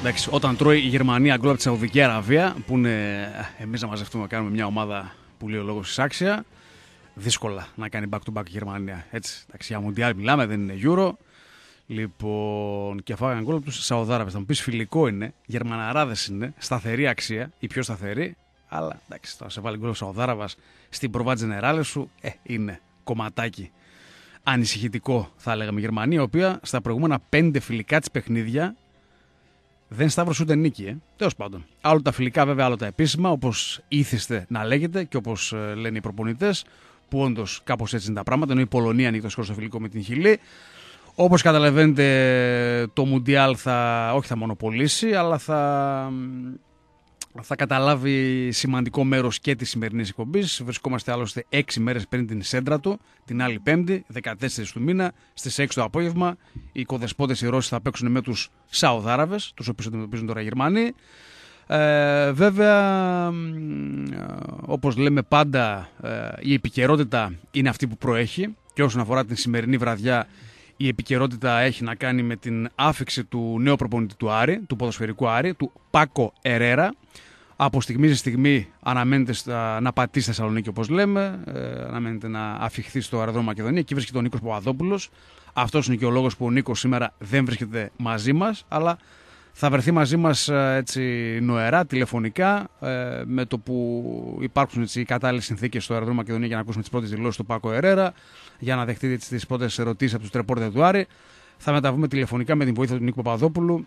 Εντάξει, όταν τρώει η Γερμανία γκολ από τη Σαουδική Αραβία, που είναι εμείς να μαζευτούμε να κάνουμε μια ομάδα που λέει ο λόγος άξια, δύσκολα να κάνει back to back η Γερμανία. Έτσι, εντάξει, για Μουντιάλ μιλάμε, δεν είναι Euro. Λοιπόν, και φάγανε γκολ από τους Σαουδάραβες. Θα μου πεις φιλικό είναι, Γερμαναράδες είναι, σταθερή αξία, η πιο σταθερή. Αλλά εντάξει, θα σε βάλει γκολ ο Σαουδάραβας στην προβάτζενεράλε σου, ε, είναι κομματάκι ανησυχητικό, θα λέγαμε, η Γερμανία, η οποία στα προηγούμενα πέντε φιλικά της παιχνίδια δεν σταύρωσε ούτε νίκη, ε. Τέλος πάντων. Άλλο τα φιλικά, βέβαια, άλλο τα επίσημα, όπως ήθιστε να λέγεται και όπως ε, λένε οι προπονητές, που όντως κάπως έτσι είναι τα πράγματα. Ενώ η Πολωνία ανοίγει το σχόλιο στο φιλικό με την Χιλή. Όπως καταλαβαίνετε, το Μουντιάλ θα, όχι θα μονοπολίσει, αλλά θα θα καταλάβει σημαντικό μέρος και της σημερινής εκπομπής. Βρισκόμαστε άλλωστε 6 μέρες πριν την σέντρα του, την άλλη πέμπτη, 14 του μήνα, στις 6 το απόγευμα. Οι οικοδεσπότες οι Ρώσοι θα παίξουν με τους Σαουδάραβες, τους οποίους αντιμετωπίζουν τώρα οι Γερμανοί. Ε, βέβαια, ε, όπως λέμε πάντα, ε, η επικαιρότητα είναι αυτή που προέχει και όσον αφορά την σημερινή βραδιά η επικαιρότητα έχει να κάνει με την άφηξη του νέου προπονητή του Άρη, του ποδοσφαιρικού Άρη, του Πάκο Ερέρα. Από στιγμή σε στιγμή αναμένεται να πατήσει στη Θεσσαλονίκη, όπως λέμε, ε, αναμένεται να αφιχθεί στο αεροδρόμιο Μακεδονία. Εκεί βρίσκεται ο Νίκος Παπαδόπουλος. Αυτός είναι και ο λόγος που ο Νίκος σήμερα δεν βρίσκεται μαζί μας, αλλά θα βρεθεί μαζί μας ε, έτσι νοερά, τηλεφωνικά, ε, με το που υπάρχουν έτσι, οι κατάλληλες συνθήκες στο αεροδρόμιο Μακεδονία για να ακούσουμε τις πρώτες δηλώσεις του Πάκο Ερέρα, για να δεχτείτε τις τις πρώτες ερωτήσεις από τους τρεπόρτερ του Άρη. Θα μεταβούμε τηλεφωνικά με την βοήθεια του Νίκο Παπαδόπουλου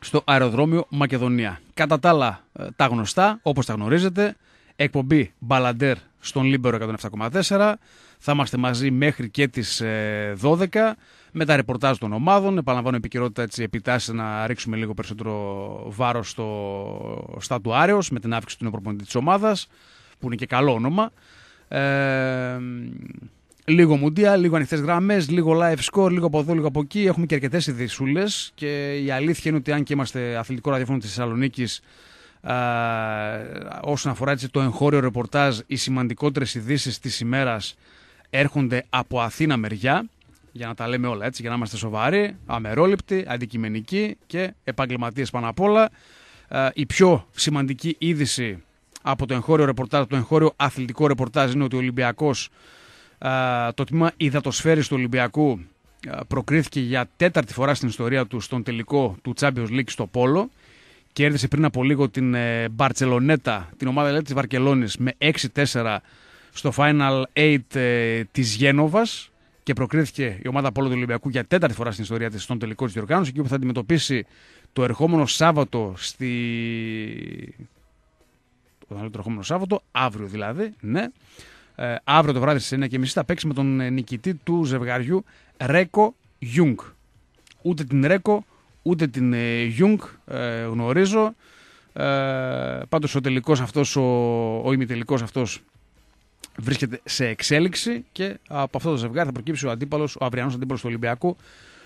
στο αεροδρόμιο Μακεδονία. Κατά τα άλλα, ε, τα γνωστά, όπως τα γνωρίζετε, εκπομπή Μπαλαντέρ στον Λίμπερο 107,4. Θα είμαστε μαζί μέχρι και τις 12 με τα ρεπορτάζ των ομάδων. Επαναλαμβάνω, επικαιρότητα έτσι να ρίξουμε λίγο περισσότερο βάρος στο Στάτου με την αύξηση του νεοπροπονητή της ομάδας, που είναι και καλό όνομα. Ε, λίγο μουντία, λίγο ανοιχτές γραμμές, λίγο live score, λίγο από εδώ, λίγο από εκεί. Έχουμε και αρκετές ειδήσουλε. Και η αλήθεια είναι ότι αν και είμαστε αθλητικό ραδιοφώνο της Θεσσαλονίκης, ε, όσον αφορά έτσι, το εγχώριο ρεπορτάζ, οι σημαντικότερες ειδήσεις της ημέρας έρχονται από Αθήνα μεριά για να τα λέμε όλα έτσι, για να είμαστε σοβαροί, αμερόληπτοι, αντικειμενικοί και επαγγελματίες πάνω απ' όλα. Ε, η πιο σημαντική είδηση από το εγχώριο ρεπορτάζ, το εγχώριο αθλητικό ρεπορτάζ είναι ότι ο Ολυμπιακός, ε, το τμήμα υδατοσφαίρης του Ολυμπιακού ε, προκρίθηκε για τέταρτη φορά στην ιστορία του στον τελικό του Champions League στο Πόλο. Κέρδισε πριν από λίγο την Μπαρτσελονέτα, την ομάδα λέει, δηλαδή, της Βαρκελόνης με 6-4 στο Final 8 της Γένοβας και προκρίθηκε η ομάδα Πόλο του Ολυμπιακού για τέταρτη φορά στην ιστορία της στον τελικό της διοργάνωση. Εκεί που θα αντιμετωπίσει το ερχόμενο Σάββατο στη. Το ερχόμενο Σάββατο, αύριο δηλαδή, ναι. Ε, αύριο το βράδυ στις 9.30 θα παίξει με τον ε, νικητή του ζευγαριού Ρέκο Γιούγκ. Ούτε την Ρέκο, ούτε την ε, Γιούγκ ε, γνωρίζω. Ε, ο τελικός αυτός. ο, ο ημιτελικός αυτός βρίσκεται σε εξέλιξη και από αυτό το ζευγάρι θα προκύψει ο αντίπαλος, ο αυριανός αντίπαλος του Ολυμπιακού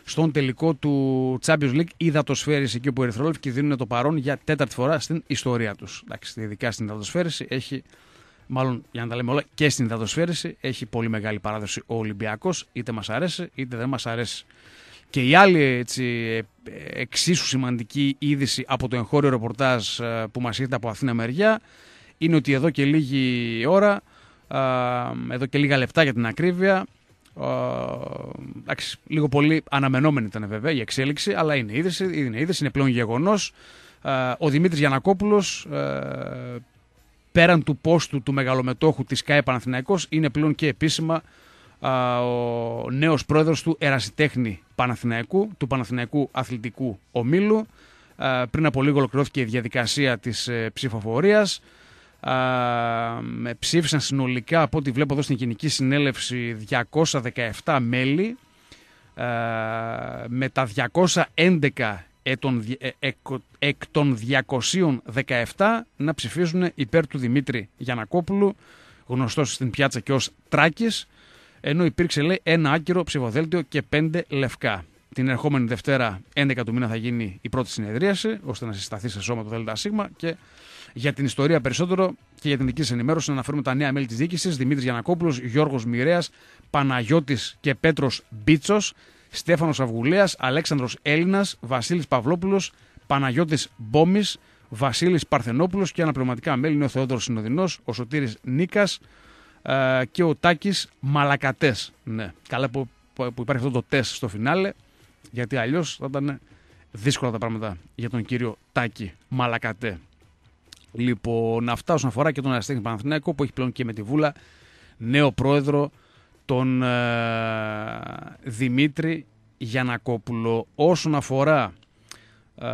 στον τελικό του Champions League υδατοσφαίριση εκεί που Ερυθρόλευκοι και δίνουν το παρόν για τέταρτη φορά στην ιστορία τους. Εντάξει, ειδικά στην υδατοσφαίριση έχει, μάλλον για να τα λέμε όλα, και στην υδατοσφαίριση έχει πολύ μεγάλη παράδοση ο Ολυμπιακός, είτε μας αρέσει είτε δεν μας αρέσει. Και η άλλη έτσι, ε, εξίσου σημαντική είδηση από το εγχώριο ρεπορτάζ ε, που μας ήρθε από Αθήνα μεριά είναι ότι εδώ και λίγη ώρα εδώ και λίγα λεπτά για την ακρίβεια. Εντάξει, λίγο πολύ αναμενόμενη ήταν βέβαια η εξέλιξη, αλλά είναι είδηση, είναι, είδηση, είναι πλέον γεγονός. Ο Δημήτρης Γιανακόπουλος, ε, πέραν του πόστου του μεγαλομετόχου της ΚΑΕ Παναθηναϊκός, είναι πλέον και επίσημα ο νέος πρόεδρος του Ερασιτέχνη Παναθηναϊκού, του Παναθηναϊκού Αθλητικού Ομίλου. Πριν από λίγο ολοκληρώθηκε η διαδικασία της ε, ψηφοφορίας α, ψήφισαν συνολικά από ό,τι βλέπω εδώ στην Γενική Συνέλευση 217 μέλη α, με τα 211 ε, εκ, εκ των 217 να ψηφίζουν υπέρ του Δημήτρη Γιανακόπουλου γνωστός στην πιάτσα και ως Τράκης ενώ υπήρξε λέει ένα άκυρο ψηφοδέλτιο και πέντε λευκά. Την ερχόμενη Δευτέρα 11 του μήνα θα γίνει η πρώτη συνεδρίαση ώστε να συσταθεί σε σώμα το ΔΣ και για την ιστορία περισσότερο και για την δική σας ενημέρωση αναφέρουμε τα νέα μέλη της διοίκησης: Δημήτρης Γιανακόπουλος, Γιώργος Μηρέα, Παναγιώτης και Πέτρος Μπίτσος, Στέφανος Αυγουλέας, Αλέξανδρος Έλληνας, Βασίλης Παυλόπουλος, Παναγιώτης Μπόμης, Βασίλης Παρθενόπουλος και αναπληρωματικά μέλη είναι ο Θεόδωρος Συνοδεινός, ο Σωτήρης Νίκας ε, και ο Τάκης Μαλακατές. Ναι, καλά που, που υπάρχει αυτό το τεστ στο φινάλε, γιατί αλλιώς θα ήταν δύσκολα τα πράγματα για τον κύριο Τάκη Μαλακατέ. Λοιπόν, αυτά όσον αφορά και τον Αριστέχνη Παναθηναϊκό που έχει πλέον και με τη Βούλα νέο πρόεδρο τον ε, Δημήτρη Γιανακόπουλο. Όσον αφορά ε,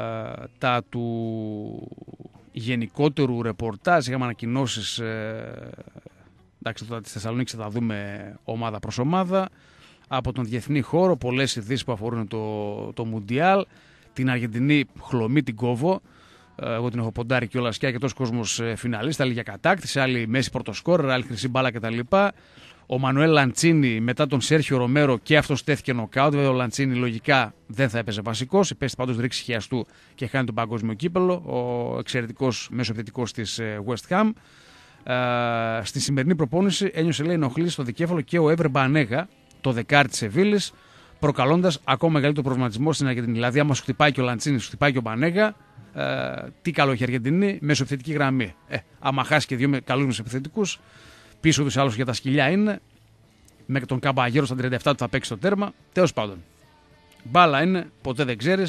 τα του γενικότερου ρεπορτάζ, είχαμε ανακοινώσεις. Ε, εντάξει, τώρα τη Θεσσαλονίκη θα τα δούμε ομάδα προς ομάδα. Από τον διεθνή χώρο, πολλές ειδήσεις που αφορούν το, το Μουντιάλ. Την Αργεντινή χλωμή την κόβω. Ε, εγώ την έχω ποντάρει κιόλας και αρκετός κόσμος ε, φιναλίστα. Άλλοι για κατάκτηση, άλλοι μέση πρωτοσκόρ, άλλοι χρυσή μπάλα κτλ. Ο Μανουέλ Λαντσίνη μετά τον Σέρχιο Ρομέρο και αυτός τέθηκε νοκάουτ. Βέβαια, ο Λαντσίνη λογικά δεν θα έπαιζε βασικός. Υπέστη πάντω ρήξη χιαστού και χάνει τον παγκόσμιο κύπελο. Ο εξαιρετικός μεσοεπιτικό της ε, West Ham. στη σημερινή προπόνηση ένιωσε λέει ενοχλής στο δικέφαλο και ο Εύρε Μπανέγα, το δεκάρι της Σεβίλη, προκαλώντας ακόμα μεγαλύτερο προβληματισμό στην Αργεντινή. Δηλαδή, άμα σου χτυπάει και ο Λαντσίνη, σου χτυπάει και ο Μπανέγα, ε, τι καλό έχει η Αργεντινή, μεσοεπιθετική γραμμή. Ε, άμα χάσει και δύο καλούς μεσοεπιθετικούς, πίσω τους άλλους για τα σκυλιά είναι. Με τον Καμπαγέρο στα 37 του θα παίξει το τέρμα. Τέλος πάντων. Μπάλα είναι, ποτέ δεν ξέρεις,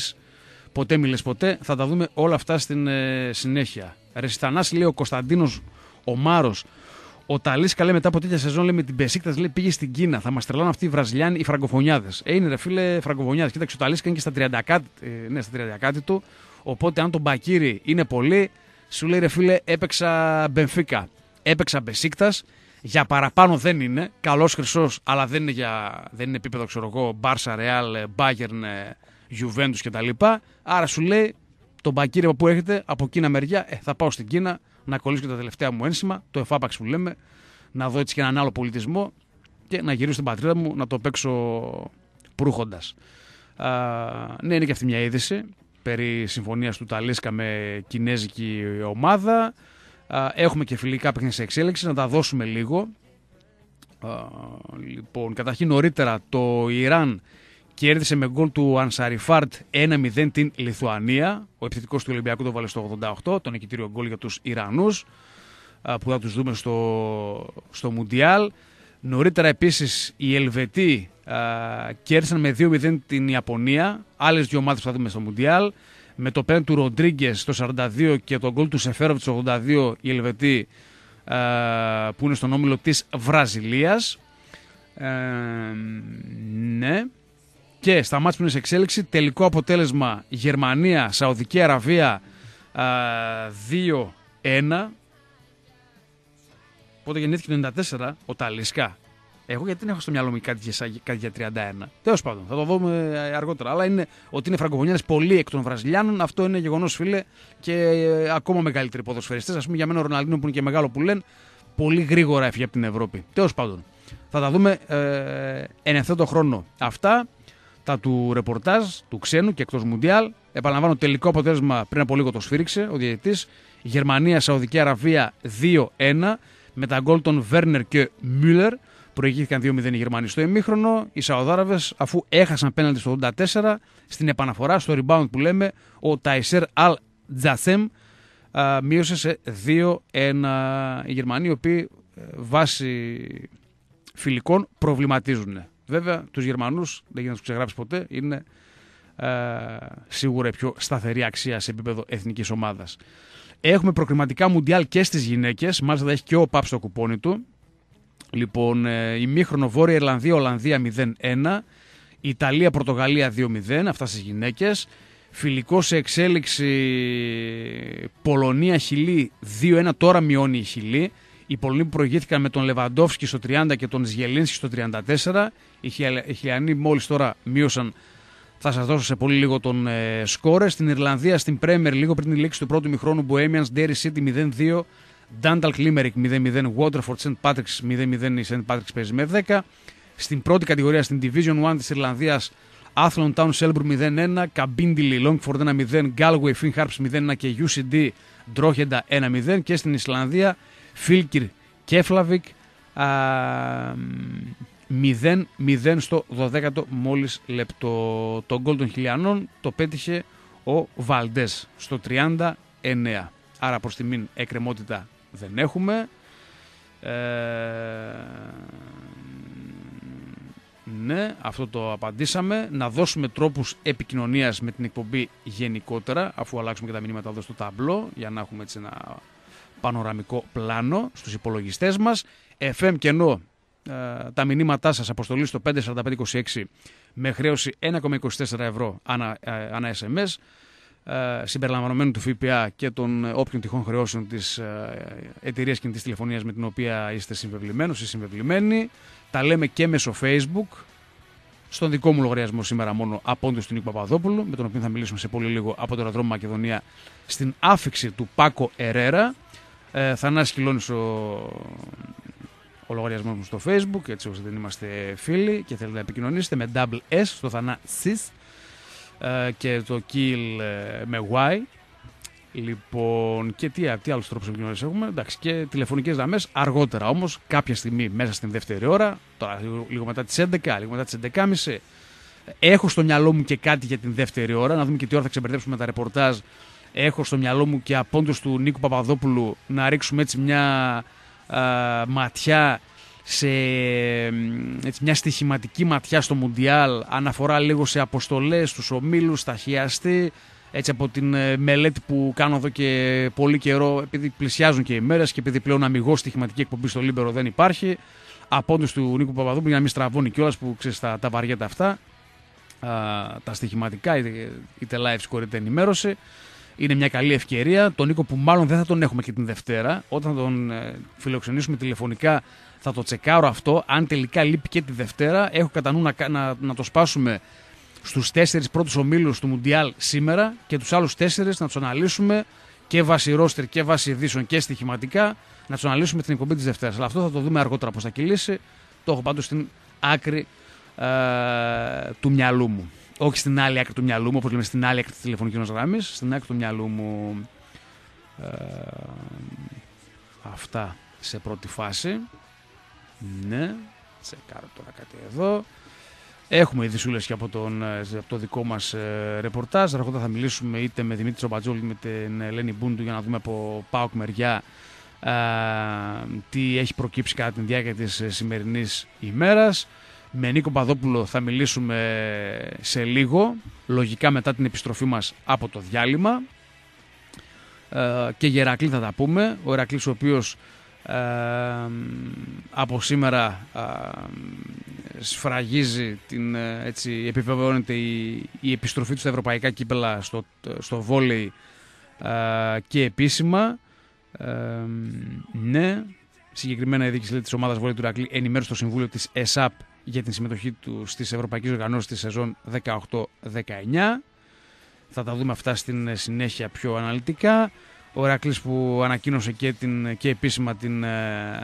ποτέ μιλες ποτέ. Θα τα δούμε όλα αυτά στην ε, συνέχεια. Ρεσιτανάση λέει ο Κωνσταντίνος ο Μάρος. Ο Ταλής λέει μετά από τέτοια σεζόν λέει, με την Πεσίκτα λέει πήγε στην Κίνα. Θα μας τρελάνε αυτοί οι Βραζιλιάνοι, οι Φραγκοφωνιάδες. Ε, είναι ρε φίλε Φραγκοφωνιάδες. Κοίταξε, ο Ταλίσκα είναι και στα 30 κάτι, ε, ναι, στα 30 κάτι του. Οπότε αν τον Μπακύρι είναι πολύ, σου λέει ρε φίλε έπαιξα Μπενφίκα, έπαιξα Μπεσίκτας, για παραπάνω δεν είναι, καλός χρυσός, αλλά δεν είναι, για, δεν είναι επίπεδο ξέρω εγώ, Μπάρσα, Ρεάλ, Μπάγερν, Γιουβέντους κτλ. Άρα σου λέει τον Μπακύρι που έχετε από Κίνα μεριά, ε, θα πάω στην Κίνα να κολλήσω και τα τελευταία μου ένσημα, το εφάπαξ που λέμε, να δω έτσι και έναν άλλο πολιτισμό και να γυρίσω στην πατρίδα μου να το παίξω προύχοντας. ναι, είναι και αυτή μια είδηση περί συμφωνίας του Ταλίσκα με κινέζικη ομάδα. Έχουμε και φιλικά παιχνίδια σε εξέλιξη, να τα δώσουμε λίγο. Λοιπόν, καταρχήν νωρίτερα το Ιράν κέρδισε με γκολ του Ανσαριφάρτ 1-0 την Λιθουανία. Ο επιθετικός του Ολυμπιακού το βάλε στο 88, τον νικητήριο γκολ για τους Ιρανούς που θα τους δούμε στο, στο Μουντιάλ. Νωρίτερα επίσης η Ελβετοί ε, κέρδισαν με 2-0 την Ιαπωνία. Άλλες δύο ομάδες που θα δούμε στο Μουντιάλ. Με το πέραν του Ροντρίγκες στο 42 και τον γκολ του Σεφέροβιτ στο 82 η Ελβετοί ε, που είναι στον όμιλο της Βραζιλίας. Ε, ναι. Και στα μάτια που είναι σε εξέλιξη, τελικό αποτέλεσμα Γερμανία, Σαουδική Αραβία 2-1. Ε, Πότε γεννήθηκε το 94 ο Ταλίσκα. Εγώ γιατί δεν έχω στο μυαλό μου κάτι για 31. Τέλος πάντων, θα το δούμε ε, αργότερα. Αλλά είναι ότι είναι φραγκοφωνιάδε πολύ εκ των Βραζιλιάνων. Αυτό είναι γεγονός, φίλε, και ε, ακόμα μεγαλύτεροι ποδοσφαιριστές. Ας πούμε, για μένα ο Ροναλίνο που είναι και μεγάλο που λένε, πολύ γρήγορα έφυγε από την Ευρώπη. Τέλος πάντων, θα τα δούμε ε, εν ευθέτω χρόνο. Αυτά τα του ρεπορτάζ του ξένου και εκτός Μουντιάλ. Επαναλαμβάνω, τελικό αποτέλεσμα πριν από λίγο το σφύριξε ο διαιτητής. Γερμανία-Σαουδική Αραβία 2-1 με τα γκολ των Βέρνερ και Μούλερ. Προηγήθηκαν 2-0 οι Γερμανοί στο ημίχρονο. Οι Σαουδάραβες, αφού έχασαν πέναντι στο 84, στην επαναφορά, στο rebound που λέμε, ο Ταϊσέρ Αλ Τζαθέμ μείωσε σε 2-1 οι Γερμανοί, οι οποίοι ε, βάσει φιλικών προβληματίζουν. Βέβαια, τους Γερμανούς δεν γίνεται να τους ξεγράψεις ποτέ, είναι α, ε, σίγουρα η πιο σταθερή αξία σε επίπεδο εθνικής ομάδας. Έχουμε προκριματικά μουντιάλ και στις γυναίκες. Μάλιστα, θα έχει και ο Παπ στο κουπόνι του. Λοιπόν, ε, ημίχρονο Βόρεια Ιρλανδία, Ολλανδία 0-1. Ιταλία, Πορτογαλία 2-0. Αυτά στις γυναίκες. Φιλικό σε εξέλιξη Πολωνία, Χιλή 2-1. Τώρα μειώνει η Χιλή. Οι Πολωνοί που προηγήθηκαν με τον Λεβαντόφσκι στο 30 και τον Ζιελίνσκι στο 34. Οι Χιλιανοί μόλις τώρα μείωσαν. Θα σας δώσω σε πολύ λίγο τον ε, σκόρε. Στην Ιρλανδία, στην Πρέμερ, λίγο πριν τη λήξη του πρώτου μηχρόνου, Bohemians Ντέρι City 0-2. Ντάνταλ Κλίμερικ 0-0, Waterford St. Patrick's 0-0, η St. Patrick's παίζει με 10. Στην πρώτη κατηγορία, στην Division 1 της Ιρλανδίας, Athlon Town Shelburne 0-1, Καμπίντιλι Longford 1-0, Galway Finn Harps 0-1 και UCD Drohenda 1 1-0 και στην Ισλανδία Φίλκυρ Κέφλαβικ 0-0 στο 12ο μόλις λεπτό. Το γκολ των χιλιανών το πέτυχε ο Βαλντές στο 39. Άρα προς τη μην εκκρεμότητα δεν έχουμε. Ε, ναι, αυτό το απαντήσαμε. Να δώσουμε τρόπους επικοινωνίας με την εκπομπή γενικότερα, αφού αλλάξουμε και τα μηνύματα εδώ στο ταμπλό, για να έχουμε έτσι ένα πανοραμικό πλάνο στους υπολογιστές μας. FM καινού, ε, τα μηνύματά σας αποστολή στο 54526 με χρέωση 1,24 ευρώ ανά, ε, ανά SMS. Ες, συμπεριλαμβανομένου του ΦΠΑ και των όποιων τυχόν χρεώσεων της ε, εταιρείας κινητής τηλεφωνίας με την οποία είστε συμβεβλημένος ή συμβεβλημένοι. Τα λέμε και μέσω Facebook. Στον δικό μου λογαριασμό σήμερα μόνο απόντο του Νίκο Παπαδόπουλου, με τον οποίο θα μιλήσουμε σε πολύ λίγο από το αεροδρόμιο Μακεδονία στην άφηξη του Πάκο Ερέρα. Ε, θα ο, ο λογαριασμός μου στο Facebook, έτσι ώστε δεν είμαστε φίλοι και θέλετε να επικοινωνήσετε με double S στο θανά sis ε, και το Kill ε, με Y. Λοιπόν, και τι, τι άλλους τρόπους επικοινωνίας έχουμε. Εντάξει, και τηλεφωνικές γραμμές αργότερα όμως, κάποια στιγμή μέσα στην δεύτερη ώρα, τώρα λίγο, μετά τις 11, λίγο μετά τις 11.30. Έχω στο μυαλό μου και κάτι για την δεύτερη ώρα, να δούμε και τι ώρα θα ξεμπερδέψουμε τα ρεπορτάζ. Έχω στο μυαλό μου και απόντω του Νίκου Παπαδόπουλου να ρίξουμε έτσι μια ε, ματιά σε έτσι, μια στοιχηματική ματιά στο Μουντιάλ αναφορά λίγο σε αποστολές, τους ομίλους, τα χειαστή έτσι από την ε, μελέτη που κάνω εδώ και πολύ καιρό επειδή πλησιάζουν και οι μέρες και επειδή πλέον αμυγός στοιχηματική εκπομπή στο Λίμπερο δεν υπάρχει απόντος του Νίκου που για να μην στραβώνει κιόλας που ξέρεις τα, τα βαριά αυτά α, τα στοιχηματικά είτε, είτε live score είτε ενημέρωση είναι μια καλή ευκαιρία. Τον Νίκο που μάλλον δεν θα τον έχουμε και την Δευτέρα, όταν τον ε, φιλοξενήσουμε τηλεφωνικά θα το τσεκάρω αυτό. Αν τελικά λείπει και τη Δευτέρα, έχω κατά νου να, να, να το σπάσουμε στους τέσσερις πρώτους ομίλους του Μουντιάλ σήμερα και τους άλλους τέσσερις να τους αναλύσουμε και βάσει ρόστερ και βάσει ειδήσεων και στοιχηματικά να τους αναλύσουμε την εκπομπή της Δευτέρας. Αλλά αυτό θα το δούμε αργότερα πώς θα κυλήσει. Το έχω πάντως στην άκρη ε, του μυαλού μου. Όχι στην άλλη άκρη του μυαλού μου, όπως λέμε στην άλλη άκρη της τηλεφωνικής μας γραμμής. Στην άκρη του μυαλού μου. Ε, αυτά σε πρώτη φάση. Ναι, τσεκάρω τώρα κάτι εδώ. Έχουμε ειδισούλε και από, τον, ε, από το δικό μας ε, ρεπορτάζ. Αρχόντα θα μιλήσουμε είτε με Δημήτρη Τσομπατζόλη είτε με την Ελένη Μπούντου για να δούμε από ΠΑΟΚ μεριά τι έχει προκύψει κατά τη διάρκεια της ε, σημερινής ημέρας. Με Νίκο Παδόπουλο θα μιλήσουμε σε λίγο, λογικά μετά την επιστροφή μας από το διάλειμμα. και για θα τα πούμε. Ο Ερακλής ο οποίος από σήμερα σφραγίζει, την, ε, έτσι, επιβεβαιώνεται η, επιστροφή του στα ευρωπαϊκά κύπελα στο, στο βόλεϊ ε, και επίσημα. ναι, συγκεκριμένα η διοίκηση της ομάδας βόλεϊ του Ρακλή ενημέρωσε το Συμβούλιο της ΕΣΑΠ για την συμμετοχή του στις ευρωπαϊκές οργανώσεις της σεζόν 18-19. Θα τα δούμε αυτά στην συνέχεια πιο αναλυτικά ο Ρακλής που ανακοίνωσε και, την, και επίσημα την, ε,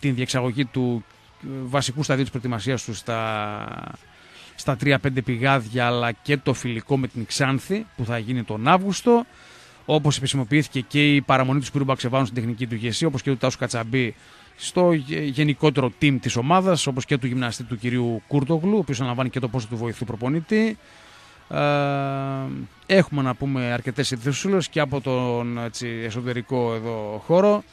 την διεξαγωγή του βασικού σταδίου της προετοιμασίας του στα, στα 3-5 πηγάδια αλλά και το φιλικό με την Ξάνθη που θα γίνει τον Αύγουστο όπως επισημοποιήθηκε και η παραμονή του Σπύρου Μπαξεβάνου στην τεχνική του ηγεσία όπως και του Τάσου Κατσαμπή στο γενικότερο team της ομάδας όπως και του γυμναστή του κυρίου Κούρτογλου ο οποίος αναλαμβάνει και το πόσο του βοηθού προπονητή ε, έχουμε να πούμε αρκετές ειδήσεις και από τον έτσι, εσωτερικό εδώ χώρο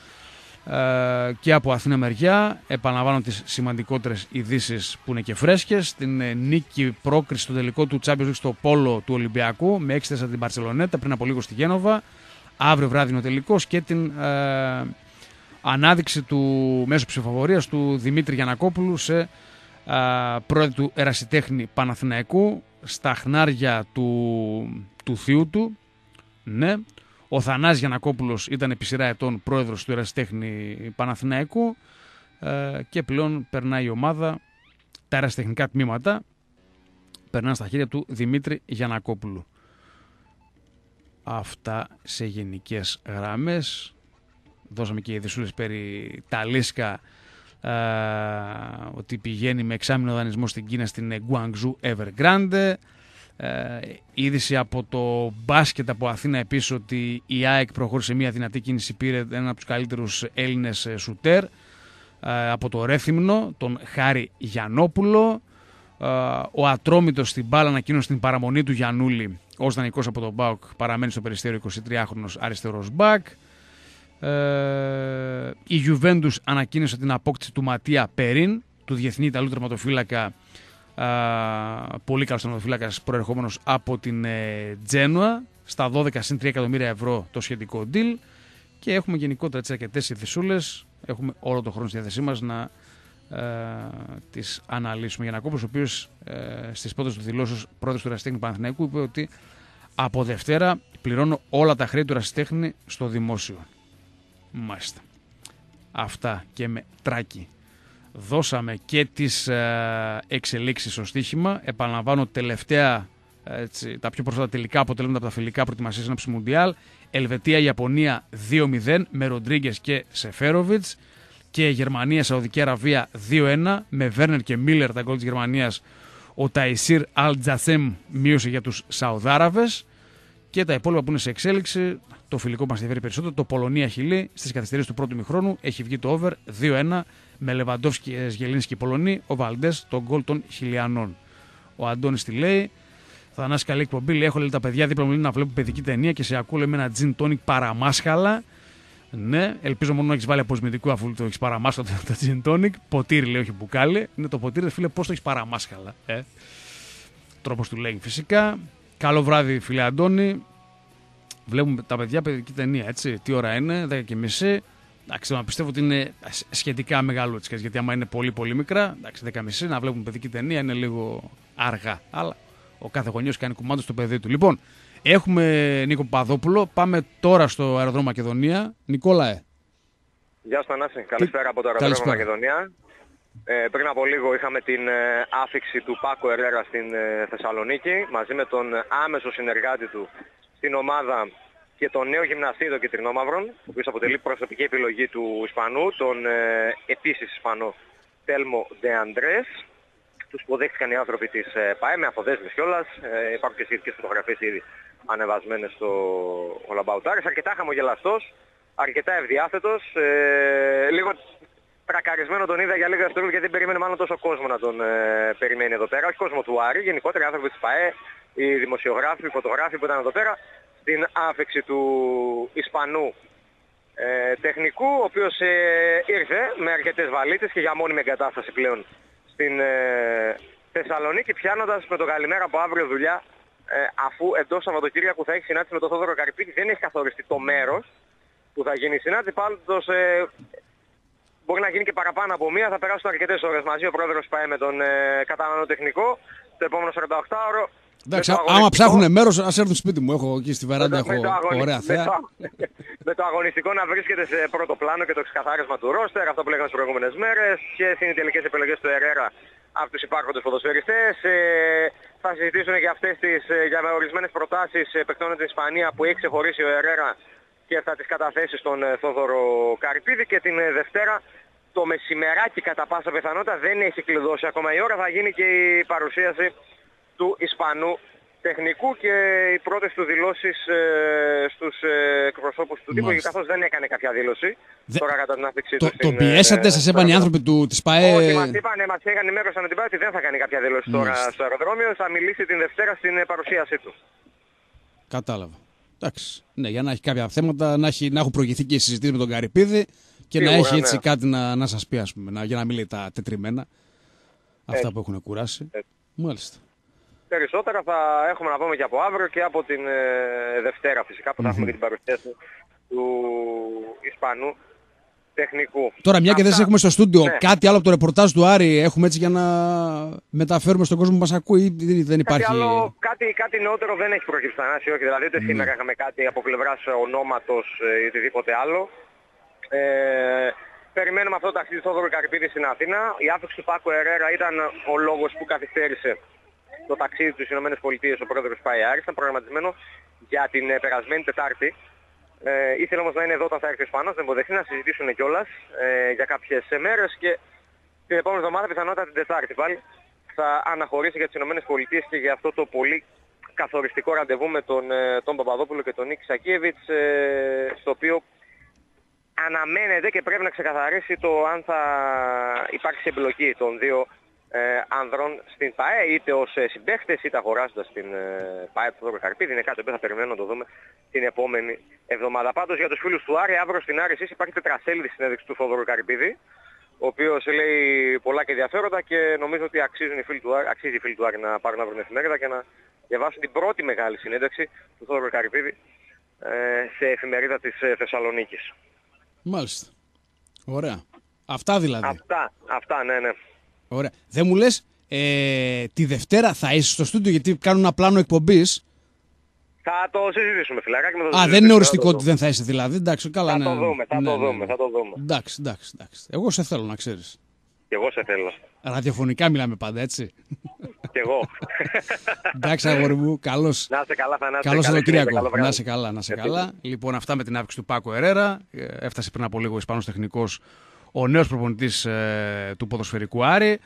ε, και από Αθήνα μεριά. Επαναλαμβάνω τις σημαντικότερες ειδήσεις που είναι και φρέσκες. Την ε, νίκη πρόκριση στο τελικό του Champions League στο πόλο του Ολυμπιακού με 6-4 την Παρσελονέτα πριν από λίγο στη Γένοβα. Αύριο βράδυ είναι ο τελικός και την ε, ανάδειξη του μέσου ψηφοφορίας του Δημήτρη Γιανακόπουλου σε ε, πρόεδρο του Ερασιτέχνη Παναθηναϊκού στα χνάρια του, του θείου του. Ναι. Ο Θανάς Γιανακόπουλος ήταν επί σειρά ετών πρόεδρος του Εραστέχνη Παναθηναϊκού ε, και πλέον περνάει η ομάδα τα αεραστεχνικά τμήματα περνάνε στα χέρια του Δημήτρη Γιανακόπουλου. Αυτά σε γενικές γραμμές. Δώσαμε και ειδησούλες περί Ταλίσκα ότι πηγαίνει με εξάμεινο δανεισμό στην Κίνα στην Guangzhou Evergrande. Ε, είδηση από το μπάσκετ από Αθήνα επίσης ότι η ΑΕΚ προχώρησε μια δυνατή κίνηση, πήρε ένα από τους καλύτερους Έλληνες ε, σουτέρ από το Ρέθυμνο, τον Χάρη Γιανόπουλο. ο Ατρόμητος στην μπάλα ανακοίνωσε την παραμονή του Γιανούλη ως δανεικός από τον ΠΑΟΚ παραμένει στο περιστέριο 23χρονος αριστερός μπακ. Ε, η Γιουβέντους ανακοίνωσε την απόκτηση του Ματία Περίν, του διεθνή Ιταλού τερματοφύλακα, ε, πολύ καλός τερματοφύλακας προερχόμενος από την ε, Τζένουα, στα 12 συν 3 εκατομμύρια ευρώ το σχετικό deal και έχουμε γενικότερα τις αρκετές ειδησούλες, έχουμε όλο το χρόνο στη διάθεσή μας να ε, τις αναλύσουμε. κόπω, ο οποίος ε, στις πρώτες του δηλώσεις πρώτης του Ραστέχνη Παναθηναϊκού είπε ότι από Δευτέρα πληρώνω όλα τα χρέη του Ρασιτέχνη στο δημόσιο. Μάλιστα. Αυτά και με τράκι. Δώσαμε και τις ε, εξελίξεις στο στοίχημα. Επαναλαμβάνω τελευταία έτσι, τα πιο πρόσφατα τελικά αποτελέσματα από τα φιλικά προετοιμασίας έναψη Μουντιάλ. Ελβετία-Ιαπωνία 2-0 με Ροντρίγκες και Σεφέροβιτς Και Γερμανία-Σαουδική Αραβία 2-1 με Βέρνερ και Μίλλερ τα γκολ της Γερμανίας. Ο Ταϊσίρ Αλτζαθέμ μείωσε για τους Σαουδάραβες Και τα υπόλοιπα που είναι σε εξέλιξη το φιλικό μας ενδιαφέρει περισσότερο, το Πολωνία Χιλή. Στις καθυστερήσεις του πρώτου μηχρόνου έχει βγει το over 2-1 με Λεβαντόφσκι, ε, και Πολωνή, ο Βαλντές, τον γκολ των Χιλιανών. Ο Αντώνης τη λέει, θα ανάσεις καλή εκπομπή. Λέει, έχω λέει τα παιδιά δίπλα μου λέει, να βλέπουν παιδική ταινία και σε ακούω με ένα gin tonic παραμάσχαλα. Ναι, ελπίζω μόνο να έχεις βάλει αποσμητικό αφού το έχεις παραμάσχαλα το gin tonic. Ποτήρι λέει, όχι μπουκάλι. Είναι το ποτήρι, φίλε, πώς το έχεις παραμάσχαλα. Ε. Τρόπος του λέει φυσικά. Καλό βράδυ, φίλε Αντώνη. Βλέπουμε τα παιδιά παιδική ταινία, έτσι. Τι ώρα είναι, 10 και μισή. να πιστεύω ότι είναι σχετικά μεγάλο έτσι Γιατί άμα είναι πολύ πολύ μικρά, εντάξει, 10.30 να βλέπουμε παιδική ταινία είναι λίγο αργά. Αλλά ο κάθε γονιός κάνει κουμάντο στο παιδί του. Λοιπόν, έχουμε Νίκο Παδόπουλο. Πάμε τώρα στο αεροδρόμιο Μακεδονία. Νικόλαε. Γεια σου Νάση. Καλησπέρα από το αεροδρόμιο Μακεδονία. Ε, πριν από λίγο είχαμε την ε, άφηξη του Πάκο Ερέρα στην ε, Θεσσαλονίκη μαζί με τον ε, άμεσο συνεργάτη του την ομάδα και τον νέο γυμναστή των Κιτρινόμαυρων, ο οποίος αποτελεί προσωπική επιλογή του Ισπανού, τον ε, επίσης Ισπανό Τέλμο Ντεαντρές. Τους υποδέχτηκαν οι άνθρωποι της ε, ΠΑΕ με αποδέσμες κιόλας. Ε, υπάρχουν και σχετικές φωτογραφίες ήδη ανεβασμένες στο Ολαμπαουτάρες. Αρκετά χαμογελαστός, αρκετά ευδιάθετος. Ε, λίγο τρακαρισμένο τον είδα για λίγα στρούλ, γιατί δεν περίμενε μάλλον τόσο κόσμο να τον ε, περιμένει εδώ πέρα. Όχι κόσμο του Άρη, γενικότερα άνθρωποι της ΠΑΕ οι δημοσιογράφοι, οι φωτογράφοι που ήταν εδώ πέρα, στην άφεξη του Ισπανού ε, τεχνικού, ο οποίος ε, ήρθε με αρκετές βαλίτες και για μόνιμη εγκατάσταση πλέον στην ε, Θεσσαλονίκη, πιάνοντας με το καλημέρα από αύριο δουλειά, ε, αφού εντός Σαββατοκύριακου θα έχει συνάντηση με τον Θόδωρο Καρυπίκη δεν έχει καθοριστεί το μέρος που θα γίνει η συνάντηση, πάντως μπορεί να γίνει και παραπάνω από μία, θα περάσουν αρκετές ώρες μαζί ο πρόεδρος πάει με τον ε, τεχνικό το επόμενο 48ωρο Εντάξει, άμα ψάχνουν μέρος, ας έρθουν σπίτι μου. Έχω εκεί στη βεράντα έχω ωραία θέα. Με, το... αγωνιστικό να βρίσκεται σε πρώτο πλάνο και το ξεκαθάρισμα του ρόστερ, αυτό που λέγαμε στις προηγούμενες μέρες, Ποιες είναι οι τελικές επιλογές του Ερέρα από τους υπάρχοντες φωτοσφαιριστές, Ε, θα συζητήσουν για αυτές τις, ε, για ορισμένες προτάσεις ε, παιχτών την Ισπανία που έχει ξεχωρίσει ο Ερέρα και θα τις καταθέσει στον ε, Θόδωρο Καρπίδη και την Δευτέρα το μεσημεράκι κατά πάσα πιθανότητα δεν έχει κλειδώσει ακόμα η ώρα, θα γίνει και η παρουσίαση του Ισπανού τεχνικού και οι πρώτες του δηλώσεις ε, στους ε, εκπροσώπους του τύπου, καθώς δεν έκανε κάποια δήλωση τώρα κατά την άφηξή τους. Το, πιέσατε, σας σας οι άνθρωποι του, της ΠΑΕ. Όχι, μας είπαν, μας έκανε μέρος αντιπάτη ότι δεν θα κάνει κάποια δήλωση τώρα στο αεροδρόμιο, θα μιλήσει την Δευτέρα στην ε, παρουσίασή του. Κατάλαβα. Εντάξει. Ναι, για να έχει κάποια θέματα, να, έχει, να έχουν προηγηθεί και οι συζητήσεις με τον Καρυπίδη και να έχει έτσι ναι. κάτι να, να σας πει, ας πούμε, να, για να μην τα τετριμένα, αυτά που έχουν κουράσει. Μάλιστα. Περισσότερα θα έχουμε να πούμε και από αύριο και από την ε, Δευτέρα φυσικά που θα mm-hmm. έχουμε και την παρουσίαση του, Ισπανού τεχνικού. Τώρα μια Αυτά... και δεν σε έχουμε στο στούντιο, ναι. κάτι άλλο από το ρεπορτάζ του Άρη έχουμε έτσι για να μεταφέρουμε στον κόσμο που μας ακούει ή δεν υπάρχει... Κάτι, άλλο, κάτι, κάτι νεότερο δεν έχει προκύψει Θανάση, όχι δηλαδή ούτε mm. σήμερα ναι. είχαμε κάτι από πλευράς ονόματος ε, ή οτιδήποτε άλλο. Ε, περιμένουμε αυτό το ταξίδι στο Καρυπίδη στην Αθήνα. Η δεν υπαρχει κατι αλλο κατι κατι νεοτερο δεν εχει προκυψει οχι δηλαδη ουτε mm σημερα ειχαμε κατι απο πλευρας ονοματος η οτιδηποτε αλλο ε περιμενουμε αυτο το ταξιδι στο Καρπίδη στην αθηνα η αφηξη του Πάκου Ερέρα ήταν ο λόγος που καθυστέρησε το ταξίδι τους στις ΗΠΑ ο πρόεδρος πάει άριστα, ήταν προγραμματισμένο για την ε, περασμένη Τετάρτη. Ε, ήθελε όμως να είναι εδώ όταν θα έρθει ο Ισπανός, να μπορεί να συζητήσουν κιόλας ε, για κάποιες μέρες και την επόμενη εβδομάδα πιθανότατα την Τετάρτη πάλι θα αναχωρήσει για τις ΗΠΑ και για αυτό το πολύ καθοριστικό ραντεβού με τον, ε, τον Παπαδόπουλο και τον Νίκη Σακίεβιτς ε, στο οποίο αναμένεται και πρέπει να ξεκαθαρίσει το αν θα υπάρξει εμπλοκή των δύο ε, ανδρών στην ΠΑΕ, είτε ως ε, συμπαίχτες είτε αγοράζοντας την ε, ΠΑΕ του Δόρο Καρπίδη. Είναι κάτι που θα περιμένουμε να το δούμε την επόμενη εβδομάδα. Πάντως για τους φίλους του Άρη, αύριο στην Άρη εσείς υπάρχει τετρασέλιδη συνέντευξη του Θόδωρου Καρπίδη, ο οποίος λέει πολλά και ενδιαφέροντα και νομίζω ότι αξίζουν οι φίλοι του Άρη, αξίζει οι φίλοι του Άρη να πάρουν αύριο την εφημερίδα και να διαβάσουν την πρώτη μεγάλη συνέντευξη του Θόδωρου Καρπίδη ε, σε εφημερίδα της ε, Θεσσαλονίκης. Μάλιστα. Ωραία. Αυτά δηλαδή. Αυτά, αυτά ναι, ναι. Ωραία. Δεν μου λες ε, τη Δευτέρα θα είσαι στο στούντιο γιατί κάνουν ένα πλάνο εκπομπής. Θα το συζητήσουμε και με το Α, δεν είναι οριστικό ότι δεν θα είσαι δηλαδή. Εντάξει, καλά, θα ναι, το δούμε, θα το ναι, ναι, δούμε, ναι. θα το δούμε. Εντάξει, εντάξει, εντάξει. Εγώ σε θέλω να ξέρεις. εγώ σε θέλω. Ραδιοφωνικά μιλάμε πάντα, έτσι. Κι εγώ. Εντάξει, αγόρι μου, καλώς. Να σε καλά, Θανάση. Καλώ Κυριακό. Να σε καλά, να σε καλά. Λοιπόν, αυτά με την άφηξη του Πάκο Ερέρα. Ε, έφτασε πριν από λίγο ο Ισπανό τεχνικός ο νέος προπονητής ε, του ποδοσφαιρικού Άρη.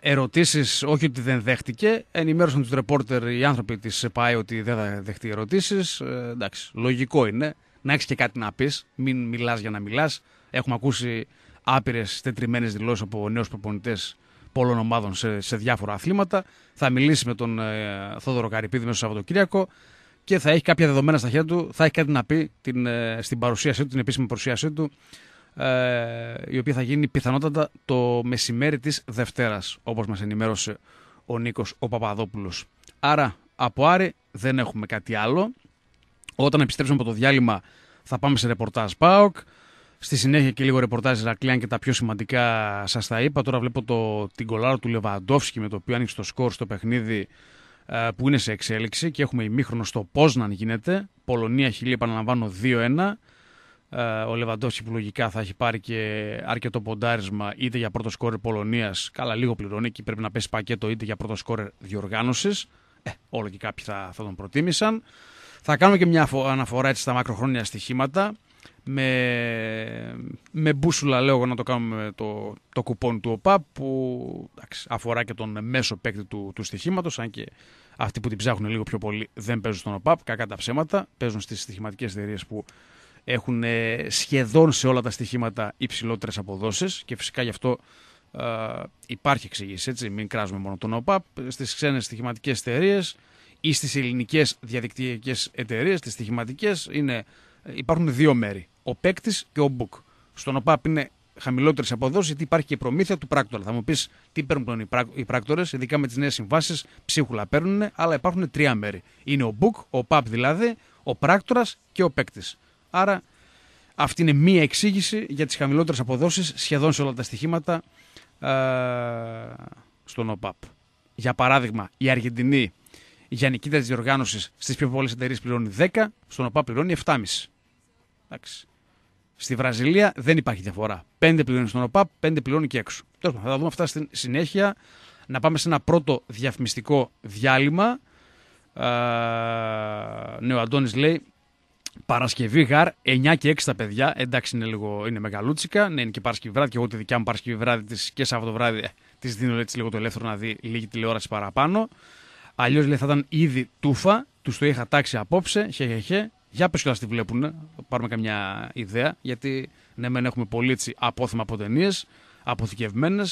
Ερωτήσεις, όχι ότι δεν δέχτηκε. Ενημέρωσαν τους ρεπόρτερ οι άνθρωποι της ΠΑΕ ότι δεν θα δεχτεί ερωτήσεις. Ε, εντάξει, λογικό είναι. Να έχεις και κάτι να πεις, μην μιλάς για να μιλάς. Έχουμε ακούσει άπειρες τετριμένες δηλώσεις από νέους προπονητές πολλών ομάδων σε, σε διάφορα αθλήματα. Θα μιλήσει με τον ε, Θόδωρο Καρυπίδη μέσα στο Σαββατοκύριακο και θα έχει κάποια δεδομένα στα χέρια του, θα έχει κάτι να πει την, ε, στην παρουσίασή του, την επίσημη παρουσίασή του ε, η οποία θα γίνει πιθανότατα το μεσημέρι της Δευτέρας, όπως μας ενημέρωσε ο Νίκος ο Παπαδόπουλος. Άρα από Άρη δεν έχουμε κάτι άλλο. Όταν επιστρέψουμε από το διάλειμμα θα πάμε σε ρεπορτάζ ΠΑΟΚ. Στη συνέχεια και λίγο ρεπορτάζ Ρακλίαν και τα πιο σημαντικά σας τα είπα. Τώρα βλέπω το, την κολάρα του Λεβαντόφσκι με το οποίο άνοιξε το σκορ στο παιχνίδι ε, που είναι σε εξέλιξη και έχουμε ημίχρονο στο Πόσναν γίνεται. Πολωνία χιλή επαναλαμβάνω 2-1. Ε, ο Λεβαντόφσκι που λογικά θα έχει πάρει και αρκετό ποντάρισμα είτε για πρώτο σκόρερ Πολωνίας, καλά λίγο πληρώνει και πρέπει να πέσει πακέτο είτε για πρώτο σκόρερ διοργάνωσης. Ε, όλο και κάποιοι θα, τον προτίμησαν. Θα κάνουμε και μια αναφορά έτσι στα μακροχρόνια στοιχήματα. Με, με μπούσουλα λέω να το κάνουμε το, το κουπόν του ΟΠΑ που εντάξει, αφορά και τον μέσο παίκτη του, του στοιχήματος αν και αυτοί που την ψάχνουν λίγο πιο πολύ δεν παίζουν στον ΟΠΑΠ, κακά τα ψέματα, παίζουν στις στοιχηματικές εταιρείες που έχουν ε, σχεδόν σε όλα τα στοιχήματα υψηλότερες αποδόσεις και φυσικά γι' αυτό ε, υπάρχει εξήγηση. Έτσι, μην κράζουμε μόνο τον ΟΠΑΠ. Στις ξένες στοιχηματικές εταιρείες ή στις ελληνικές διαδικτυακές εταιρείες, τις στοιχηματικές, ε, υπάρχουν δύο μέρη. Ο παίκτης και ο book. Στον ΟΠΑΠ είναι χαμηλότερες αποδόσεις γιατί υπάρχει και η προμήθεια του πράκτορα. Θα μου πεις τι παίρνουν οι πράκτορες, ειδικά με τις νέες συμβάσεις, ψίχουλα παίρνουν, αλλά υπάρχουν τρία μέρη. Είναι ο book, ο παπ δηλαδή, ο πράκτορας και ο παίκτης. Άρα αυτή είναι μία εξήγηση για τις χαμηλότερες αποδόσεις σχεδόν σε όλα τα στοιχήματα ε, στον ΟΠΑΠ. Για παράδειγμα, η Αργεντινή για νικήτα της διοργάνωσης στις πιο πολλές εταιρείες πληρώνει 10, στον ΟΠΑΠ πληρώνει 7,5. Εντάξει. Στη Βραζιλία δεν υπάρχει διαφορά. 5 πληρώνει στον ΟΠΑΠ, 5 πληρώνει και έξω. θα τα δούμε αυτά στην συνέχεια. Να πάμε σε ένα πρώτο διαφημιστικό διάλειμμα. Ε, ναι, ο Αντώνης λέει Παρασκευή γαρ, 9 και 6 τα παιδιά. Εντάξει, είναι λίγο είναι μεγαλούτσικα. Ναι, είναι και Παρασκευή βράδυ. Και εγώ τη δικιά μου Παρασκευή βράδυ της, και Σάββατο βράδυ ε, της δίνω έτσι λίγο το ελεύθερο να δει λίγη τηλεόραση παραπάνω. Αλλιώς λέει θα ήταν ήδη τούφα. Τους το είχα τάξει απόψε. χε. Για πες κιόλας τι βλέπουν. Ε, πάρουμε καμιά ιδέα. Γιατί ναι, μεν έχουμε πολύ έτσι απόθυμα από ταινίες, αποθηκευμένες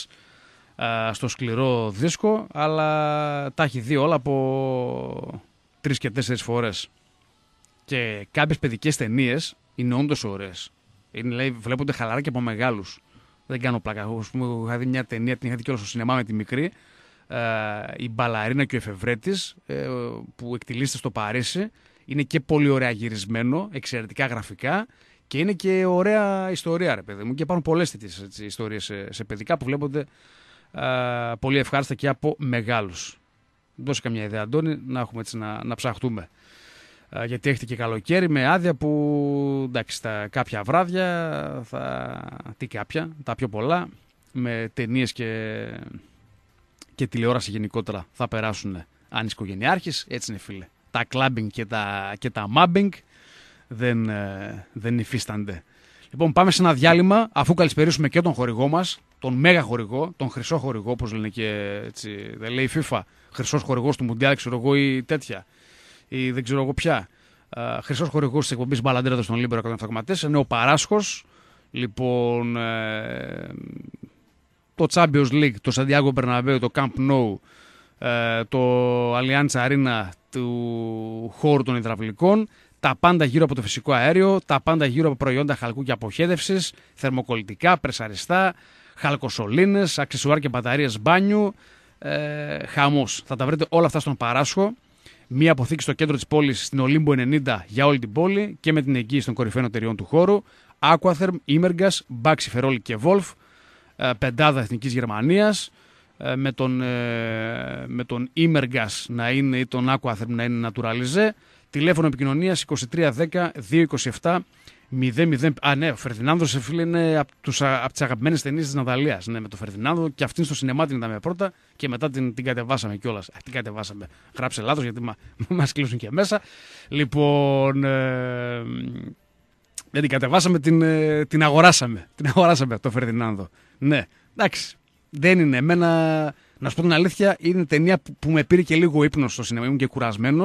ε, στο σκληρό δίσκο, αλλά τα έχει δει όλα από 3 και 4 φορές. Και κάποιες παιδικές ταινίες είναι όντως ωραίες. Βλέπονται χαλαρά και από μεγάλους. Δεν κάνω πλάκα. Εγώ, ας πούμε, είχα δει μια ταινία, την είχα δει όλο στο σινεμά με τη μικρή. Ε, η μπαλαρίνα και ο εφευρέτης ε, που εκτελείστε στο Παρίσι. Είναι και πολύ ωραία γυρισμένο, εξαιρετικά γραφικά και είναι και ωραία ιστορία, ρε παιδί μου. Και υπάρχουν πολλές τέτοιες ιστορίες σε, σε, παιδικά που βλέπονται ε, πολύ ευχάριστα και από μεγάλους. Δώσε καμιά ιδέα, Αντώνη, να έχουμε έτσι να, να ψαχτούμε γιατί έχετε και καλοκαίρι με άδεια που εντάξει τα κάποια βράδια θα, τι κάποια, τα πιο πολλά με ταινίες και, και τηλεόραση γενικότερα θα περάσουν αν είσαι έτσι είναι φίλε τα clubbing και τα, και τα μάμπινγκ δεν, ε, δεν υφίστανται Λοιπόν, πάμε σε ένα διάλειμμα αφού καλησπερίσουμε και τον χορηγό μας, τον μέγα χορηγό, τον χρυσό χορηγό, όπως λένε και έτσι. Δεν λέει η FIFA, χρυσός χορηγός του Μουντιάλ, ξέρω εγώ ή τέτοια ή δεν ξέρω εγώ πια. Χρυσός χορηγός της εκπομπής Μπαλαντέρα στον Λίμπερο 107,4. Είναι ο Παράσχος. Λοιπόν, ε, το Champions League, το Σαντιάγκο Περναβέο, το Camp Nou, ε, το Allianz Arena του χώρου των υδραυλικών. Τα πάντα γύρω από το φυσικό αέριο, τα πάντα γύρω από προϊόντα χαλκού και αποχέτευση, θερμοκολλητικά, πρεσαριστά, χαλκοσολίνες, αξεσουάρ και μπαταρίες μπάνιου. Ε, Χαμός. Θα τα βρείτε όλα αυτά στον Παράσχο μία αποθήκη στο κέντρο της πόλης στην Ολύμπο 90 για όλη την πόλη και με την εγγύηση των κορυφαίων εταιριών του χώρου. Aquatherm, Imergas, Baxi Ferroli και Wolf, ε, πεντάδα εθνικής Γερμανίας. Ε, με τον, ε, με τον να είναι ή τον Aquatherm να είναι Naturalize. Τηλέφωνο επικοινωνίας 2310 227 0-0. Α, ναι, ο Φερδινάνδο σε φίλε είναι από, από τις αγαπημένες ταινίες της Ναδαλίας. Ναι, με τον Φερδινάνδο και αυτήν στο σινεμά την είδαμε πρώτα και μετά την, την κατεβάσαμε κιόλας. Την κατεβάσαμε. Γράψε λάθος γιατί μα, μας κλείσουν και μέσα. Λοιπόν. Ε, δεν την κατεβάσαμε, την, ε, την αγοράσαμε. Την αγοράσαμε το Φερδινάνδο. Ναι, εντάξει. Δεν είναι. Εμένα, να σου πω την αλήθεια, είναι ταινία που, που με πήρε και λίγο ύπνος στο σινεμά. Ήμουν και κουρασμένος.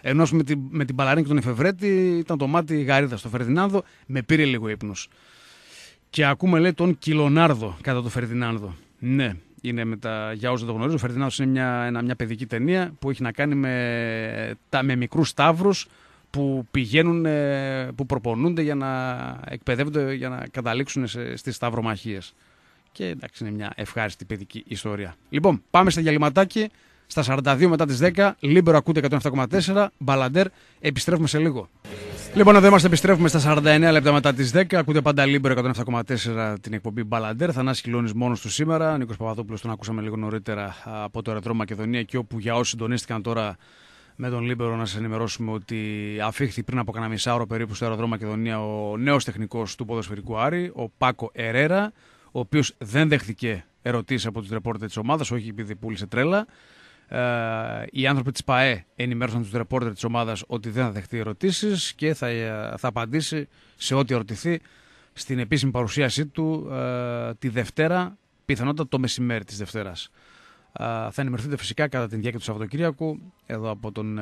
Ενώ με την, με την Παλαρίνη και τον Εφευρέτη ήταν το μάτι γαρίδα στο Φερδινάνδο, με πήρε λίγο ύπνος. Και ακούμε λέει τον Κιλονάρδο κατά τον Φερδινάνδο. Ναι, είναι με τα, για όσους δεν το γνωρίζουν. Ο Φερδινάνδος είναι μια, μια παιδική ταινία που έχει να κάνει με, τα, με μικρούς σταύρου που πηγαίνουν, ε, που προπονούνται για να εκπαιδεύονται, για να καταλήξουν στι στις σταυρομαχίες. Και εντάξει, είναι μια ευχάριστη παιδική ιστορία. Λοιπόν, πάμε στα διαλυματάκια στα 42 μετά τις 10. Λίμπερο ακούτε 107,4. Μπαλαντέρ, επιστρέφουμε σε λίγο. Λοιπόν, εδώ είμαστε, επιστρέφουμε στα 49 λεπτά μετά τις 10. Ακούτε πάντα Λίμπερο 107,4 την εκπομπή Μπαλαντέρ. Θα μόνος του σήμερα. Νίκος Παπαδόπουλος τον ακούσαμε λίγο νωρίτερα από το αεροδρόμιο Μακεδονία και όπου για όσοι συντονίστηκαν τώρα με τον Λίμπερο να σας ενημερώσουμε ότι αφήχθη πριν από κανένα μισάωρο περίπου στο αεροδρόμιο Μακεδονία ο νέος τεχνικός του ποδοσφαιρικού Άρη, ο Πάκο Ερέρα, ο οποίος δεν δέχθηκε ερωτήσεις από τους ρεπόρτερ της ομάδας, όχι επειδή πούλησε τρέλα. Ε, οι άνθρωποι της ΠΑΕ ενημέρωσαν τους ρεπόρτερ της ομάδας ότι δεν θα δεχτεί ερωτήσεις και θα, ε, θα απαντήσει σε ό,τι ερωτηθεί στην επίσημη παρουσίασή του ε, τη Δευτέρα, πιθανότατα το μεσημέρι της Δευτέρας. Θα ενημερωθείτε φυσικά κατά την διάρκεια του Σαββατοκύριακου εδώ από, τον,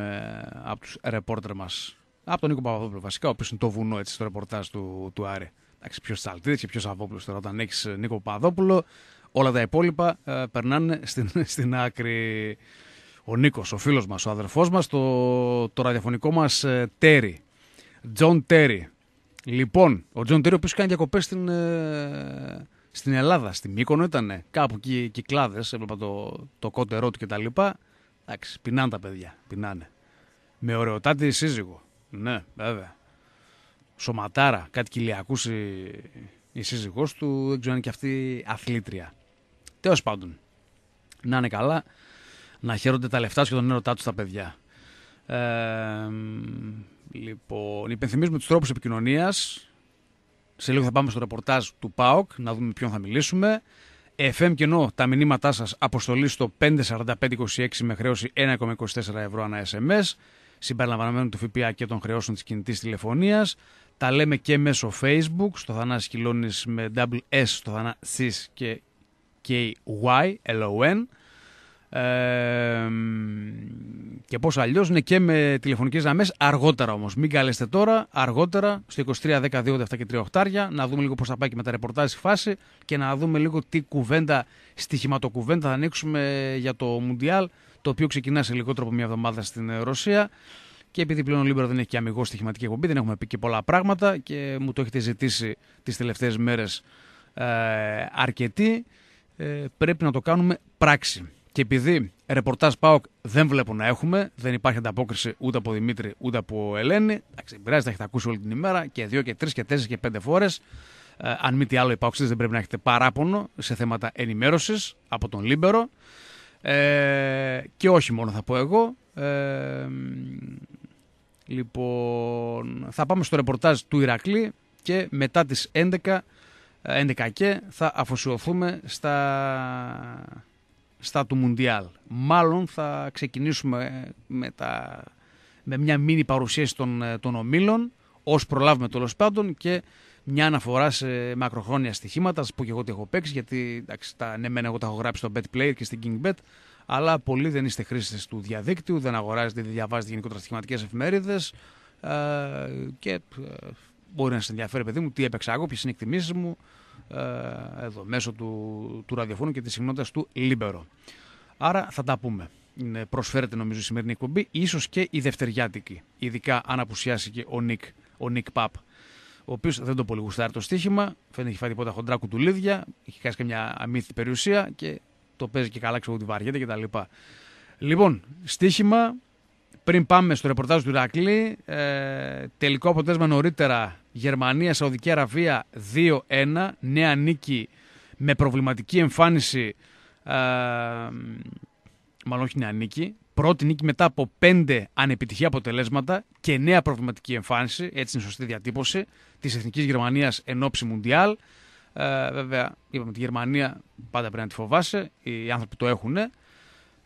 από τους ρεπόρτερ μας. Από τον Νίκο Παπαδόπουλο βασικά, ο οποίος είναι το βουνό έτσι, στο ρεπορτάζ του, του Άρη. Εντάξει, ποιος Τσαλτίδη και ποιος Αβόπουλο τώρα. Όταν έχεις Νίκο Παπαδόπουλο. Όλα τα υπόλοιπα ε, περνάνε στην, στην άκρη. Ο Νίκος, ο φίλος μας, ο αδερφός μας, το, το ραδιοφωνικό μας ε, Τέρι. Τζον Τέρι. Λοιπόν, ο Τζον Τέρι, ο οποίος κάνει διακοπές στην, ε, στην Ελλάδα, στην Μύκονο ήταν. Κάπου εκεί κυκλάδες, έβλεπα το, το κότερό του κτλ. Εντάξει, πεινάνε τα παιδιά. Πεινάνε. Με ωραιοτάτη σύζυγο. Ναι, βέβαια. Σωματάρα, κάτι κοιλιακούς η, η του. Δεν ξέρω αν είναι και αυτή αθλήτρια. Τέλος πάντων, να είναι καλά, να χαίρονται τα λεφτά σου και τον έρωτά τους στα παιδιά. Ε, λοιπόν, υπενθυμίζουμε τους τρόπους επικοινωνίας. Σε λίγο θα πάμε στο ρεπορτάζ του ΠΑΟΚ να δούμε ποιον θα μιλήσουμε. FM ενώ τα μηνύματά σας αποστολή στο 54526 με χρέωση 1,24 ευρώ ανά SMS συμπεριλαμβανομένου του ΦΠΑ και των χρεώσεων της κινητής τηλεφωνίας. Τα λέμε και μέσω Facebook, στο Θανάση Κιλώνη με WS, στο Θανάσης και K-Y-L-O-N. Ε, και πώς αλλιώς είναι και με τηλεφωνικές γραμμές αργότερα όμως μην καλέστε τώρα αργότερα στο 23 10 2, 7 και 3 οχτάρια να δούμε λίγο πώς θα πάει και με τα ρεπορτάζ φάση και να δούμε λίγο τι κουβέντα στοιχηματοκουβέντα θα ανοίξουμε για το Μουντιάλ το οποίο ξεκινά σε λιγότερο από μια εβδομάδα στην ε, Ρωσία και επειδή πλέον ο Λίμπερο δεν έχει και αμυγό στοιχηματική εκπομπή δεν έχουμε πει και πολλά πράγματα και μου το έχετε ζητήσει τις τελευταίες μέρες ε, αρκετοί ε, πρέπει να το κάνουμε πράξη. Και επειδή ρεπορτάζ ΠΑΟΚ δεν βλέπω να έχουμε, δεν υπάρχει ανταπόκριση ούτε από Δημήτρη ούτε από Ελένη. Εντάξει, πειράζει, θα έχετε ακούσει όλη την ημέρα και δύο και τρεις και τέσσερις και πέντε φορές. Ε, αν μη τι άλλο, οι δεν πρέπει να έχετε παράπονο σε θέματα ενημέρωσης από τον Λίμπερο. Ε, και όχι μόνο θα πω εγώ. Ε, λοιπόν, θα πάμε στο ρεπορτάζ του Ηρακλή και μετά τις 11 11 και θα αφοσιωθούμε στα, στα του Μουντιάλ. Μάλλον θα ξεκινήσουμε με, τα, με μια μίνι παρουσίαση των, των ομίλων, ως προλάβουμε τέλος πάντων και μια αναφορά σε μακροχρόνια στοιχήματα, που και εγώ τι έχω παίξει, γιατί εντάξει, τα, ναι, μένα εγώ τα έχω γράψει στο Player και στην King Bet, αλλά πολλοί δεν είστε χρήστες του διαδικτύου, δεν αγοράζετε, δεν διαβάζετε γενικότερα στοιχηματικές εφημερίδες, ε, και ε, μπορεί να σε ενδιαφέρει, παιδί μου, τι έπαιξα εγώ, ποιες είναι οι εκτιμήσεις μου. Ε, εδώ, μέσω του, του ραδιοφώνου και της συχνότητας του Λίμπερο. Άρα θα τα πούμε. Είναι, προσφέρεται νομίζω η σημερινή εκπομπή, ίσως και η δευτεριάτικη. Ειδικά αν απουσιάσει και ο Νικ, ο Νικ Παπ, ο οποίος δεν το πολύ γουστάρει το στοίχημα. Φαίνεται έχει φάει τίποτα χοντρά κουτουλίδια, έχει χάσει και μια αμύθιτη περιουσία και το παίζει και καλά, ξέρω ότι βαριέται κτλ. Λοιπόν, στοίχημα πριν πάμε στο ρεπορτάζ του Ηρακλή, ε, τελικό αποτέλεσμα νωρίτερα. Γερμανία, Σαουδική Αραβία 2-1. Νέα νίκη με προβληματική εμφάνιση. Ε, μάλλον όχι νέα νίκη. Πρώτη νίκη μετά από πέντε ανεπιτυχή αποτελέσματα και νέα προβληματική εμφάνιση. Έτσι είναι σωστή διατύπωση της Εθνικής Γερμανίας εν ώψη Μουντιάλ. Ε, βέβαια, είπαμε τη Γερμανία πάντα πρέπει να τη φοβάσαι. Οι άνθρωποι το έχουν.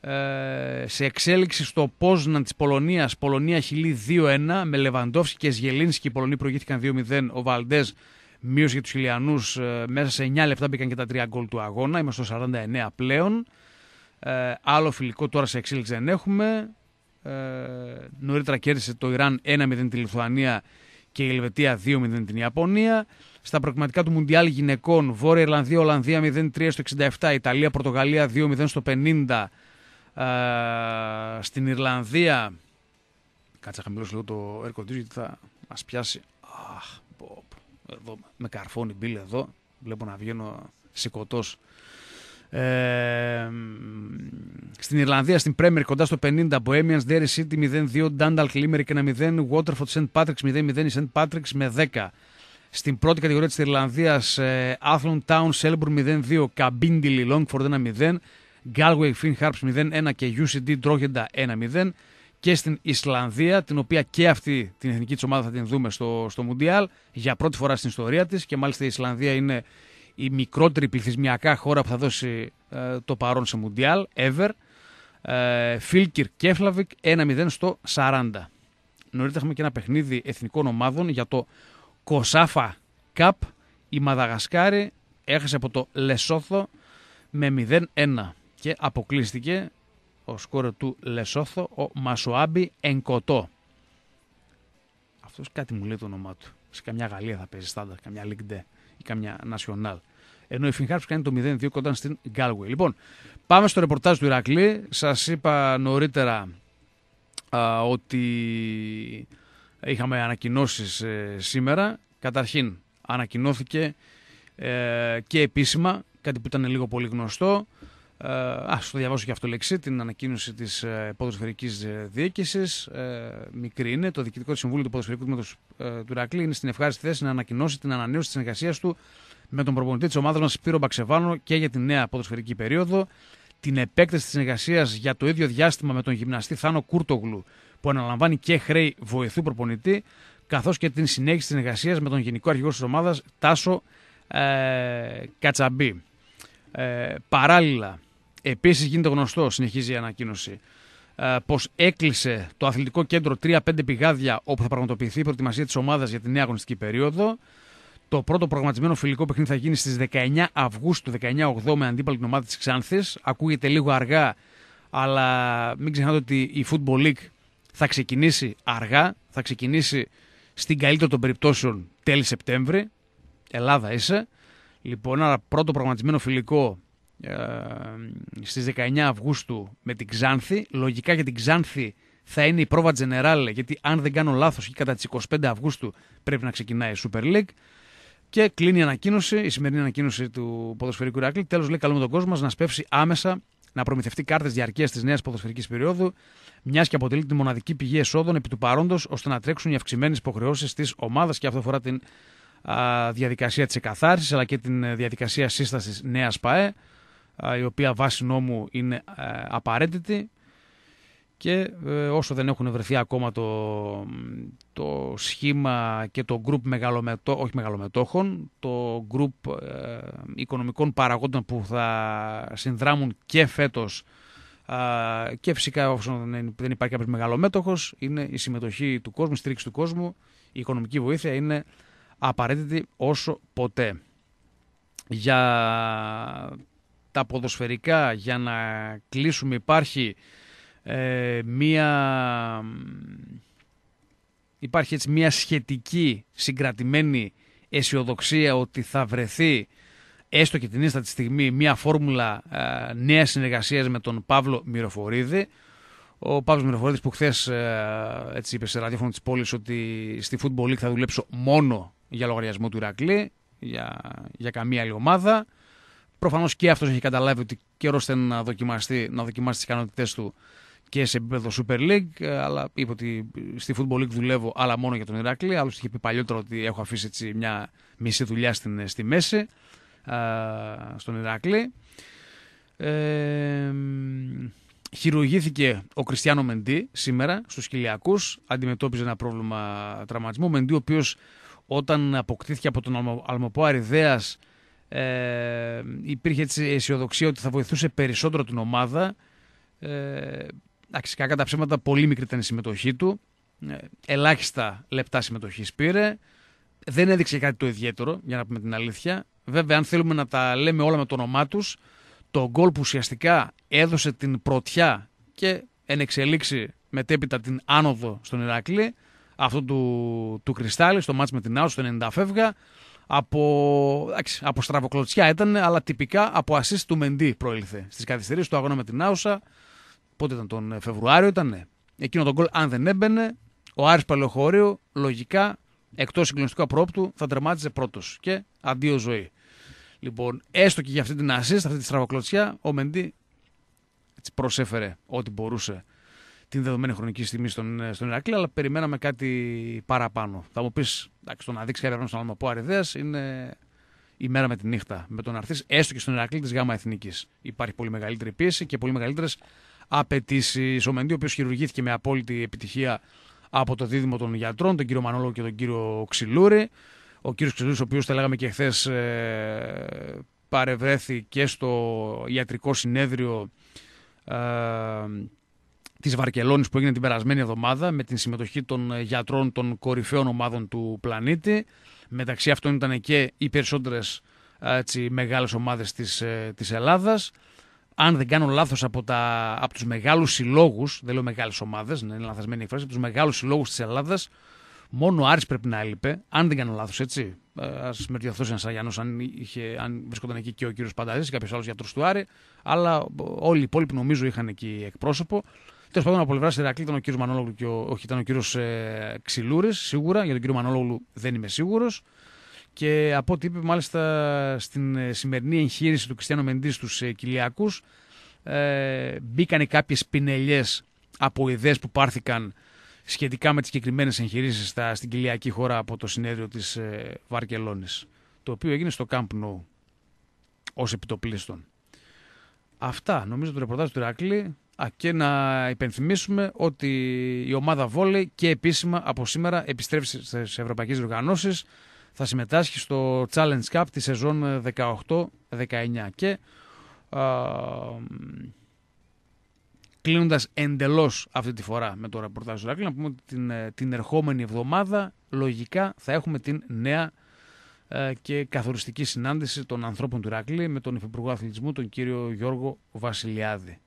Ε, σε εξέλιξη στο Πόζνα της Πολωνίας, Πολωνία Χιλή 2-1, με Λεβαντόφσκι και Σγελίνσκι. Οι Πολωνοί προηγήθηκαν 2-0. Ο Βαλντές μείωσε για τους Χιλιανούς. Ε, μέσα σε 9 λεπτά μπήκαν και τα 3 γκολ του αγώνα. Είμαστε στο 49 πλέον. Ε, άλλο φιλικό τώρα σε εξέλιξη δεν έχουμε. Ε, νωρίτερα κέρδισε το Ιράν 1-0 τη Λιθουανία και η Ελβετία 2-0 την Ιαπωνία. Στα προκριματικά του Μουντιάλ γυναικών, Βόρεια Ιρλανδία, Ολλανδία 0-3 στο 67, Ιταλία, Πορτογαλία 2-0 στο 50. Ε, στην Ιρλανδία. Κάτσε να χαμηλώσω λίγο το air conditioning γιατί θα μας πιάσει. Αχ, πω, εδώ, με καρφώνει μπύλη εδώ. Βλέπω να βγαίνω σηκωτός. Ε, στην Ιρλανδία, στην Πρέμερ, κοντά στο 50, Bohemians, Derry City 0-2, Dundalk, Limerick 1-0, Waterford, St. Patrick's 0-0, St. Patrick's με 10. Στην πρώτη κατηγορία της Ιρλανδίας, ε, Athlone Town, Selburn 0-2, Longford 1-0, Galway Harps 0-1 και UCD Drogheda 1-0 και στην Ισλανδία, την οποία και αυτή την εθνική της ομάδα θα την δούμε στο, στο Μουντιάλ για πρώτη φορά στην ιστορία της και μάλιστα η Ισλανδία είναι η μικρότερη πληθυσμιακά χώρα που θα δώσει ε, το παρόν σε Μουντιάλ, ever. Ε, Φίλκυρ Κέφλαβικ 1-0 στο 40. Νωρίτερα είχαμε και ένα παιχνίδι εθνικών ομάδων για το Κοσάφα Καπ. Η Μαδαγασκάρη έχασε από το Λεσόθο με 0-1 και αποκλείστηκε ο σκόρ του Λεσόθο, ο Μασοάμπι Ενκοτό. Αυτός κάτι μου λέει το όνομά του. Σε καμιά Γαλλία θα παίζει στάνταρ, καμιά Ligue ή καμιά National. Ενώ η καμια νασιοναλ ενω κάνει το 0-2 κοντά στην Γκάλουε. Λοιπόν, πάμε στο ρεπορτάζ του Ηρακλή. Σας είπα νωρίτερα α, ότι είχαμε ανακοινώσεις ε, σήμερα. Καταρχήν ανακοινώθηκε ε, και επίσημα, κάτι που ήταν λίγο πολύ γνωστό, ε, α το διαβάσω και αυτό λέξη, την ανακοίνωση της ε, ποδοσφαιρικής ε, διοίκησης. Ε, μικρή είναι. Το Διοικητικό Συμβούλιο του Ποδοσφαιρικού Τμήματος του Ρακλή είναι στην ευχάριστη θέση να ανακοινώσει την ανανέωση της συνεργασίας του με τον προπονητή της ομάδας μας Σπύρο Μπαξεβάνο και για την νέα ποδοσφαιρική περίοδο. Την επέκταση της συνεργασίας για το ίδιο διάστημα με τον γυμναστή Θάνο Κούρτογλου, που αναλαμβάνει και χρέη βοηθού προπονητή, καθώς και την συνέχιση της συνεργασίας με τον Γενικό Αρχηγό της Ομάδας Τάσο ε, παράλληλα, Επίσης γίνεται γνωστό, συνεχίζει η ανακοίνωση, ε, πως έκλεισε το αθλητικό κέντρο 3-5 πηγάδια όπου θα πραγματοποιηθεί η προετοιμασία της ομάδας για την νέα αγωνιστική περίοδο. Το πρώτο προγραμματισμένο φιλικό παιχνίδι θα γίνει στις 19 Αυγούστου 19-8 με αντίπαλη την ομάδα της Ξάνθης. Ακούγεται λίγο αργά, αλλά μην ξεχνάτε ότι η Football League θα ξεκινήσει αργά. Θα ξεκινήσει στην καλύτερη των περιπτώσεων τέλη Σεπτέμβρη. Ελλάδα είσαι. Λοιπόν, άρα πρώτο προγραμματισμένο φιλικό ε, στις 19 Αυγούστου με την Ξάνθη. Λογικά για την Ξάνθη θα είναι η πρόβα Τζενεράλε, γιατί αν δεν κάνω λάθος και κατά τις 25 Αυγούστου πρέπει να ξεκινάει η Super League. Και κλείνει η ανακοίνωση, η σημερινή ανακοίνωση του ποδοσφαιρικού Ηρακλή. Τέλος, λέει: Καλούμε τον κόσμο μας να σπεύσει άμεσα να προμηθευτεί κάρτες διαρκείας της νέας ποδοσφαιρικής περίοδου, μιας και αποτελεί τη μοναδική πηγή εσόδων επί του παρόντος, ώστε να τρέξουν οι αυξημένες υποχρεώσεις της ομάδας και αυτό αφορά την διαδικασία της εκαθάρισης αλλά και την ε, διαδικασία σύστασης νέας ΠΑΕ η οποία βάσει νόμου είναι ε, απαραίτητη και ε, όσο δεν έχουν βρεθεί ακόμα το, το σχήμα και το γκρουπ μεγαλομετώ, όχι μεγαλομετόχων, το γκρουπ ε, οικονομικών παραγόντων που θα συνδράμουν και φέτος και φυσικά όσο δεν υπάρχει κάποιος μεγαλομέτοχος είναι η συμμετοχή του κόσμου, η στήριξη του κόσμου, η οικονομική βοήθεια είναι απαραίτητη όσο ποτέ. Για τα ποδοσφαιρικά για να κλείσουμε υπάρχει ε, μία υπάρχει έτσι μία σχετική συγκρατημένη αισιοδοξία ότι θα βρεθεί έστω και την ίστατη στιγμή μία φόρμουλα ε, νέας συνεργασίας με τον Παύλο Μυροφορίδη ο Παύλος Μυροφορίδης που χθες ε, έτσι είπε σε ραδιόφωνο της πόλης ότι στη Football League θα δουλέψω μόνο για λογαριασμό του Ηρακλή για καμία άλλη ομάδα Προφανώς και αυτός έχει καταλάβει ότι καιρός θέλει να δοκιμαστεί, να δοκιμάσει τις ικανότητέ του και σε επίπεδο Super League. Ε, αλλά είπε ότι στη Football League δουλεύω, αλλά μόνο για τον Ηράκλειο. Άλλωστε είχε πει παλιότερα ότι έχω αφήσει έτσι μια μισή δουλειά στην, ε, στη μέση ε, στον Ηράκλη. Ε, χειρουργήθηκε ο Κριστιανό Μεντή σήμερα στους Κυλιακούς. Αντιμετώπιζε ένα πρόβλημα τραυματισμού. Μεντί ο οποίος όταν αποκτήθηκε από τον Αλμοπό Αριδέας ε, υπήρχε έτσι αισιοδοξία ότι θα βοηθούσε περισσότερο την ομάδα. Ε, αξικά κατά ψέματα πολύ μικρή ήταν η συμμετοχή του. Ε, ελάχιστα λεπτά συμμετοχής πήρε. Δεν έδειξε κάτι το ιδιαίτερο, για να πούμε την αλήθεια. Βέβαια, αν θέλουμε να τα λέμε όλα με το όνομά τους, το γκολ που ουσιαστικά έδωσε την πρωτιά και εν εξελίξει μετέπειτα την άνοδο στον Ηρακλή, αυτό του, του Κρυστάλλι, στο μάτς με την Άους, στο 90 φεύγα, από, από στραβοκλωτσιά ήταν, αλλά τυπικά από ασίστ του Μεντί προήλθε. Στις καθυστερήσεις του αγώνα με την Άουσα, πότε ήταν τον Φεβρουάριο, ήταν εκείνο τον γκολ. Αν δεν έμπαινε, ο Άρης Παλαιοχώριος, λογικά εκτός συγκλονιστικού απρόπτου θα τερμάτιζε πρώτος και αντίο ζωή. Λοιπόν, έστω και για αυτή την ασίστ, αυτή τη στραβοκλωτσιά, ο Μεντί προσέφερε ό,τι μπορούσε την δεδομένη χρονική στιγμή στον, ε, στον Ηρακλή, αλλά περιμέναμε κάτι παραπάνω. Θα μου πεις, εντάξει, το να δείξει να στον Αλμαπό Αριδέας είναι η μέρα με τη νύχτα. Με τον έρθει έστω και στον Ηρακλή της ΓΑΜΑ Εθνικής. Υπάρχει πολύ μεγαλύτερη πίεση και πολύ μεγαλύτερες απαιτήσεις. Ο Μεντή, ο οποίος χειρουργήθηκε με απόλυτη επιτυχία από το δίδυμο των γιατρών, τον κύριο Μανόλο και τον κύριο Ξυλούρη. Ο κύριος Ξυλούρης, ο οποίος τα λέγαμε και χθες, ε, και στο ιατρικό συνέδριο ε, της Βαρκελόνης που έγινε την περασμένη εβδομάδα με την συμμετοχή των ε, γιατρών των κορυφαίων ομάδων του πλανήτη. Μεταξύ αυτών ήταν και οι περισσότερες ε, μεγάλες ομάδες της της ε, Ελλάδας. Αν δεν κάνω λάθος από, από τους μεγάλους συλλόγους, δεν λέω μεγάλες ομάδες, είναι λανθασμένη η φράση, από τους μεγάλους συλλόγους της Ελλάδας, μόνο ο Άρης πρέπει να έλειπε, αν δεν κάνω λάθος, έτσι. Ας με διορθώσει ένα Αγιανό, αν, είχε, αν βρισκόταν εκεί και ο κύριος Πανταζή ή κάποιος άλλος γιατρός του Άρη. Αλλά όλοι οι υπόλοιποι νομίζω είχαν εκεί εκπρόσωπο. Τέλος πάντων, από πλευρά Ηρακλή ήταν ο κύριος Μανόλογλου και όχι, ήταν ο κύριος ε, σίγουρα. Για τον κύριο Μανόλογλου δεν είμαι σίγουρος. Και από ό,τι είπε, μάλιστα στην ε, σημερινή εγχείρηση του Κριστιανού Μεντής στους ε, Κυλιακούς, ε, μπήκαν κάποιες πινελιές από ιδέες που πάρθηκαν σχετικά με τις συγκεκριμένες εγχειρήσεις στην Κυλιακή χώρα από το συνέδριο της ε, Βαρκελόνης. Το οποίο έγινε στο Camp Nou ως επιτοπλίστων. Αυτά νομίζω το ρεπορτάζ του Ηρακλή και να υπενθυμίσουμε ότι η ομάδα Βόλεϊ και επίσημα από σήμερα επιστρέφει στις ευρωπαϊκές οργανώσεις Θα συμμετάσχει στο Challenge Cup τη σεζόν 18-19 και κλείνοντα κλείνοντας εντελώς αυτή τη φορά με το ρεπορτάζ του Ρακλή, να πούμε ότι την, ε, την ερχόμενη εβδομάδα λογικά θα έχουμε την νέα ε, και καθοριστική συνάντηση των ανθρώπων του Ρακλή με τον Υφυπουργό Αθλητισμού, τον κύριο Γιώργο Βασιλιάδη.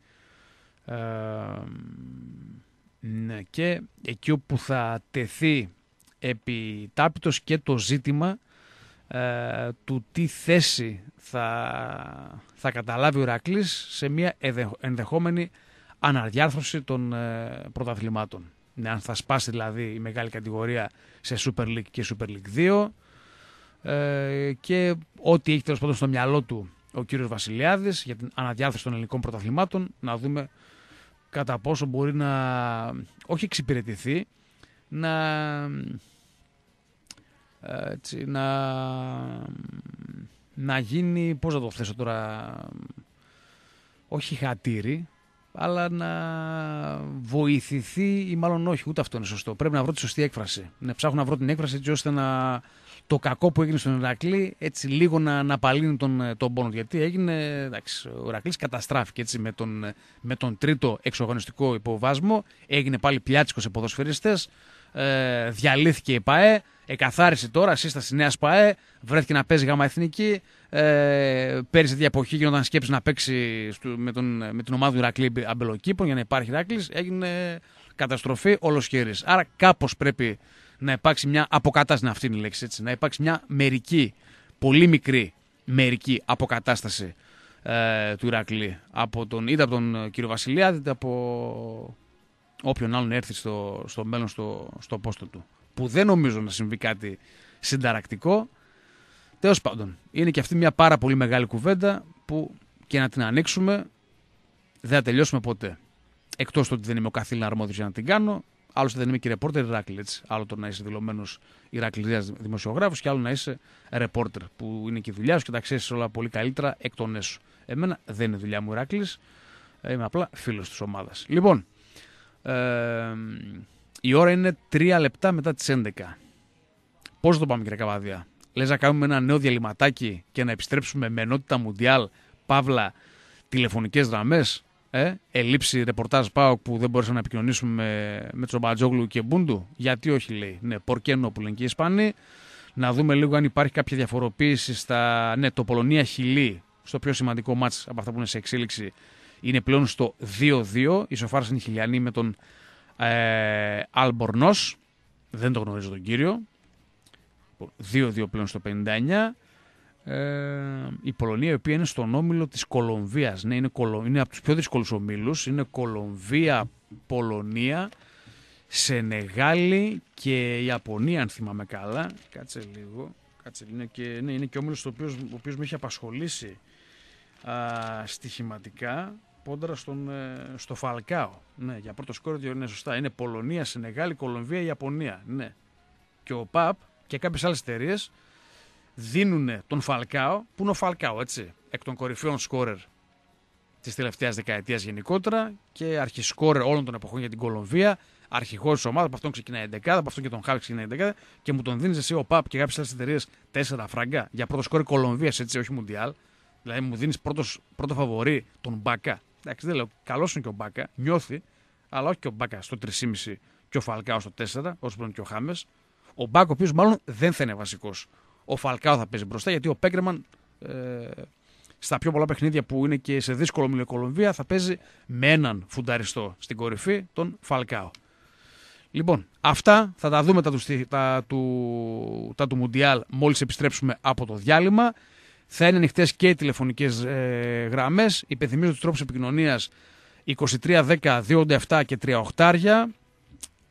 Ναι, και εκεί όπου θα τεθεί επιτάπητος και το ζήτημα ε, του τι θέση θα, θα καταλάβει ο Ρακλής σε μια ενδεχόμενη αναδιάρθρωση των ε, πρωταθλημάτων. Ναι, αν θα σπάσει δηλαδή η μεγάλη κατηγορία σε Super League και Super League 2 ε, και ό,τι έχει τέλος πάντων στο μυαλό του ο κύριος Βασιλιάδης για την αναδιάρθρωση των ελληνικών πρωταθλημάτων να δούμε κατά πόσο μπορεί να όχι εξυπηρετηθεί, να, ε, έτσι, να, να γίνει, πώς να το θέσω τώρα, όχι χατήρι, αλλά να βοηθηθεί ή μάλλον όχι, ούτε αυτό είναι σωστό. Πρέπει να βρω τη σωστή έκφραση. Να ψάχνω να βρω την έκφραση έτσι ώστε να το κακό που έγινε στον Ηρακλή έτσι λίγο να, να απαλύνει τον, ε, τον πόνο. Γιατί έγινε, εντάξει, ο Ηρακλής καταστράφηκε έτσι, με, τον, ε, με τον τρίτο εξοργανιστικό υποβάσμο. Έγινε πάλι πιάτσικο σε ποδοσφαιριστές. Ε, διαλύθηκε η ΠαΕ. Εκαθάρισε τώρα, σύσταση νέας ΠαΕ. Βρέθηκε να παίζει γάμα εθνική. Ε, πέρυσι την γινόταν σκέψη να παίξει στο, με, τον, με την ομάδα του Ηρακλή Αμπελοκήπων για να υπάρχει Ηρακλής. Έγινε καταστροφή ολοσχερής. Άρα κάπως πρέπει να υπάρξει μια αποκατάσταση, αυτή είναι η λέξη έτσι, να υπάρξει μια μερική, πολύ μικρή μερική αποκατάσταση ε, του Ηρακλή. Από τον, είτε από τον ε, κύριο Βασιλιάδη, είτε από όποιον άλλον έρθει στο, στο μέλλον στο, στο πόστο του. Που δεν νομίζω να συμβεί κάτι συνταρακτικό. Τέλος πάντων, είναι και αυτή μια πάρα πολύ μεγάλη κουβέντα που και να την ανοίξουμε δεν θα τελειώσουμε ποτέ. Εκτός το ότι δεν είμαι ο καθήλυνα αρμόδιος για να την κάνω, Άλλωστε δεν είμαι και ρεπόρτερ Ηράκλειος. Άλλο το να είσαι δηλωμένος Ηρακλειά δημοσιογράφος και άλλο να είσαι ρεπόρτερ που είναι και η δουλειά σου και τα ξέρεις όλα πολύ καλύτερα εκ των έσω. Εμένα δεν είναι δουλειά μου Ηράκλειος. Είμαι απλά φίλος της ομάδας. Λοιπόν, ε, η ώρα είναι 3 λεπτά μετά τις 11. Πώ το πάμε, κύριε Καβαδία. Λες να κάνουμε ένα νέο διαλυματάκι και να επιστρέψουμε με ενότητα Μουντιάλ, παύλα, τηλεφωνικές γραμμές. Ε, ρεπορτάζ ΠΑΟΚ που δεν μπορούσαμε να επικοινωνήσουμε με, με Τσομπατζόγλου και Μπούντου. Γιατί όχι, λέει. Ναι, Πορκένο που λένε και οι Ισπανοί. Να δούμε λίγο αν υπάρχει κάποια διαφοροποίηση στα. Ναι, το Πολωνία-Χιλή, στο πιο σημαντικό μάτς από αυτά που είναι σε εξέλιξη, είναι πλέον στο 2-2. Η Σοφάρας είναι χιλιανή με τον ε, Αλμπορνό. Δεν το γνωρίζω τον κύριο. 2-2 λοιπόν, πλέον στο 59. Ε, η Πολωνία, η οποία είναι στον όμιλο της Κολομβίας. Ναι, είναι, είναι από τους πιο δύσκολους ομίλους. Είναι Κολομβία, Πολωνία, Σενεγάλη και Ιαπωνία, αν θυμάμαι καλά. Κάτσε λίγο. Κάτσε, είναι και, ναι, είναι και όμιλος ο οποίος, ο οποίος με έχει απασχολήσει α, στοιχηματικά πόντρα στον, ε, στο Φαλκάο. Ναι, για πρώτο σκόρδιο είναι σωστά. Είναι Πολωνία, Σενεγάλη, Κολομβία, Ιαπωνία. Ναι. Και ο ΠΑΠ και κάποιες άλλες εταιρείες δίνουν τον Φαλκάο, που είναι ο Φαλκάο, έτσι, εκ των κορυφαίων σκόρερ της τελευταίας δεκαετίας γενικότερα και αρχισκόρερ όλων των εποχών για την Κολομβία, αρχηγός της ομάδας, από αυτόν ξεκινάει 11, από αυτόν και τον Χάβη ξεκινάει 11 και μου τον δίνεις εσύ ο Παπ και κάποιες άλλες εταιρείες 4 φράγκα για πρώτο σκόρερ Κολομβίας, έτσι, όχι Μουντιάλ. Δηλαδή μου δίνεις πρώτος φαβορή τον Μπάκα. Εντάξει, δεν λέω, καλός είναι και ο Μπάκα, νιώθει, αλλά όχι και ο Μπάκα στο 3,5 και ο Φαλκάο στο 4, όσο πλέον και ο Χάμες. Ο Μπάκο, ο οποίος μάλλον δεν θα είναι βασικός ο Φαλκάο θα παίζει μπροστά γιατί ο Πέγκρεμαν ε, στα πιο πολλά παιχνίδια που είναι και σε δύσκολο μήλο Κολομβία θα παίζει με έναν φουνταριστό στην κορυφή, τον Φαλκάο. Λοιπόν, αυτά θα τα δούμε τα του, τα του, Μουντιάλ μόλις επιστρέψουμε από το διάλειμμα. Θα είναι ανοιχτές και οι τηλεφωνικές ε, γραμμές. Υπενθυμίζω τους τρόπους 2 και 38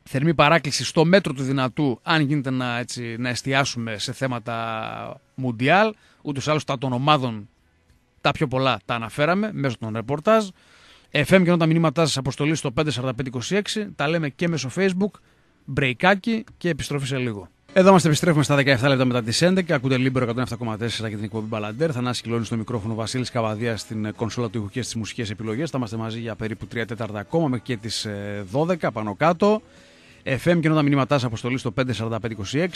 θερμή παράκληση στο μέτρο του δυνατού, αν γίνεται να, έτσι, να εστιάσουμε σε θέματα Μουντιάλ. Ούτως ή άλλως τα των ομάδων τα πιο πολλά τα αναφέραμε μέσω των ρεπορτάζ. FM και τα μηνύματά σας αποστολή στο 54526. Τα λέμε και μέσω Facebook. Μπρεϊκάκι και επιστροφή σε λίγο. Εδώ είμαστε επιστρέφουμε στα 17 λεπτά μετά τις 11. Ακούτε Λίμπερο 107,4 για την εκπομπή Μπαλαντέρ. Θα Κιλώνη στο μικρόφωνο Βασίλης Καβαδίας στην ε, κονσόλα του ήχου και στις μουσικές επιλογές. Θα είμαστε μαζί για περίπου 3 τέταρτα ακόμα μέχρι και τις 12 ε, πάνω κάτω. FM και τα μηνύματά σας αποστολή στο 54526, 2310,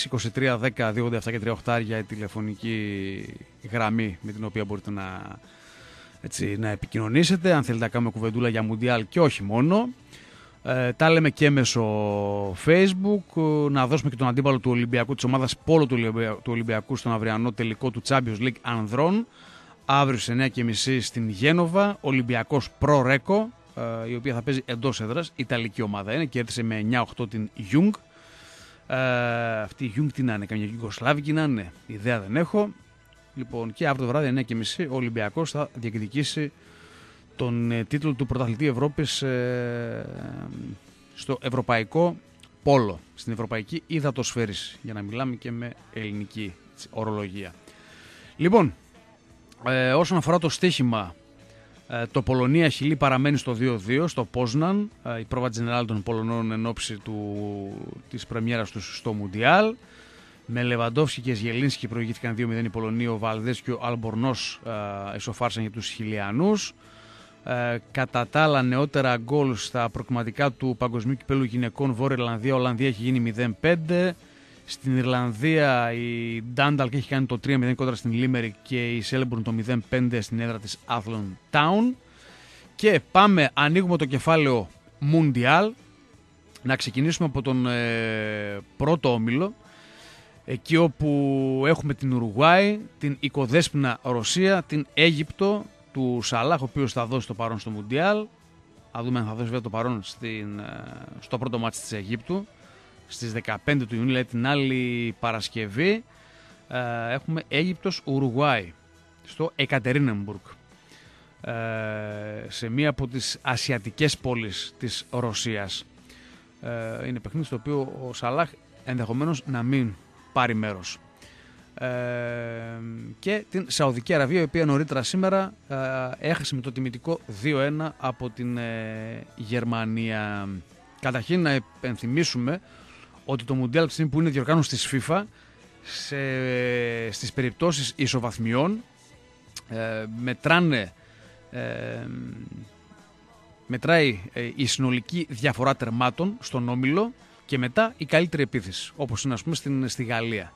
287 και 38 για η τηλεφωνική γραμμή με την οποία μπορείτε να, έτσι, να επικοινωνήσετε. Αν θέλετε να κάνουμε κουβεντούλα για Μουντιάλ και όχι μόνο. Ε, τα λέμε και μέσω Facebook. Ε, να δώσουμε και τον αντίπαλο του Ολυμπιακού, της ομάδας Πόλο του Ολυμπιακού, στον αυριανό τελικό του Champions League Ανδρών. Αύριο στις 9.30 στην Γένοβα, ολυμπιακός Ολυμπιακός προ-ρέκο. Ε, η οποία θα παίζει εντός έδρας. Ιταλική ομάδα είναι. Κέρδισε με 9-8 την Young. Ε, αυτή η Young τι να είναι, καμιά Γιουγκοσλάβικη να είναι. Ιδέα δεν έχω. Λοιπόν, και αύριο το βράδυ 9.30 ο Ολυμπιακός θα διεκδικήσει τον ε, τίτλο του πρωταθλητή Ευρώπης ε, στο ευρωπαϊκό πόλο. Στην ευρωπαϊκή υδατοσφαίρη. Για να μιλάμε και με ελληνική ορολογία. Λοιπόν, ε, όσον αφορά το στοίχημα ε, το Πολωνία Χιλή παραμένει στο 2-2 στο Πόσναν, ε, η πρόβα τζενεράλ των Πολωνών εν ώψη του, της πρεμιέρας τους στο Μουντιάλ. Με Λεβαντόφσκι και Σγελίνσκι προηγήθηκαν 2-0 οι Πολωνοί, ο Βαλδές και ο Αλμπορνός ε, εσωφάρσαν για τους Χιλιανούς. Ε, κατά τα άλλα νεότερα γκολ στα προκριματικά του Παγκοσμίου Κυπέλου Γυναικών Βόρεια Ολλανδία. Ολλανδία έχει γίνει 0-5. Στην Ιρλανδία η Ντάνταλκ έχει κάνει το 3-0 κόντρα στην Λίμερη και η Σέλμπουρν το 0-5 στην έδρα της Athlon Town. Και πάμε, ανοίγουμε το κεφάλαιο Mundial. Να ξεκινήσουμε από τον ε, πρώτο όμιλο. Εκεί όπου έχουμε την Ουρουγουάη, την οικοδέσπινα Ρωσία, την Αίγυπτο του Σαλάχ, ο οποίος θα δώσει το παρόν στο Μουντιάλ. Θα δούμε αν θα δώσει βέβαια το παρόν στην, ε, στο πρώτο μάτς της Αιγύπτου στις 15 του Ιουνίου, δηλαδή την άλλη Παρασκευή, ε, έχουμε Αίγυπτος Ουρουγουάη στο Εκατερίνεμπουργκ. Ε, σε μία από τις ασιατικές πόλεις της Ρωσίας. Ε, είναι παιχνίδι στο οποίο ο Σαλάχ ενδεχομένως να μην πάρει μέρος. και την Σαουδική Αραβία η οποία νωρίτερα σήμερα έχασε με το τιμητικό 2-1 από την Γερμανία. Καταρχήν να επενθυμίσουμε ότι το Μουντιάλ τη στιγμή που είναι διοργάνωση της FIFA σε, στις περιπτώσεις ισοβαθμιών ε, μετράνε ε, μετράει ε, η συνολική διαφορά τερμάτων στον όμιλο και μετά η καλύτερη επίθεση όπως είναι ας πούμε στην, στη Γαλλία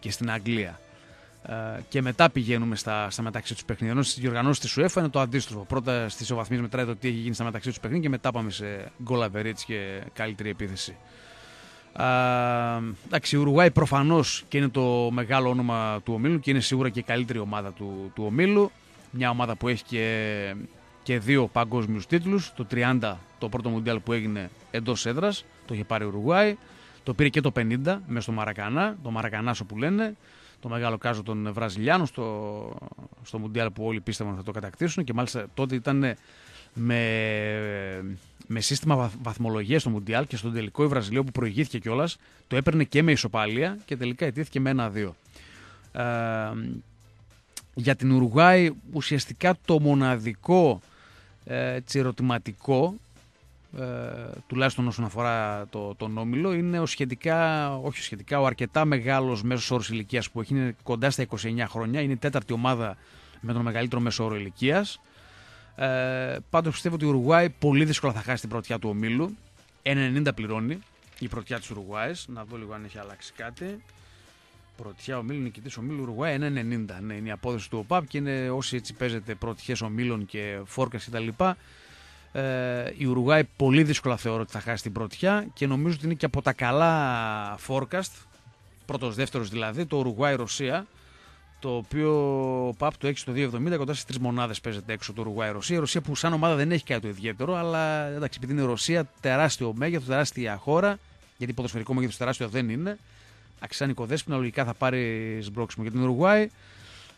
και στην Αγγλία ε, και μετά πηγαίνουμε στα, στα μεταξύ τους παιχνίδια. Ενώ στις της UEFA είναι το αντίστροφο. Πρώτα στις ισοβαθμίες μετράει το τι έχει γίνει στα μεταξύ τους παιχνίδια και μετά πάμε σε γκολ και καλύτερη επίθεση εντάξει, η Ουρουάη προφανώς και είναι το μεγάλο όνομα του ομίλου και είναι σίγουρα και η καλύτερη ομάδα του, του ομίλου. Μια ομάδα που έχει και, και δύο παγκόσμιους τίτλους. Το 30 το πρώτο μοντέλο που έγινε εντός έδρας, το είχε πάρει η Το πήρε και το 50 μέσα στο Μαρακανά, το Μαρακανάσο που λένε, το μεγάλο κάζο των Βραζιλιάνων στο, στο που όλοι πίστευαν θα το κατακτήσουν και μάλιστα τότε ήταν με με σύστημα βαθμολογίας στο Μουντιάλ και στον τελικό η που προηγήθηκε κιόλας, το έπαιρνε και με ισοπαλία και τελικά ετήθηκε με ένα-δύο. Ε, για την Ουρουγάη ουσιαστικά το μοναδικό ε, τσιρωτηματικό ε, τουλάχιστον όσον αφορά το, τον Όμιλο είναι ο σχετικά, όχι σχετικά, ο αρκετά μεγάλος μέσος όρος ηλικίας που έχει είναι κοντά στα 29 χρόνια είναι η τέταρτη ομάδα με τον μεγαλύτερο μέσο όρο ηλικίας ε, Πάντως πιστεύω ότι η Ουρουάη πολύ δύσκολα θα χάσει την πρωτιά του ομίλου. 1,90 πληρώνει η πρωτιά της Ουρουάη. Να δω λίγο αν έχει αλλάξει κάτι. Πρωτιά ομίλου, νικητής ομίλου Ουρουάη 1,90. Ναι, είναι η απόδοση του ΟΠΑΠ και είναι όσοι έτσι παίζετε πρωτιές ομίλων και φόρκας κτλ. Ε, η Ουρουάη πολύ δύσκολα θεωρώ ότι θα χάσει την πρωτιά και νομίζω ότι είναι και από τα καλά forecast, πρώτος δεύτερος δηλαδή, το Ουρουάη-Ρωσία το οποίο ο ΠΑΠ το έχει στο 2,70, κοντά στις τρεις μονάδες παίζεται έξω το Ουρουάη Ρωσία. Η Ρωσία που σαν ομάδα δεν έχει κάτι το ιδιαίτερο, αλλά εντάξει, επειδή είναι η Ρωσία τεράστιο μέγεθος, τεράστια χώρα, γιατί ποδοσφαιρικό μέγεθος τεράστιο δεν είναι. Αξιάν οικοδέσπινα, λογικά θα πάρει σμπρόξιμο για την Ουρουάη.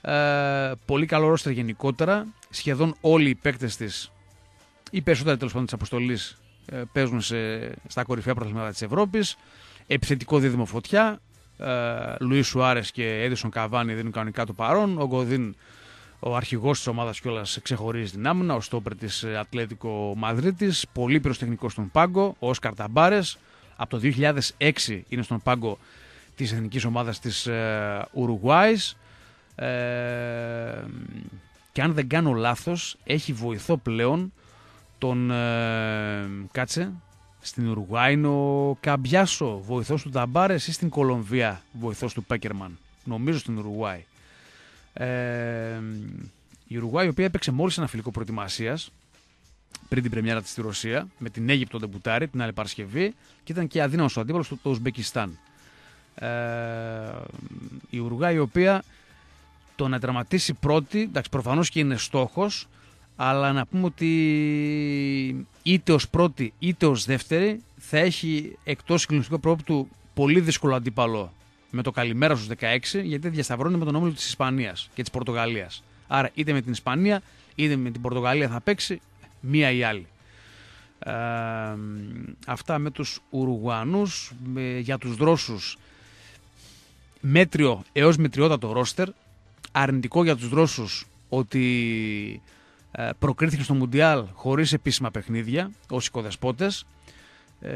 Ε, πολύ καλό ρόστερ γενικότερα. Σχεδόν όλοι οι παίκτες της, οι περισσότεροι τέλος πάντων της αποστολής, ε, παίζουν σε, στα κορυφαία πρωταθλήματα της Ευρώπης. Επιθετικό δίδυμο φωτιά. Ε, Λουίς Σουάρες και Έντισον Δεν δίνουν κανονικά το παρόν. Ο Γκοδίν, ο αρχηγός της ομάδας κιόλας, ξεχωρίζει την άμυνα. Ο στόπερ της Ατλέτικο Μαδρίτης. Πολύ πυροτεχνικό στον πάγκο. Ο Όσκαρ Από το 2006 είναι στον πάγκο της εθνικής ομάδας της ε, Ουρουγουάης. Ε, και αν δεν κάνω λάθος έχει βοηθό πλέον τον ε, κάτσε στην Ουρουάη είναι ο Καμπιάσο, βοηθός του Ταμπάρες, ή στην Κολομβία, βοηθός του Πέκερμαν. Νομίζω στην Ρουάι. ή στην Κολομβία, βοηθό του Πέκερμαν. Νομίζω στην Ουρουγουάη. Ε, η Ουρουγουάη, η οποία έπαιξε μόλις ένα φιλικό προετοιμασίας πριν την πρεμιέρα της στη Ρωσία, με την Αίγυπτο Ντεμπουτάρη την άλλη Παρασκευή και ήταν και αδύναμος ο αντίπαλος του Ουσμπεκιστάν. Ε, η Ουρουγουάη, η οποία το να τραυματίσει πρώτη, εντάξει, προφανώς και είναι στόχος, αλλά να πούμε ότι είτε ως πρώτη είτε ως δεύτερη θα έχει εκτός συγκλονιστικού πρόπτου πολύ δύσκολο αντίπαλο με το καλημέρα στους 16 γιατί διασταυρώνει με τον όμιλο της Ισπανίας και της Πορτογαλίας. Άρα είτε με την Ισπανία είτε με την Πορτογαλία θα παίξει μία ή άλλη. αυτά με τους Ουρουγουανούς για τους Δρόσους μέτριο έως μετριότατο ρόστερ αρνητικό για τους Δρόσους ότι ε, προκρίθηκε στο Μουντιάλ χωρίς επίσημα παιχνίδια ως οικοδεσπότες ε,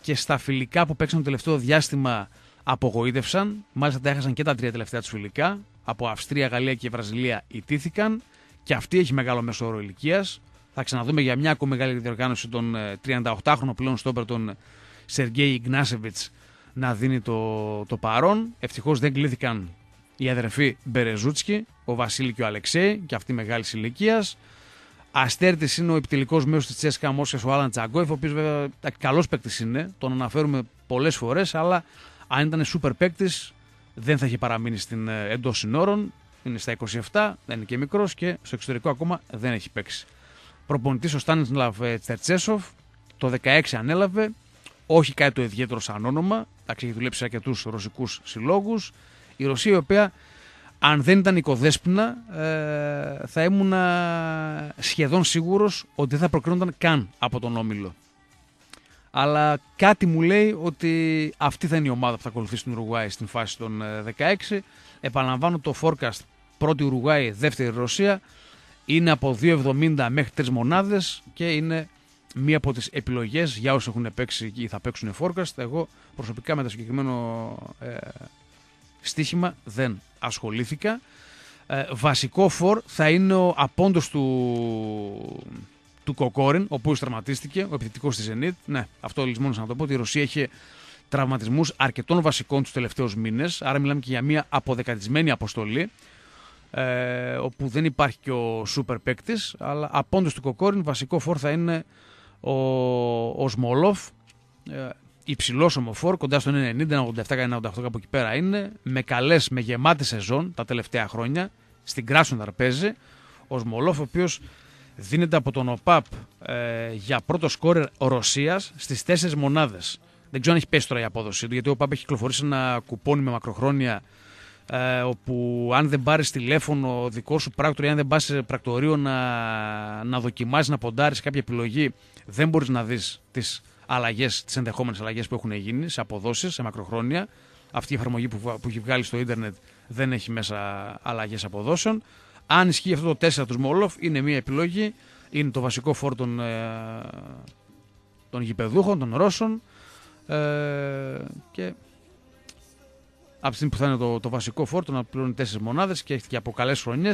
και στα φιλικά που παίξαν το τελευταίο διάστημα απογοήτευσαν. Μάλιστα τα έχασαν και τα τρία τελευταία τους φιλικά. Από Αυστρία, Γαλλία και Βραζιλία ιτήθηκαν. Και αυτή έχει μεγάλο μέσο όρο ηλικίας. Θα ξαναδούμε για μια ακόμη μεγάλη διοργάνωση των 38χρονο ε, πλέον στόπερ τον Σεργέη Ιγνάσεβιτ να δίνει το, το παρόν. Ευτυχώς δεν κλείθηκαν οι αδερφοί Μπερεζούτσκι, ο Βασίλη και ο Αλεξέη, και αυτή μεγάλη ηλικίας. Αστέρτης είναι ο επιτελικό μέρο της Τσέσκα Μόσχας, ο Άλαν Τσαγκόεφ, ο οποίος βέβαια καλός παίκτης είναι, τον αναφέρουμε πολλές φορές, αλλά αν ήταν σούπερ παίκτης δεν θα είχε παραμείνει στην ε, εντός συνόρων. Είναι στα 27, δεν είναι και μικρός και στο εξωτερικό ακόμα δεν έχει παίξει. Προπονητής ο Στάνισλαβ ε, Τσερτσέσοφ, το 16 ανέλαβε, όχι κάτι το ιδιαίτερο σαν όνομα, έχει δουλέψει σε αρκετούς ρωσικούς συλλόγους. Η Ρωσία η οποία αν δεν ήταν οικοδέσπινα ε, θα ήμουν σχεδόν σίγουρος ότι δεν θα προκρίνονταν καν από τον Όμιλο. Αλλά κάτι μου λέει ότι αυτή θα είναι η ομάδα που θα ακολουθήσει την Ουρουγουάη στην φάση των 16. Ε, Επαναλαμβάνω το forecast πρώτη Ουρουγουάη, δεύτερη Ρωσία είναι από 2,70 μέχρι 3 μονάδες και είναι μία από τις επιλογές για όσους έχουν παίξει ή θα παίξουν forecast. Εγώ προσωπικά με το συγκεκριμένο ε, Στοίχημα δεν ασχολήθηκα. Ε, βασικό φορ θα είναι ο απόντος του, του Κοκόριν, ο οποίος τραυματίστηκε, ο επιθετικός της Zenit. Ναι, αυτό λησμόνισα να το πω, ότι η Ρωσία έχει τραυματισμούς αρκετών βασικών τους τελευταίους μήνες, άρα μιλάμε και για μια αποδεκατισμένη αποστολή, ε, όπου δεν υπάρχει και ο σούπερ παίκτης, αλλά απόντος του Κοκόριν βασικό φορ θα είναι ο, ο Σμολόφ, ε, υψηλός ομοφόρ, κοντά στον 90, 87, 88 κάπου εκεί πέρα είναι, με καλές, με γεμάτη σεζόν τα τελευταία χρόνια, στην Κράσονδαρ παίζει. Ο Σμολόφ, ο οποίος δίνεται από τον ΟΠΑΠ ε, για πρώτο σκόρερ Ρωσίας στις 4 μονάδες. Δεν ξέρω αν έχει πέσει τώρα η απόδοση του, γιατί ο ΟΠΑΠ έχει κυκλοφορήσει ένα κουπόνι με μακροχρόνια ε, όπου αν δεν πάρεις τηλέφωνο δικό σου πράκτορ ή αν δεν πας σε πρακτορείο να, να να ποντάρεις κάποια επιλογή, δεν μπορείς να δεις τις αλλαγές, τις ενδεχόμενες αλλαγές που έχουν γίνει σε αποδόσεις, σε μακροχρόνια. Αυτή η εφαρμογή που, που έχει βγάλει στο ίντερνετ δεν έχει μέσα αλλαγές αποδόσεων. Αν ισχύει αυτό το 4 τους Μόλοφ, είναι μια επιλογή. Είναι το βασικό φόρτο των, ε, των γηπεδούχων, των Ρώσων. Ε, και από τη στιγμή που θα είναι το, το βασικό φόρτο να πληρώνει 4 μονάδες και έχει και από καλές χρονιές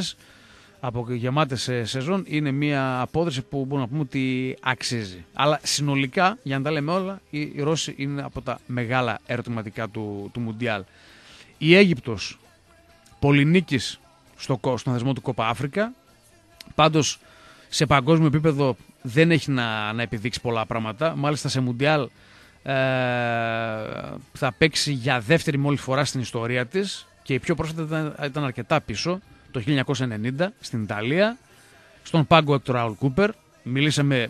από γεμάτε σεζόν είναι μια απόδοση που μπορούμε να πούμε ότι αξίζει. Αλλά συνολικά, για να τα λέμε όλα, οι Ρώσοι είναι από τα μεγάλα ερωτηματικά του, του Μουντιάλ. Η Αίγυπτος πολυνίκης στο, στον θεσμό του Κόπα Αφρικα. Πάντως σε παγκόσμιο επίπεδο δεν έχει να, να επιδείξει πολλά πράγματα. Μάλιστα σε Μουντιάλ ε, θα παίξει για δεύτερη μόλις φορά στην ιστορία της και η πιο πρόσφατα ήταν, ήταν αρκετά πίσω το 1990 στην Ιταλία, στον πάγκο του Ραουλ Κούπερ. Μιλήσαμε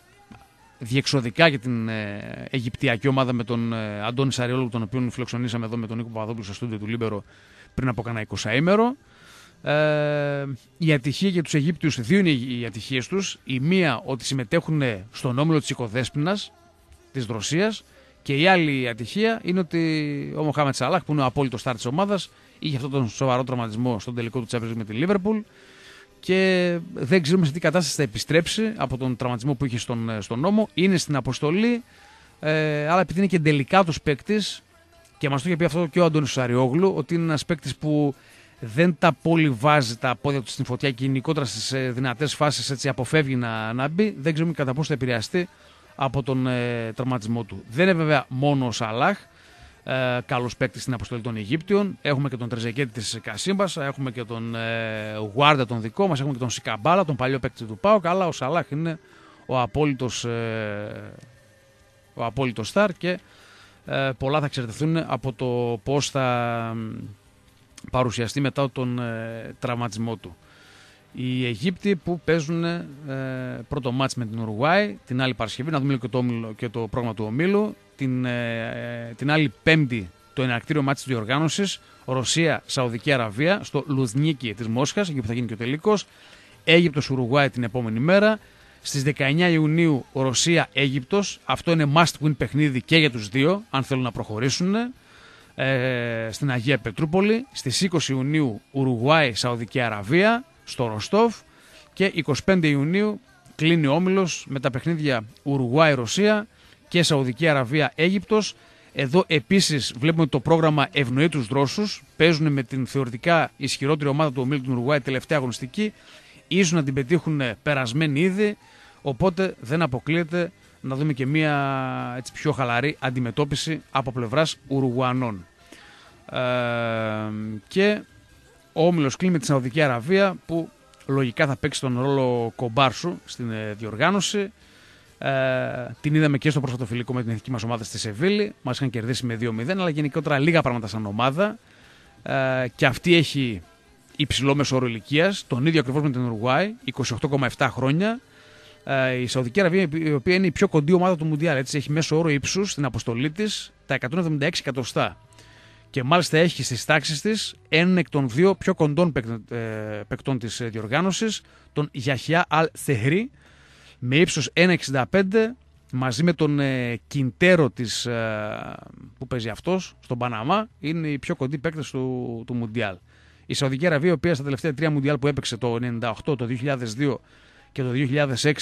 διεξοδικά για την ε, Αιγυπτιακή ομάδα με τον ε, Αντώνη Σαριόλου, τον οποίο φιλοξενήσαμε εδώ με τον Νίκο Παπαδόπουλο στο στούντιο του Λίμπερο πριν από κανένα 20 ημέρο. Ε, η ατυχία για τους Αιγύπτιους, δύο είναι οι ατυχίες τους. Η μία ότι συμμετέχουν στον όμιλο της οικοδέσπινας της Ρωσίας και η άλλη ατυχία είναι ότι ο Μοχάμετ Σαλάχ που είναι ο απόλυτος στάρ της ομάδας, Είχε αυτόν τον σοβαρό τραυματισμό στον τελικό του Champions με τη Λίβερπουλ και δεν ξέρουμε σε τι κατάσταση θα επιστρέψει από τον τραυματισμό που είχε στον, ε, στον νόμο. Είναι στην αποστολή, ε, αλλά επειδή είναι και τελικά του παίκτης και μας το είχε πει αυτό και ο Αντώνης Σαριόγλου, ότι είναι ένας παίκτης που δεν τα πολύ βάζει τα πόδια του στην φωτιά και γενικότερα στις ε, δυνατές φάσεις έτσι αποφεύγει να, να μπει. Δεν ξέρουμε κατά πόσο θα επηρεαστεί από τον ε, τραυματισμό του. Δεν είναι βέβαια μόνο ο Σαλάχ ε, καλός παίκτης στην αποστολή των Αιγύπτιων. Έχουμε και τον Τρεζεκέτη της Κασίμπας, έχουμε και τον ε, Γουάρντα τον δικό μας, έχουμε και τον Σικαμπάλα, τον παλιό παίκτη του Πάου. Καλά, ο Σαλάχ είναι ο απόλυτος ε, ο απόλυτος στάρ και ε, πολλά θα εξαρτηθούν από το πως θα παρουσιαστεί μετά τον ε, τραυματισμό του οι Αιγύπτιοι που παίζουν ε, πρώτο μάτς με την Ουρουάη την άλλη Παρασκευή, να δούμε και το, και το πρόγραμμα του ομίλου. Την, ε, την άλλη Πέμπτη το εναρκτήριο μάτς της διοργάνωσης Ρωσία-Σαουδική Αραβία στο Λουδνίκι της Μόσχας, εκεί που θα γίνει και ο τελικός. Αίγυπτος Ουρουάη την επόμενη μέρα. Στις 19 Ιουνίου Ρωσία-Αίγυπτος. Αυτό είναι must win παιχνίδι και για τους δύο, αν θέλουν να προχωρήσουν. Ε, στην Αγία Πετρούπολη. Στις 20 Ιουνίου Ουρουάη-Σαουδική Αραβία στο Ροστόφ και 25 Ιουνίου κλείνει ο Όμιλος με τα παιχνιδια ουρουγουαη Ουρουάη-Ρωσία και Σαουδική Αραβία-Αίγυπτος. Εδώ επίσης βλέπουμε ότι το πρόγραμμα ευνοεί τους Ρώσους. Παίζουν με την θεωρητικά ισχυρότερη ομάδα του ομίλου του Ουρουγουάη τελευταία αγωνιστική. Ίσως να την πετύχουν περασμένη ήδη. Οπότε δεν αποκλείεται να δούμε και μια έτσι, πιο χαλαρή αντιμετώπιση από πλευράς Ουρουγουανών ε, και ο όμιλος κλείνει με τη Σαουδική Αραβία που λογικά θα παίξει τον ρόλο κομπάρσου στην ε, διοργάνωση. Ε, την είδαμε και στο πρόσφατο φιλικό με την εθνική μας ομάδα στη Σεβίλη. Μας είχαν κερδίσει με 2-0, αλλά γενικότερα λίγα πράγματα σαν ομάδα. Ε, και αυτή έχει υψηλό μέσο ηλικίας, τον ίδιο ακριβώς με την Ουρουάη, 28,7 χρόνια. Ε, η Σαουδική Αραβία, η οποία είναι η πιο κοντή ομάδα του Μουντιάλ, έτσι, έχει μέσο όρο ύψους στην αποστολή της τα 176 εκατοστά και μάλιστα έχει στις τάξεις της έναν εκ των δύο πιο κοντών ε, παικτών της ε, διοργάνωσης, τον Γιαχιά Αλ Θεχρή, με ύψος 1,65 μαζί με τον ε, Κιντέρο της, που παίζει αυτός στον Παναμά, είναι οι πιο κοντοί παίκτες του, του Μουντιάλ. Η Σαουδική Αραβία, η οποία στα τελευταία τρία Μουντιάλ που έπαιξε το 1998, το 2002 και το 2006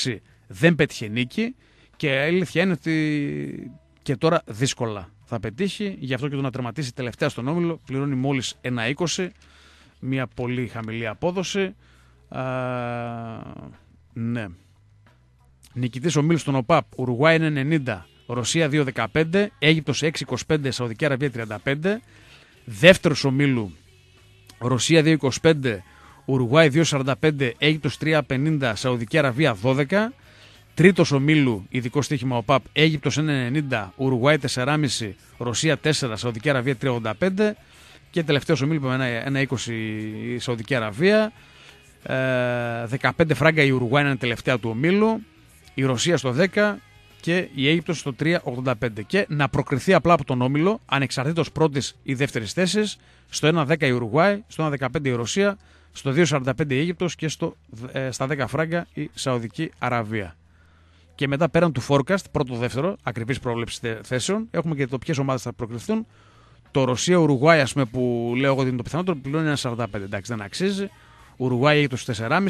δεν πέτυχε νίκη και η αλήθεια είναι ότι και τώρα δύσκολα θα πετύχει. Γι' αυτό και το να τερματίσει τελευταία στον όμιλο πληρώνει μόλις 1,20, Μια πολύ χαμηλή απόδοση. Α, ναι. Νικητής ομίλου στον ΟΠΑΠ. Ουρουάη 90. ρωσια 2,15, Αίγυπτο Αίγυπτος Σαουδική Αραβία 35. Δεύτερος ομίλου. 2,25, 2-25. 2,45, Αίγυπτο αιγυπτος Σαουδική Αραβία 12. Τρίτος ομίλου, ειδικό στοίχημα ο ΠΑΠ, Αίγυπτος 1,90, Ουρουάη 4,5, Ρωσία 4, Σαουδική Αραβία 3,85 και τελευταίος ομίλου είπαμε 1,20 η Σαουδική Αραβία. 15 ε, φράγκα η Ουρουάη είναι τελευταία του ομίλου, η Ρωσία στο 10 και η Αίγυπτος στο 3,85. Και να προκριθεί απλά από τον όμιλο, ανεξαρτήτως πρώτης ή δεύτερης θέσης, στο 1,10 η Ουρουάη, στο 1,15 η Ρωσία, στο 2,45 η Αίγυπτος και στο, ε, στα 10 φράγκα η Σαουδική Αραβία. Και μετά πέραν του forecast, πρώτο-δεύτερο, ακριβής πρόβλεψη θέσεων, έχουμε και το ποιες ομάδες θα προκριθούν. Το Ρωσία-Ουρουγουάη, ας πούμε, που λέω εγώ ότι είναι το πιθανότερο, πληρώνει ένα 45. Εντάξει, δεν αξίζει. Ουρουγουάη έχει το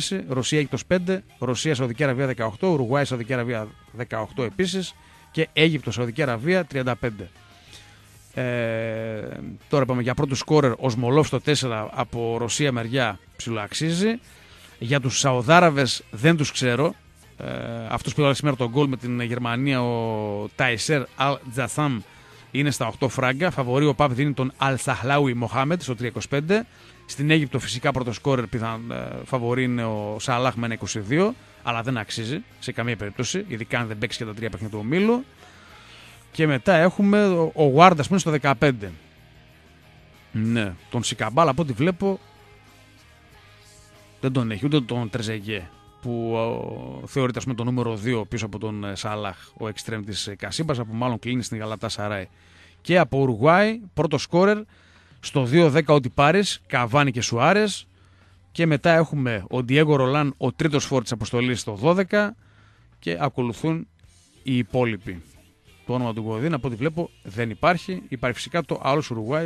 4,5, Ρωσία έχει το 5, Ρωσία-Σαουδική Αραβία 18, Ουρουγουάη-Σαουδική Αραβία 18 επίσης και Αίγυπτο-Σαουδική Αραβία 35. Ε, τώρα πάμε για πρώτο σκόρερ ο Σμολόφ στο 4 από Ρωσία μεριά ψηλοαξίζει. Για τους Σαουδάραβες δεν τους ξέρω. Ε, αυτός που έβαλε σήμερα τον γκολ με την Γερμανία, ο Ταϊσέρ Αλ Τζαθάμ, είναι στα 8 φράγκα. Φαβορεί ο Παπ δίνει τον Αλ Σαχλάουι Μοχάμετ στο 325. Στην Αίγυπτο φυσικά πρώτο σκόρερ πιθαν, ε, φαβορεί είναι ο Σαλάχ με ένα 22, αλλά δεν αξίζει σε καμία περίπτωση, ειδικά αν δεν παίξει και τα τρία παιχνίδια του ομίλου. Και μετά έχουμε ο Γουάρντα που είναι στο 15. Ναι, τον Σικαμπάλα από ό,τι βλέπω δεν τον έχει ούτε τον Τρεζεγέ που ε, θεωρείται πούμε, το νούμερο 2 πίσω από τον ε, Σάλαχ, ο εξτρέμ της ε, Κασίμπας, που μάλλον κλείνει στην Γαλατά Σαράι. Και από Ουρουάη, πρώτος σκόρερ, στο 2-10 ότι πάρεις, Καβάνι και Σουάρες. Και μετά έχουμε ο Ντιέγκο Ρολάν, ο τρίτος φόρ της αποστολής, στο 12. Και ακολουθούν οι υπόλοιποι. Το όνομα του Γκοδίνα από ό,τι βλέπω, δεν υπάρχει. Υπάρχει φυσικά το άλλο Ουρουάη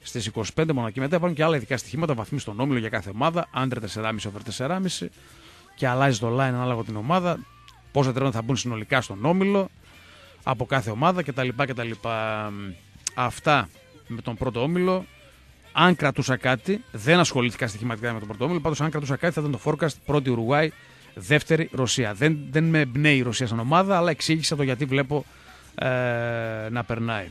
στι 25 μονακή. μετά. Υπάρχουν και άλλα ειδικά στοιχήματα, βαθμοί στον όμιλο για κάθε ομάδα, άντρε 4,5, 4,5 και αλλάζει το line ανάλογα την ομάδα. Πόσα τρένα θα μπουν συνολικά στον όμιλο από κάθε ομάδα κτλ. κτλ. Αυτά με τον πρώτο όμιλο. Αν κρατούσα κάτι, δεν ασχολήθηκα στοιχηματικά με τον πρώτο όμιλο. Πάντως, αν κρατούσα κάτι, θα ήταν το forecast πρώτη Ουρουάη, δεύτερη Ρωσία. Δεν, δεν με εμπνέει η Ρωσία σαν ομάδα, αλλά εξήγησα το γιατί βλέπω ε, να περνάει.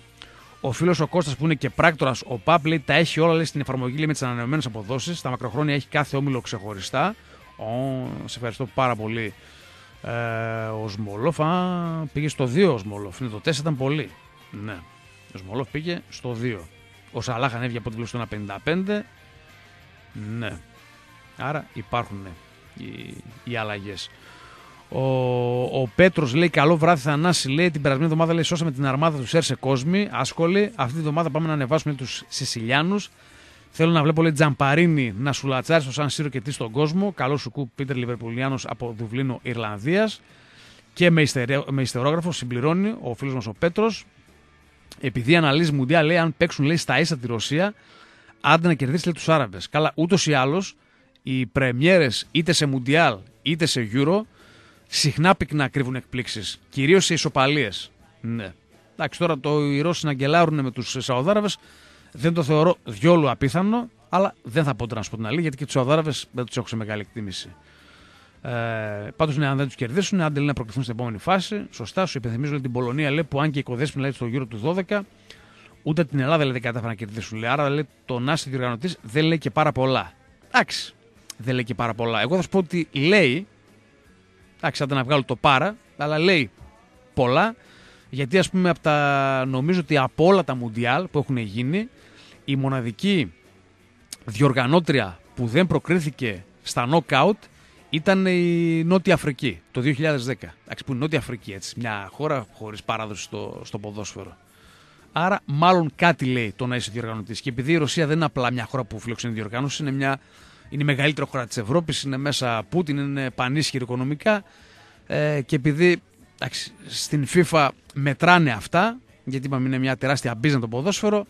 Ο φίλος ο Κώστας που είναι και πράκτορας, ο Παπ, λέει τα έχει όλα στην εφαρμογή με τις ανανεωμένες αποδόσεις. Τα μακροχρόνια έχει κάθε όμιλο ξεχωριστά. Oh, σε ευχαριστώ πάρα πολύ. Ε, ο Σμολόφ α, πήγε στο 2 ο Σμολόφ. Είναι το 4 ήταν πολύ. Ναι. Ο Σμολόφ πήγε στο 2. Ο Σαλάχ ανέβη από την του 1,55. Ναι. Άρα υπάρχουν ναι, οι, οι αλλαγές. Ο, ο Πέτρος λέει: Καλό βράδυ, Θανάση. Λέει την περασμένη εβδομάδα λέει: Σώσαμε την αρμάδα του Σέρσε Κόσμη. Άσχολη. Αυτή τη εβδομάδα πάμε να ανεβάσουμε τους Σισιλιάνους. Θέλω να βλέπω λέει Τζαμπαρίνη να σου λατσάρει στο Σαν Σύρο και τι στον κόσμο. Καλό σου κου Πίτερ Λιβερπουλιάνος από Δουβλίνο Ιρλανδίας. Και με, ιστερο, με ιστερόγραφο συμπληρώνει ο φίλος μας ο Πέτρος. Επειδή αναλύσει Μουντιά λέει αν παίξουν λέει, στα ίσα τη Ρωσία, άντε να κερδίσει τους Άραβες. Καλά, ούτως ή άλλως οι πρεμιέρες είτε σε Μουντιάλ είτε σε Euro συχνά πυκνά κρύβουν εκπλήξεις. Κυρίως σε ισοπαλίες. Ναι. Εντάξει, τώρα το, οι Ρώσοι να με τους Σαουδάραβες δεν το θεωρώ διόλου απίθανο, αλλά δεν θα πω τώρα να σου πω την αλήθεια, γιατί και τους Σαουδάραβε δεν τους έχω σε μεγάλη εκτίμηση. Ε, Πάντως, ναι, αν δεν τους κερδίσουν, αν δεν να προκριθούν στην επόμενη φάση, σωστά σου υπενθυμίζω την Πολωνία, λέει που αν και η Κοδέσπη στο γύρο του 12, ούτε την Ελλάδα λέει, δεν κατάφεραν να κερδίσουν. Λέει, άρα λέει, το είσαι διοργανωτής δεν λέει και πάρα πολλά. Εντάξει, δεν λέει και πάρα πολλά. Εγώ θα σου πω ότι λέει, εντάξει, άντε να βγάλω το πάρα, αλλά λέει πολλά, γιατί ας πούμε από τα, νομίζω ότι από όλα τα Μουντιάλ που έχουν γίνει, η μοναδική διοργανώτρια που δεν προκρίθηκε στα νοκάουτ ήταν η Νότια Αφρική το 2010. Εντάξει, που είναι Νότια Αφρική, έτσι. Μια χώρα χωρίς παράδοση στο, στο ποδόσφαιρο. Άρα, μάλλον κάτι λέει το να είσαι διοργανωτής. Και επειδή η Ρωσία δεν είναι απλά μια χώρα που φιλοξενεί διοργάνωση, είναι, μια, είναι η μεγαλύτερη χώρα της Ευρώπης, είναι μέσα Πούτιν, είναι πανίσχυρη οικονομικά. Ε, και επειδή εντάξει, στην FIFA μετράνε αυτά, γιατί είπαμε είναι μια τεράστια μπίζα το ποδόσφαιρο,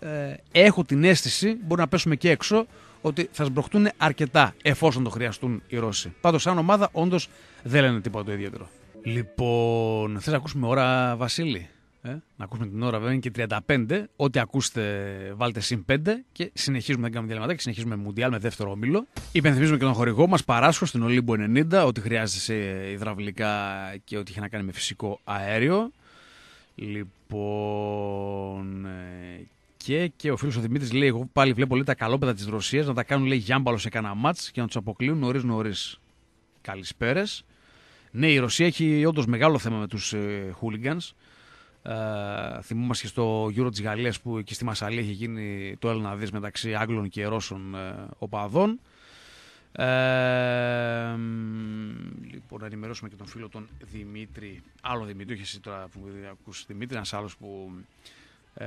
ε, έχω την αίσθηση, μπορεί να πέσουμε και έξω, ότι θα σμπροχτούν αρκετά εφόσον το χρειαστούν οι Ρώσοι. Πάντως, σαν ομάδα, όντως δεν λένε τίποτα το ιδιαίτερο. Λοιπόν, θες να ακούσουμε ώρα, Βασίλη. Ε? Να ακούσουμε την ώρα, βέβαια είναι και 35. Ό,τι ακούστε βάλτε συν 5 και συνεχίζουμε. Δεν κάνουμε και συνεχίζουμε Μουντιάλ με δεύτερο όμιλο. Υπενθυμίζουμε και τον χορηγό μας, Παράσχο, στην Ολύμπο 90, ότι χρειάζεσαι υδραυλικά και ό,τι είχε να κάνει με φυσικό αέριο. Λοιπόν, ε, και, και ο φίλος ο Δημήτρης λέει: Εγώ πάλι βλέπω λέει, τα καλόπεδα της Ρωσίας να τα κάνουν λέει γιάμπαλο σε κανένα μάτ και να τους αποκλείουν νωρί-νωρί. Καλησπέρες. Ναι, η Ρωσία έχει όντως μεγάλο θέμα με τους ε, χούλιγκαν. Ε, θυμόμαστε και στο γύρο της Γαλλίας που εκεί στη Μασαλία έχει γίνει το Έλληνα δεις μεταξύ Άγγλων και Ρώσων ε, οπαδών. Ε, λοιπόν, να ενημερώσουμε και τον φίλο τον Δημήτρη. Άλλο Δημήτρη, όχι εσύ τώρα που ακούσεις Δημήτρη, ένας άλλος που ε,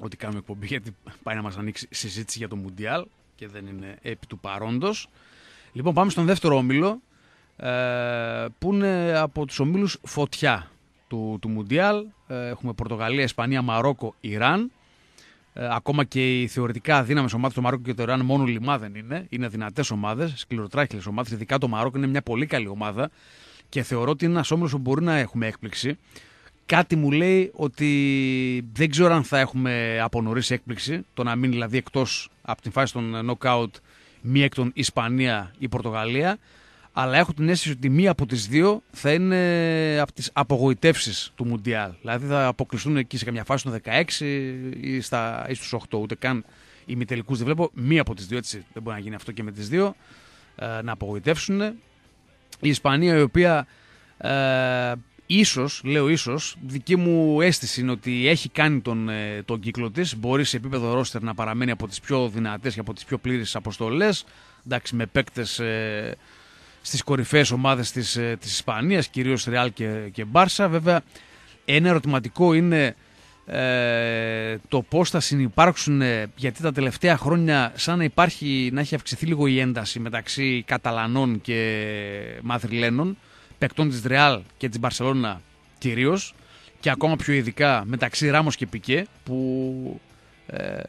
ότι κάνουμε εκπομπή γιατί πάει να μας ανοίξει συζήτηση για το Μουντιάλ και δεν είναι επί του παρόντος. Λοιπόν πάμε στον δεύτερο όμιλο ε, που είναι από τους ομίλους φωτιά του, του Μουντιάλ. Ε, έχουμε Πορτογαλία, Ισπανία, Μαρόκο, Ιράν. Ε, ακόμα και οι θεωρητικά δύναμε ομάδε του Μαρόκου και του Ιράν μόνο λιμά δεν είναι. Είναι δυνατές ομάδες, σκληροτράχυλες ομάδες. Ειδικά το Μαρόκο είναι μια πολύ καλή ομάδα και θεωρώ ότι είναι ένας όμιλος που μπορεί να έχουμε έκπληξη κάτι μου λέει ότι δεν ξέρω αν θα έχουμε από νωρίς έκπληξη, το να μείνει δηλαδή εκτός από την φάση των νοκάουτ μία εκ των Ισπανία ή Πορτογαλία, αλλά έχω την αίσθηση ότι μία από τις δύο θα είναι από τις απογοητεύσεις του Μουντιάλ. Δηλαδή θα αποκλειστούν εκεί σε καμιά φάση των 16 ή, στα, ή στους 8, ούτε καν τελικούς δεν βλέπω. Μία από τις δύο, έτσι δεν μπορεί να γίνει αυτό και με τις δύο, ε, να απογοητεύσουν. Η Ισπανία η οποία... Ε, Ίσως, λέω ίσως, δική μου αίσθηση είναι ότι έχει κάνει τον, ε, τον κύκλο της. Μπορεί σε επίπεδο ρόστερ να παραμένει από τις πιο δυνατές και από τις πιο πλήρες αποστολές. Εντάξει, με παίκτες ε, στις κορυφαίες ομάδες της, ε, της Ισπανίας, κυρίως Ρεάλ και, και Μπάρσα. Βέβαια, ένα ερωτηματικό είναι ε, το πώς θα συνεπάρξουν, ε, γιατί τα τελευταία χρόνια σαν να, υπάρχει, να έχει αυξηθεί λίγο η ένταση μεταξύ Καταλανών και Μαθριλένων παικτών της Ρεάλ και της Μπαρσελόνα κυρίως και ακόμα πιο ειδικά μεταξύ Ράμο και Πικέ που ε,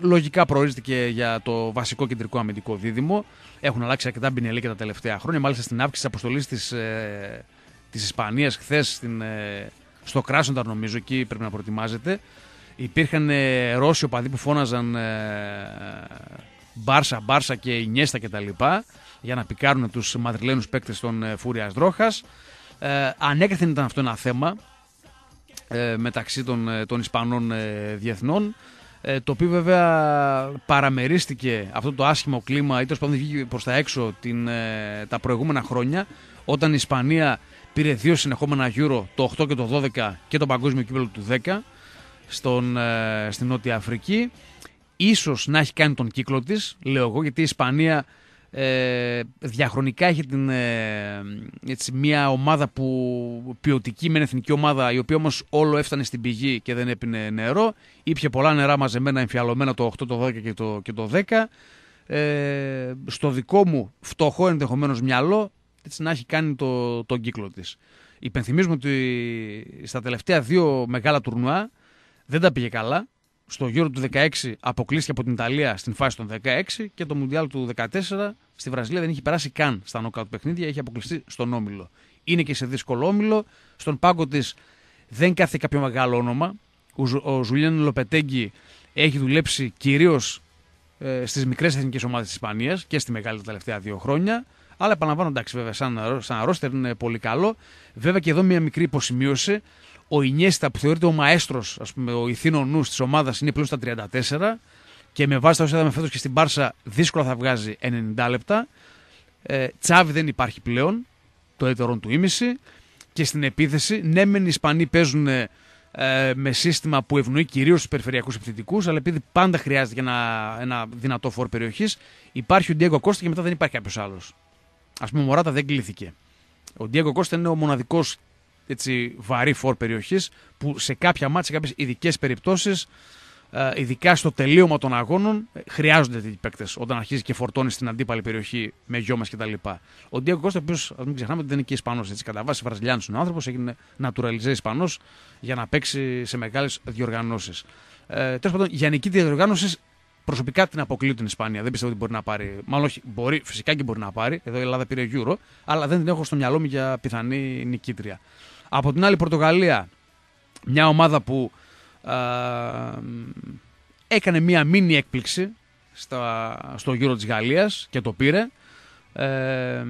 λογικά και για το βασικό κεντρικό αμυντικό δίδυμο. Έχουν αλλάξει αρκετά και τα τελευταία χρόνια. Μάλιστα στην αύξηση της αποστολής της της ε, Ισπανίας χθες ε, στο Κράσονταρ, νομίζω, εκεί πρέπει να προετοιμάζεται. Υπήρχαν ε, Ρώσοι οπαδοί που φώναζαν ε, Μπάρσα, Μπάρσα και Ινιέστα κτλ. Για να πικάρουν τους μαδριλένους παίκτες των ε, Φούριας Δρόχας. Ε, ανέκαθεν ήταν αυτό ένα θέμα ε, μεταξύ των, ε, των Ισπανών ε, διεθνών. Ε, το οποίο βέβαια παραμερίστηκε αυτό το άσχημο κλίμα, ή τέλος πάντων βγήκε προς τα έξω την, τα προηγούμενα χρόνια, όταν η Ισπανία πήρε δύο συνεχόμενα γύρω το 8 και το 12 και το παγκόσμιο κύπελο του 10 στον, στην Νότια Αφρική ίσως να έχει κάνει τον κύκλο της, λέω εγώ, γιατί η Ισπανία ε, διαχρονικά έχει την, ε, έτσι, μια ομάδα που ποιοτική με εθνική ομάδα η οποία όμως όλο έφτανε στην πηγή και δεν έπινε νερό ήπια πολλά νερά μαζεμένα εμφιαλωμένα το 8, το 12 και το, και το 10 ε, στο δικό μου φτωχό ενδεχομένως μυαλό έτσι, να έχει κάνει το, τον κύκλο της. υπενθυμίζουμε ότι στα τελευταία δύο μεγάλα τουρνουά δεν τα πήγε καλά στο γύρο του 16 αποκλείστηκε από την Ιταλία στην φάση των 16 και το Μουντιάλ του 14 στη Βραζιλία δεν είχε περάσει καν στα νοκάουτ παιχνίδια, είχε αποκλειστεί στον Όμιλο. Είναι και σε δύσκολο Όμιλο. Στον πάγκο της δεν κάθε κάποιο μεγάλο όνομα. Ο Ζουλιάν Λοπετέγκη έχει δουλέψει κυρίως ε, στις μικρές εθνικές ομάδες της Ισπανίας και στη μεγάλη τα τελευταία δύο χρόνια. Αλλά επαναλαμβάνω, εντάξει, βέβαια, σαν, σαν ρόστερ είναι πολύ καλό. Βέβαια και εδώ μια μικρή υποσημείωση. Ο Ινιέστα που θεωρείται ο μαέστρος, ας πούμε, ο ηθήνο νους της ομάδας είναι πλέον στα 34 και με βάση τα όσα είδαμε φέτος και στην Πάρσα, δύσκολα θα βγάζει 90 λεπτά. Ε, τσάβι δεν υπάρχει πλέον, το έτερον του ίμιση. Και στην επίθεση, ναι, μεν οι Ισπανοί παίζουν ε, με σύστημα που ευνοεί κυρίως τους περιφερειακούς επιθετικούς, αλλά επειδή πάντα χρειάζεται ένα, ένα δυνατό φόρ περιοχής, υπάρχει ο Ντιέγκο Κώστα και μετά δεν υπάρχει κάποιος άλλος. Ας πούμε, ο Μωράτα δεν κλήθηκε. Ο Ντιέγκο Κώστα είναι ο μοναδικός έτσι, βαρύ φορ περιοχής που σε κάποια μάτια, σε κάποιες ειδικές περιπτώσεις, ε, ειδικά στο τελείωμα των αγώνων, ε, χρειάζονται τέτοιοι παίκτες όταν αρχίζει και φορτώνεις στην αντίπαλη περιοχή με γιο μας κτλ. Ο Ντίο Κώστα, ο οποίος μην ξεχνάμε ότι δεν είναι και Ισπανός, κατά βάση Βραζιλιάνος είναι ο άνθρωπος, έγινε naturalizer Ισπανός για να παίξει σε μεγάλες διοργανώσεις. Ε, Τέλος πάντων, γενική διοργάνωση προσωπικά την αποκλείω την Ισπανία. Δεν πιστεύω ότι μπορεί να πάρει. Μάλλον όχι, μπορεί, φυσικά και μπορεί να πάρει. Εδώ η Ελλάδα πήρε Euro, αλλά δεν την έχω στο μυαλό μου για πιθανή νικήτρια. Από την άλλη, Πορτογαλία, μια ομάδα που ε, έκανε μια μίνι έκπληξη στα, στο γύρο της Γαλλίας και το πήρε. Ε,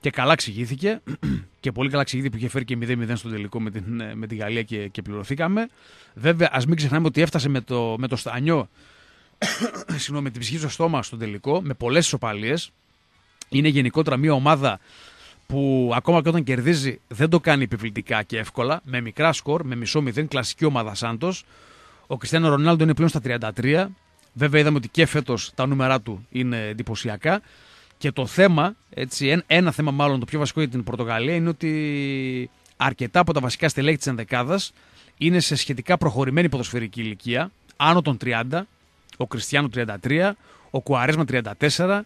και καλά εξηγήθηκε και πολύ καλά ξηγήθηκε που είχε φέρει και 0-0 στο τελικό με την, με τη Γαλλία και, και πληρωθήκαμε. Βέβαια, ας μην ξεχνάμε ότι έφτασε με το, με το στανιό, συγγνώμη, με την ψυχή στο στόμα στο τελικό, με πολλές ισοπαλίες. Είναι γενικότερα μια ομάδα που ακόμα και όταν κερδίζει δεν το κάνει επιβλητικά και εύκολα, με μικρά σκορ, με μισό μηδέν, κλασική ομάδα Σάντος. Ο Κριστιανό Ρονάλντο είναι πλέον στα 33. Βέβαια, είδαμε ότι και φέτος τα νούμερα του είναι εντυπωσιακά. Και το θέμα, έτσι, ένα θέμα μάλλον το πιο βασικό για την Πορτογαλία είναι ότι αρκετά από τα βασικά στελέχη της ενδεκάδας είναι σε σχετικά προχωρημένη ποδοσφαιρική ηλικία, άνω των 30, ο Κριστιανό 33, ο Κουαρέσμα 34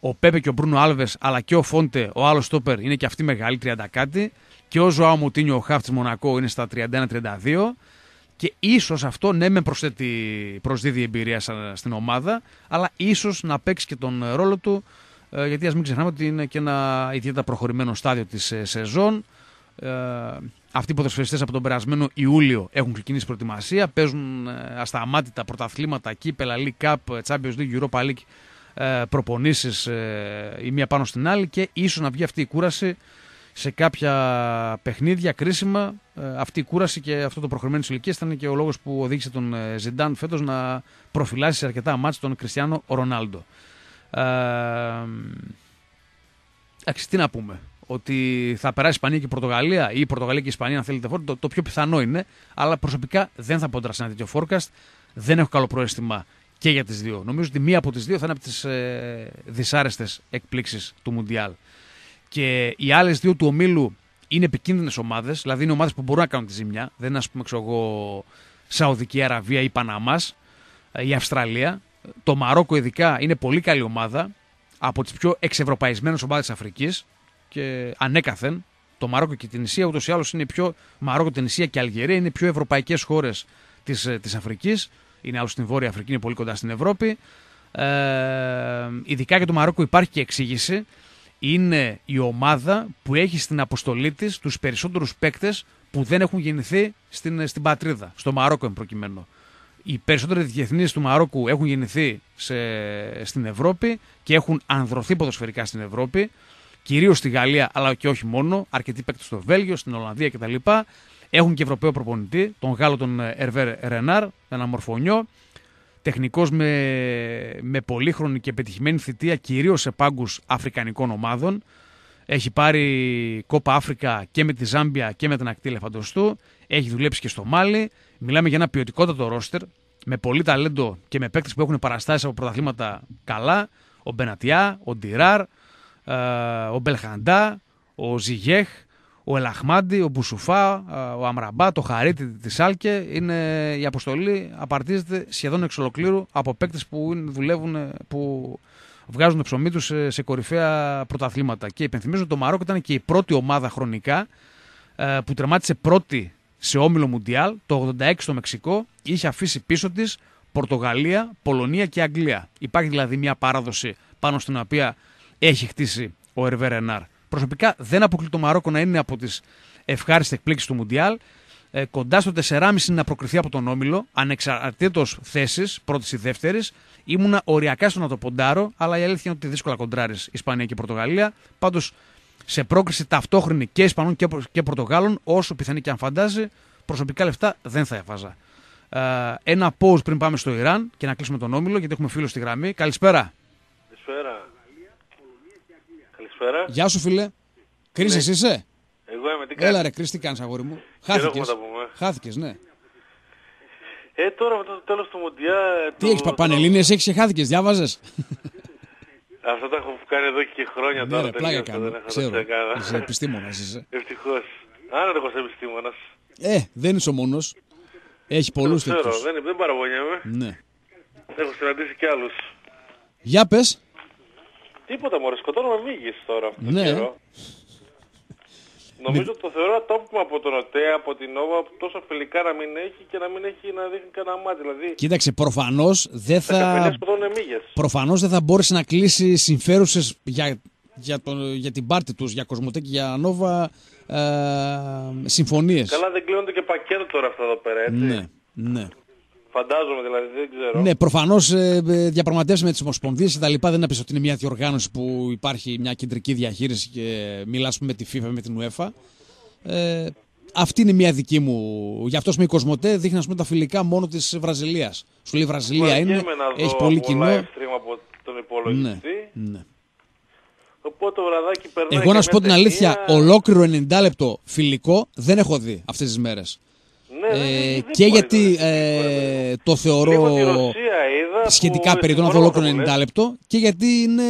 ο Πέπε και ο Μπρούνο Άλβες, αλλά και ο Φόντε, ο άλλος Τόπερ είναι και αυτοί μεγάλοι 30 κάτι. Και ο Ζωάο Μουτίνιο, ο χάφ τη Μονακό, είναι στα 31-32. Και ίσως αυτό, ναι, με προσθέτει, προσδίδει εμπειρία στην ομάδα, αλλά ίσως να παίξει και τον ρόλο του, ε, γιατί ας μην ξεχνάμε ότι είναι και ένα ιδιαίτερα προχωρημένο στάδιο της ε, σεζόν. Ε, αυτοί οι ποδοσφαιριστές από τον περασμένο Ιούλιο έχουν ξεκινήσει προετοιμασία, παίζουν ασταμάτητα πρωταθλήματα, κύπελα, League Cup, Champions League, Europa League ε, Προπονήσεις ε, η μία πάνω στην άλλη και ίσως να βγει αυτή η κούραση σε κάποια παιχνίδια κρίσιμα. Ε, αυτή η κούραση και αυτό το προχρημένο της ηλικίας ήταν και ο λόγος που οδήγησε τον Ζιντάν φέτος να προφυλάσει σε αρκετά μάτια τον Κριστιανό Ρονάλντο. Εντάξει, τι να πούμε. Ότι θα περάσει η Ισπανία και η Πορτογαλία ή η Πορτογαλία και η Ισπανία, αν θέλετε, το, το πιο πιθανό είναι. Αλλά προσωπικά δεν θα ποντράσει ένα τέτοιο forecast. Δεν έχω καλό προαίσθημα και για τις δύο. Νομίζω ότι μία από τις δύο θα είναι από τις ε, δυσάρεστες εκπλήξεις του Μουντιάλ. Και οι άλλες δύο του ομίλου είναι επικίνδυνες ομάδες, δηλαδή είναι ομάδες που μπορούν να κάνουν τη ζημιά. Δεν είναι, ας πούμε, ξέρω εγώ, Σαουδική Αραβία ή Παναμάς ή ε, Αυστραλία. Το Μαρόκο, ειδικά, είναι πολύ καλή ομάδα από τις πιο εξευρωπαϊσμένες ομάδες Αφρικής και ανέκαθεν. Το Μαρόκο και την Ισία ούτως ή άλλως είναι πιο. Μαρόκο, την Ισία και Αλγερία είναι πιο ευρωπαϊκές χώρες της ε, Αφρικής είναι άλλο στην Βόρεια Αφρική, είναι πολύ κοντά στην Ευρώπη. Ε, ειδικά για το Μαρόκο υπάρχει και εξήγηση. Είναι η ομάδα που έχει στην αποστολή της τους περισσότερους παίκτες που δεν έχουν γεννηθεί στην, στην πατρίδα, στο Μαρόκο εν προκειμένου. Οι περισσότεροι διεθνείς του Μαρόκου έχουν γεννηθεί σε, στην Ευρώπη και έχουν ανδρωθεί ποδοσφαιρικά στην Ευρώπη, κυρίως στη Γαλλία, αλλά και όχι μόνο, αρκετοί παίκτες στο Βέλγιο, στην Ολλανδία κτλ. Έχουν και Ευρωπαίο προπονητή, τον Γάλλο τον Ερβέρ Ρενάρ, ένα μορφωνιό. Τεχνικός με, με πολύχρονη και πετυχημένη θητεία, κυρίως σε πάγκους Αφρικανικών ομάδων. Έχει πάρει κόπα Αφρικα και με τη Ζάμπια και με την Ακτή Λεφαντοστού. Έχει δουλέψει και στο Μάλι. Μιλάμε για ένα ποιοτικότατο ρόστερ με πολύ ταλέντο και με παίκτες που έχουν παραστάσεις από πρωταθλήματα καλά. Ο Μπενατιά, ο Ντιράρ, ε, ο Μπελχαντά, ο Ζιγέχ, ο Ελαχμάντη, ο Μπουσουφά, ο Αμραμπά, το Χαρίτη, της Σάλκε. Είναι, η αποστολή απαρτίζεται σχεδόν εξ ολοκλήρου από παίκτες που δουλεύουν, που βγάζουν το ψωμί τους σε, κορυφαία πρωταθλήματα. Και υπενθυμίζω ότι το Μαρόκο ήταν και η πρώτη ομάδα χρονικά που τερμάτισε πρώτη σε όμιλο Μουντιάλ το 86 στο Μεξικό είχε αφήσει πίσω της Πορτογαλία, Πολωνία και Αγγλία. Υπάρχει δηλαδή μια παράδοση πάνω στην οποία έχει χτίσει ο Ερβέ Ρενάρ προσωπικά δεν αποκλεί το Μαρόκο να είναι από τις ευχάριστες εκπλήξεις του Μουντιάλ. Ε, κοντά στο 4,5 να προκριθεί από τον Όμιλο, ανεξαρτήτως θέσης, πρώτης ή δεύτερης. Ήμουνα οριακά στο να το ποντάρω, αλλά η αλήθεια είναι ότι δύσκολα κοντράρεις Ισπανία και Πορτογαλία. Πάντως σε πρόκριση ταυτόχρονη και Ισπανών και, και Πορτογάλων, όσο πιθανή και αν φαντάζει, προσωπικά λεφτά δεν θα έβαζα. Ε, ένα pause πριν πάμε στο Ιράν και να κλείσουμε τον Όμιλο, γιατί έχουμε φίλο στη γραμμή. Καλησπέρα. Καλησπέρα. Γεια σου, φίλε. Κρίσης, ναι. είσαι. Εγώ είμαι την Έλα, ρε, Κρίση, τι κάνεις, αγόρι μου. Χάθηκε. Χάθηκε, ναι. Ε, τώρα μετά το τέλος του Μοντιά. Τι το... έχεις, Πανελίνε, έχει και χάθηκε, διάβαζες. Αυτά τα έχω κάνει εδώ και χρόνια ναι, τώρα. Ρε, πλάκα κάνω. Ξέρω. Είσαι επιστήμονας, είσαι. δεν είσαι επιστήμονας. Ε, δεν είσαι ο μόνος. Έχει πολλού τέτοιους. Δεν, δεν παραπονιέμαι. Ναι. Έχω συναντήσει κι άλλους. Για πες. Τίποτα μωρέ, με μύγης τώρα αυτό ναι. καιρό. Νομίζω ότι ναι. το θεωρώ ατόπιμα από τον ΟΤΕ, από την ΟΒΑ, τόσο φιλικά να μην έχει και να μην έχει να δείχνει κανένα μάτι. Δηλαδή, Κοίταξε, προφανώς δεν θα. Προφανώς δεν θα μπορέσει να κλείσεις συμφέρουσες για, για, για την πάρτη τους, για Κοσμοτέ και για Νόβα ε, συμφωνίες. συμφωνίε. Καλά, δεν κλείνονται και πακέτο τώρα αυτά εδώ πέρα, έτσι. Ναι, ναι. Φαντάζομαι δηλαδή, δεν ξέρω. Ναι, προφανώς ε, ε διαπραγματεύσεις με τις ομοσπονδίες και τα λοιπά δεν έπεισε ότι είναι μια διοργάνωση που υπάρχει μια κεντρική διαχείριση και μιλά με τη FIFA, με την UEFA. Ε, αυτή είναι μια δική μου. Γι' αυτό με Κοσμοτέ δείχνει πούμε, τα φιλικά μόνο της Βραζιλίας. Σου λέει Βραζιλία είναι, έχει πολύ κοινό. Live από τον υπολογιστή. Ναι, ναι. Οπότε βραδάκι Εγώ να σου πω την αλήθεια, ολόκληρο 90 λεπτό φιλικό δεν έχω δει αυτές τις μέρες. Ναι, ναι, ε, ναι, και γιατί ε, το θεωρώ σχετικά περιττό, να ολόκληρο 90 λεπτό και γιατί είναι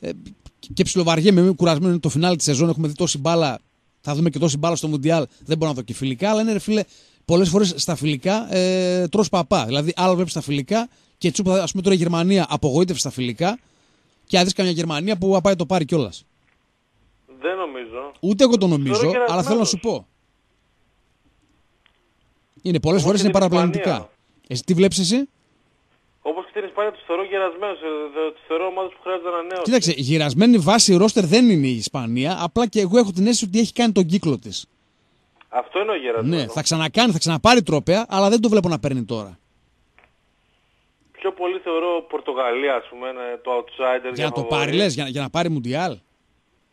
ε, και ψιλοβαριέμαι, με κουρασμένος, είναι το φινάλι της σεζόν, έχουμε δει τόση μπάλα, θα δούμε και τόση μπάλα στο Μουντιάλ, δεν μπορώ να δω και φιλικά, αλλά είναι ρε φίλε, πολλές φορές στα φιλικά ε, τρως παπά, δηλαδή άλλο βλέπεις στα φιλικά και τσούπα, ας πούμε τώρα η Γερμανία απογοήτευσε στα φιλικά και αδείς καμιά Γερμανία που πάει το πάρει κιόλας. Δεν νομίζω. Ούτε εγώ το νομίζω, αλλά θέλω να σου πω. Είναι πολλές φορέ είναι παραπλανητικά. Εσύ τι βλέπεις εσύ. Όπως και την Ισπανία, τους θεωρώ γερασμένους. Ε, τους θεωρώ ομάδες που χρειάζονται νέος. Κοίταξε, γερασμένη βάση ρόστερ δεν είναι η Ισπανία. Απλά και εγώ έχω την αίσθηση ότι έχει κάνει τον κύκλο της. Αυτό είναι ο γερασμένο. Ναι, θα ξανακάνει, θα ξαναπάρει τρόπαια, αλλά δεν το βλέπω να παίρνει τώρα. Πιο πολύ θεωρώ Πορτογαλία, ας πούμε, το outsider. Για, για να το πάρει, λες, για, να πάρει Μουντιάλ.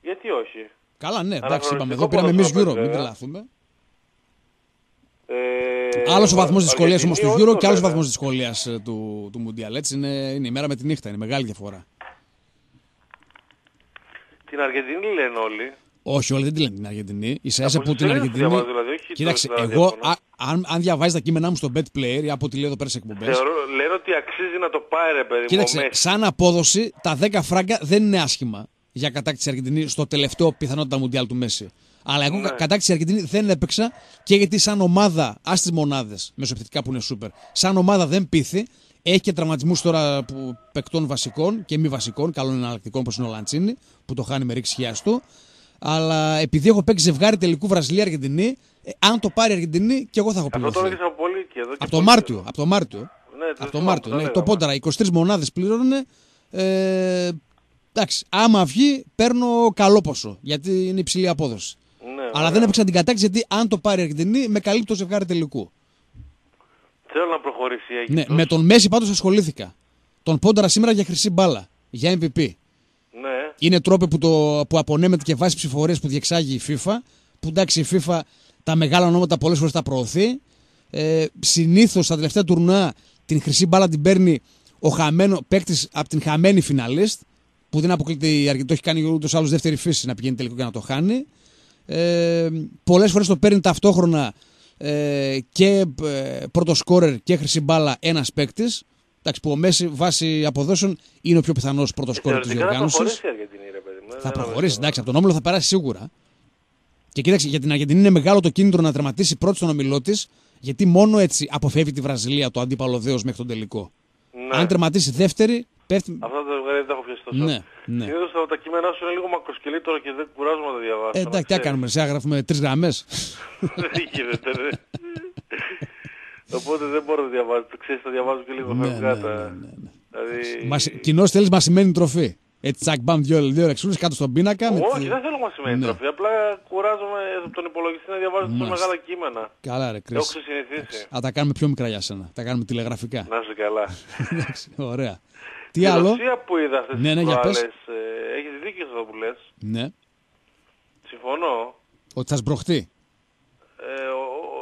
Γιατί όχι. Καλά, ναι, εντάξει, είπαμε εδώ πήραμε εμεί γύρω, μην τρελαθούμε. Ε, άλλος ο βαθμό δυσκολία όμω του Euro και άλλος ο βαθμός δυσκολίας ε, του, του Μουντιάλ. Έτσι είναι, είναι η μέρα με τη νύχτα, είναι μεγάλη διαφορά. Την Αργεντινή λένε όλοι. Όχι, όλοι δεν τη λένε την Αργεντινή. Η ίσα που την Αργεντινή. Δηλαδή, Κοίταξε, δηλαδή, εγώ αν, αν διαβάζεις τα κείμενά μου στο Bet Player, από ό,τι λέω εδώ πέρα σε εκπομπές. Λένε ότι αξίζει να το πάρει, παιδί Κοίταξε, σαν απόδοση τα 10 φράγκα δεν είναι άσχημα για κατάκτηση Αργεντινής στο τελευταίο πιθανότητα Μουντιάλ του Μέση. Αλλά εγώ ναι. κατά Αργεντινή δεν έπαιξα και γιατί σαν ομάδα, ας τις μονάδες μεσοεπιθετικά που είναι σούπερ, σαν ομάδα δεν πείθει. Έχει και τραυματισμούς τώρα που, παικτών βασικών και μη βασικών, καλών εναλλακτικών όπως είναι ο Λαντσίνη, που το χάνει με ριξη του. χιάστο. Αλλά επειδή έχω παίξει ζευγάρι τελικού Βραζιλία-Αργεντινή, ε, αν το πάρει Αργεντινή και εγώ θα έχω πληρωθεί. Αυτό το έδειξα από πολύ και εδώ. Και από, το Μάρτιο, από το Μάρτιο. Ναι, από το, Μάρτιο, ναι, το ναι, πόνταρα. 23 μονάδε πλήρωνε. Ε, εντάξει, άμα βγει, παίρνω καλό ποσό γιατί είναι υψηλή απόδοση. Αλλά δεν έπαιξα την κατάκτηση γιατί αν το πάρει η Αργεντινή, με καλύπτει το ζευγάρι τελικού. Θέλω να προχωρήσει η Ναι, με τον Μέση πάντως ασχολήθηκα. Τον πόνταρα σήμερα για χρυσή μπάλα. Για MVP. Ναι. Είναι τρόπο που, το, που απονέμεται και βάσει ψηφορίε που διεξάγει η FIFA. Που εντάξει, η FIFA τα μεγάλα ονόματα πολλές φορές τα προωθεί. Ε, Συνήθως στα τελευταία τουρνά την χρυσή μπάλα την παίρνει ο χαμένο παίκτης από την χαμένη φιναλίστ. Που δεν αποκλείται η Αργεντινή. Το έχει κάνει ούτως άλλως δεύτερη φύση να πηγαίνει τελικό και να το χάνει ε, πολλές φορές το παίρνει ταυτόχρονα ε, και ε, πρώτο σκόρερ και χρυσή μπάλα ένας παίκτης. Εντάξει, που ο Μέση βάσει αποδόσεων είναι ο πιο πιθανός πρώτο ε, σκόρερ της διοργάνωση. Θα προχωρήσει η Αργεντινή, ρε παιδί ε, Θα προχωρήσει, εντάξει, από τον όμιλο θα περάσει σίγουρα. Και κοίταξε, για την Αργεντινή είναι μεγάλο το κίνητρο να τερματίσει πρώτη στον ομιλό της, γιατί μόνο έτσι αποφεύγει τη Βραζιλία το αντίπαλο δέος μέχρι τον τελικό. Ναι. Αν τερματίσει δεύτερη, πέφτει. Αυτό το το έχω ναι, ναι. Συνήθως τα κείμενά σου είναι λίγο μακροσκελή τώρα και δεν κουράζουμε να τα διαβάσουμε. Ε, εντάξει, τι κάνουμε, σε γράφουμε τρεις γραμμές. Δεν γίνεται, ναι. Οπότε δεν μπορώ να διαβάζω. Το ξέρεις, τα διαβάζω και λίγο ναι, ναι, ναι, ναι, Δηλαδή... Κοινό θέλει μα σημαίνει τροφή. Έτσι, τσακ, μπαμ, δύο, δύο ρεξούλες κάτω στον πίνακα. Όχι, τη... δεν θέλω να σημαίνει ναι. τροφή. Απλά κουράζομαι από τον υπολογιστή να διαβάζω τόσο μεγάλα κείμενα. Καλά, ρε, κρίση. Έχω συνηθίσει. Α, τα κάνουμε πιο μικρά για σένα. Τα κάνουμε τηλεγραφικά. Να είσαι καλά. Ωραία. Τι η άλλο. Ρωσία που είδα αυτές ναι, ναι, τις ε, έχεις δίκιο αυτό που λες. Ναι. Συμφωνώ. Ότι θα σμπροχτεί. Ε,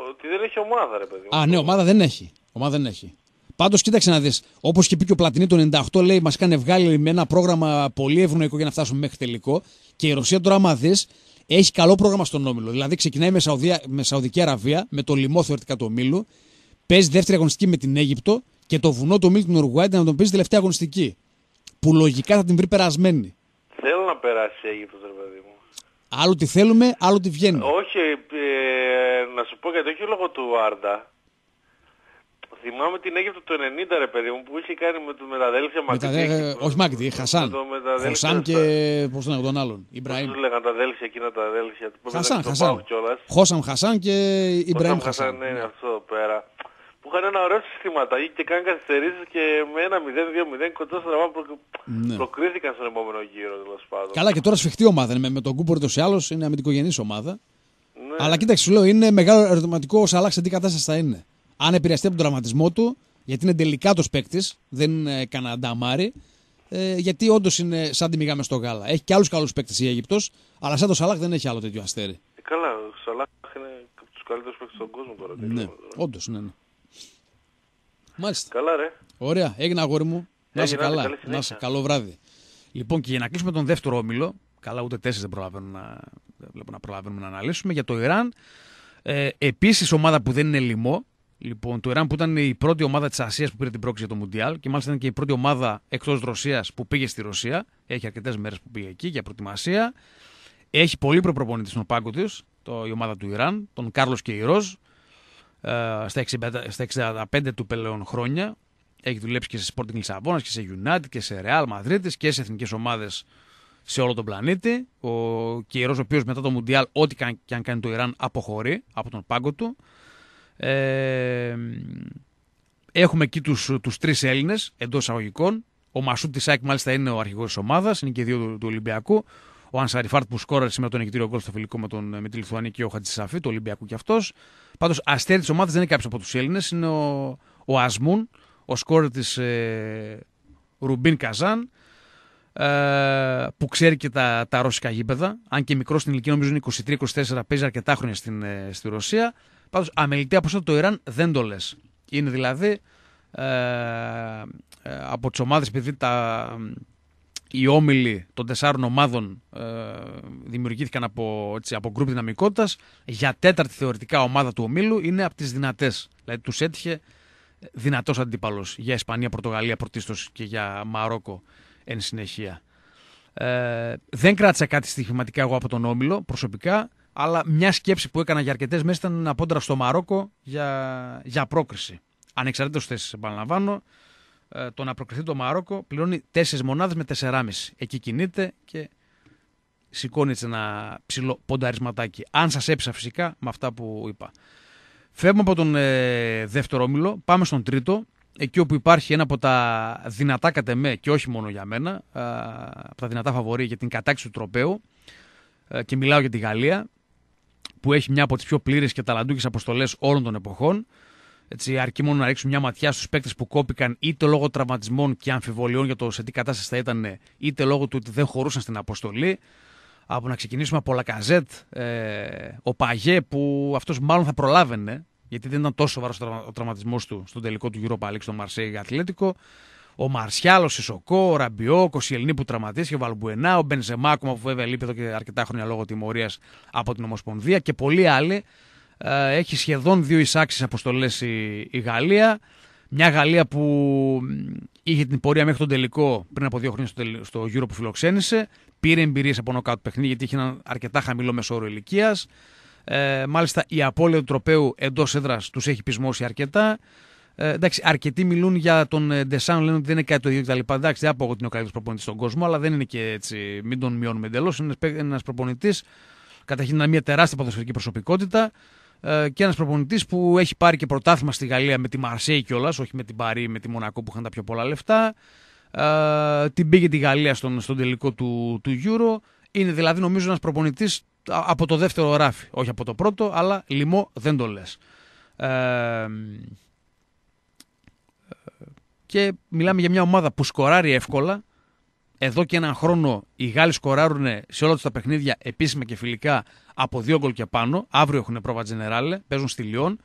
ότι δεν έχει ομάδα ρε παιδί. Α, ναι, ομάδα δεν έχει. Ομάδα δεν έχει. Πάντως, κοίταξε να δεις. Όπως και πει και ο Πλατινί το 98, λέει, μας κάνει βγάλει με ένα πρόγραμμα πολύ ευνοϊκό για να φτάσουμε μέχρι τελικό. Και η Ρωσία τώρα, άμα δεις, έχει καλό πρόγραμμα στον όμιλο. Δηλαδή, ξεκινάει με, Σαουδία, με Σαουδική Αραβία, με το λιμό θεωρητικά του ομίλου. Παίζει δεύτερη αγωνιστική με την Αίγυπτο και το βουνό του Μίλτον Ουρουάιντε να τον πεις τελευταία αγωνιστική. Που λογικά θα την βρει περασμένη. Θέλω να περάσει η Αίγυπτος, ρε παιδί μου. Άλλο τι θέλουμε, άλλο τι βγαίνει. Όχι, ε, να σου πω γιατί όχι λόγω του Άρντα. Θυμάμαι την Αίγυπτο το 90 ρε παιδί μου που είχε κάνει με τους μεταδέλφια μακριά. όχι Μακτή, Χασάν. Χωσάν Χασάν και πώς τον τον άλλον. Ιμπραήμ. Τους λέγανε τα αδέλφια εκείνα τα αδέλφια. Χασάν, Χασάν. Χώσαν Χασάν και Ιμπραήμ Χασάν. ναι, αυτό πέρα είχαν ένα ωραίο ή και κάνουν καθυστερήσεις και με ένα 0-2-0 κοντά στο προ... Ναι. προκρίθηκαν στον επόμενο γύρο τέλος Καλά και τώρα σφιχτή ομάδα με, με τον Κούπορ ούτω ή άλλως είναι αμυντικογενής ομάδα. Ναι. Αλλά κοίταξε, σου λέω είναι μεγάλο ερωτηματικό όσο σε τι κατάσταση θα είναι. Αν επηρεαστεί από τον τραυματισμό του, γιατί είναι τελικά το παίκτη, δεν είναι κανένα νταμάρι. Ε, γιατί όντως είναι σαν τη μηγάμε στο γάλα. Έχει και άλλους καλούς παίκτες η Αίγυπτος, αλλά σαν το Σαλάχ δεν έχει άλλο τέτοιο αστέρι. Ε, καλά, ο Σαλάχ είναι από τους καλύτερους παίκτες στον κόσμο τώρα. Ναι, όντως, ναι. ναι. Μάλιστα. Καλά, ρε. Ωραία, έγινε αγόρι μου. Να είσαι καλά. Να είσαι καλό βράδυ. Λοιπόν, και για να κλείσουμε τον δεύτερο όμιλο, καλά ούτε τέσσερις δεν προλαβαίνουμε να, να προλαβαίνουμε να αναλύσουμε, για το Ιράν. Ε, Επίσης, ομάδα που δεν είναι λοιμό. Λοιπόν, το Ιράν που ήταν η πρώτη ομάδα της Ασίας που πήρε την πρόκληση για το Μουντιάλ και μάλιστα ήταν και η πρώτη ομάδα εκτός Ρωσίας που πήγε στη Ρωσία. Έχει αρκετές μέρες που πήγε εκεί για προετοιμασία. Έχει πολύ προπονητή στον πάγκο της, η ομάδα του Ιράν, τον Κάρλος Κεϊρός, ε, στα 65 του πελαιών χρόνια. Έχει δουλέψει και σε Sporting Λισαβόνας και σε United και σε Real Madrid και σε εθνικές ομάδες σε όλο τον πλανήτη. Ο καιρός, ο οποίος μετά το Μουντιάλ, ό,τι και αν κάνει το Ιράν, αποχωρεί από τον πάγκο του. Ε, έχουμε εκεί τους τους τρεις Έλληνες εντός εισαγωγικών. Ο Μασούτη Σάκη μάλιστα, είναι ο αρχηγός της ομάδας, είναι και δύο του Ολυμπιακού ο Ανσαριφάρτ που σκόραρε σήμερα τον νικητήριο γκολ στο φιλικό με, τον, ε, με τη Λιθουανή και ο Χατζησαφή, του Ολυμπιακού κι αυτός. Πάντως, αστέρι της ομάδας δεν είναι κάποιος από τους Έλληνες, είναι ο, ο Ασμούν, ο σκόρερ της ε, Ρουμπίν Καζάν, ε, που ξέρει και τα, τα ρώσικα γήπεδα. Αν και μικρό στην ηλικία, νομίζω είναι 23-24, παίζει αρκετά χρόνια στην, ε, στη Ρωσία. Πάντως, αμελητή από το Ιράν δεν το λες. Είναι δηλαδή ε, ε από τις ομάδες, επειδή τα, οι όμιλοι των τεσσάρων ομάδων ε, δημιουργήθηκαν από, έτσι, από γκρουπ δυναμικότητας. Για τέταρτη θεωρητικά ομάδα του ομίλου είναι από τις δυνατές. Δηλαδή τους έτυχε δυνατός αντίπαλος για Ισπανία, Πορτογαλία πρωτίστως και για Μαρόκο εν συνεχεία. Ε, δεν κράτησα κάτι στοιχηματικά εγώ από τον όμιλο προσωπικά, αλλά μια σκέψη που έκανα για αρκετές μέρες ήταν να πόντρα στο Μαρόκο για, για πρόκριση. Ανεξαρτήτως θέσης, επαναλαμβάνω, ε, το να προκριθεί το Μαρόκο πληρώνει 4 μονάδες με 4,5. Εκεί κινείται και σηκώνει έτσι ένα ψηλό πονταρισματάκι. Αν σας έψα φυσικά με αυτά που είπα. Φεύγουμε από τον ε, δεύτερο όμιλο, πάμε στον τρίτο. Εκεί όπου υπάρχει ένα από τα δυνατά κατ' και όχι μόνο για μένα, ε, από τα δυνατά φαβορή για την κατάξη του τροπέου ε, και μιλάω για τη Γαλλία που έχει μια από τις πιο πλήρες και ταλαντούχες αποστολές όλων των εποχών. Έτσι, αρκεί μόνο να ρίξουμε μια ματιά στους παίκτες που κόπηκαν είτε λόγω τραυματισμών και αμφιβολιών για το σε τι κατάσταση θα ήταν, είτε λόγω του ότι δεν χωρούσαν στην αποστολή. Από να ξεκινήσουμε από Λακαζέτ, ε, ο Παγέ που αυτός μάλλον θα προλάβαινε, γιατί δεν ήταν τόσο σοβαρός ο τραυματισμός του στον τελικό του Europa League στο Μαρσέι Αθλητικό Ο Μαρσιάλο, ο Σισοκό, ο Ραμπιό, ο Κοσιελνή που τραυματίστηκε, ο Βαλμπουενά, ο Μπενζεμάκο που βέβαια λείπει εδώ και αρκετά χρόνια λόγω τιμωρίας από την Ομοσπονδία και πολλοί άλλοι ε, έχει σχεδόν δύο εισάξεις αποστολές η, η Γαλλία. Μια Γαλλία που είχε την πορεία μέχρι τον τελικό πριν από δύο χρόνια στο, στο Euro που φιλοξένησε. Πήρε εμπειρίες από νοκάτου παιχνίδι γιατί είχε ένα αρκετά χαμηλό μεσόωρο ηλικίας. Ε, μάλιστα η απώλεια του τροπέου εντός έδρας τους έχει πεισμώσει αρκετά. Ε, εντάξει, αρκετοί μιλούν για τον ε, Ντεσάν, λένε ότι δεν είναι κάτι το ίδιο κτλ. Ε, εντάξει, δεν απόγω ότι είναι ο καλύτερος προπονητής στον κόσμο, αλλά δεν είναι και έτσι. Μην τον μειώνουμε εντελώς. Είναι ένας προπονητής. Καταρχήν, είναι μια τεράστια ποδοσφαιρική προσωπικότητα. Ε, και ένας προπονητής που έχει πάρει και πρωτάθλημα στη Γαλλία με τη Μαρσέη κιόλας, όχι με την Παρή, με τη Μονακό που είχαν τα πιο πολλά λεφτά. Ε, την πήγε τη Γαλλία στον, στον τελικό του, του Euro. Είναι δηλαδή νομίζω ένας προπονητής από το δεύτερο ράφι. Όχι από το πρώτο, αλλά λιμό δεν το λες. Ε, και μιλάμε για μια ομάδα που σκοράρει εύκολα. Εδώ και έναν χρόνο οι Γάλλοι σκοράρουν σε όλα τα παιχνίδια επίσημα και φιλικά από δύο γκολ και πάνω. Αύριο έχουν πρόβα Τζενεράλε, παίζουν στη Λιόν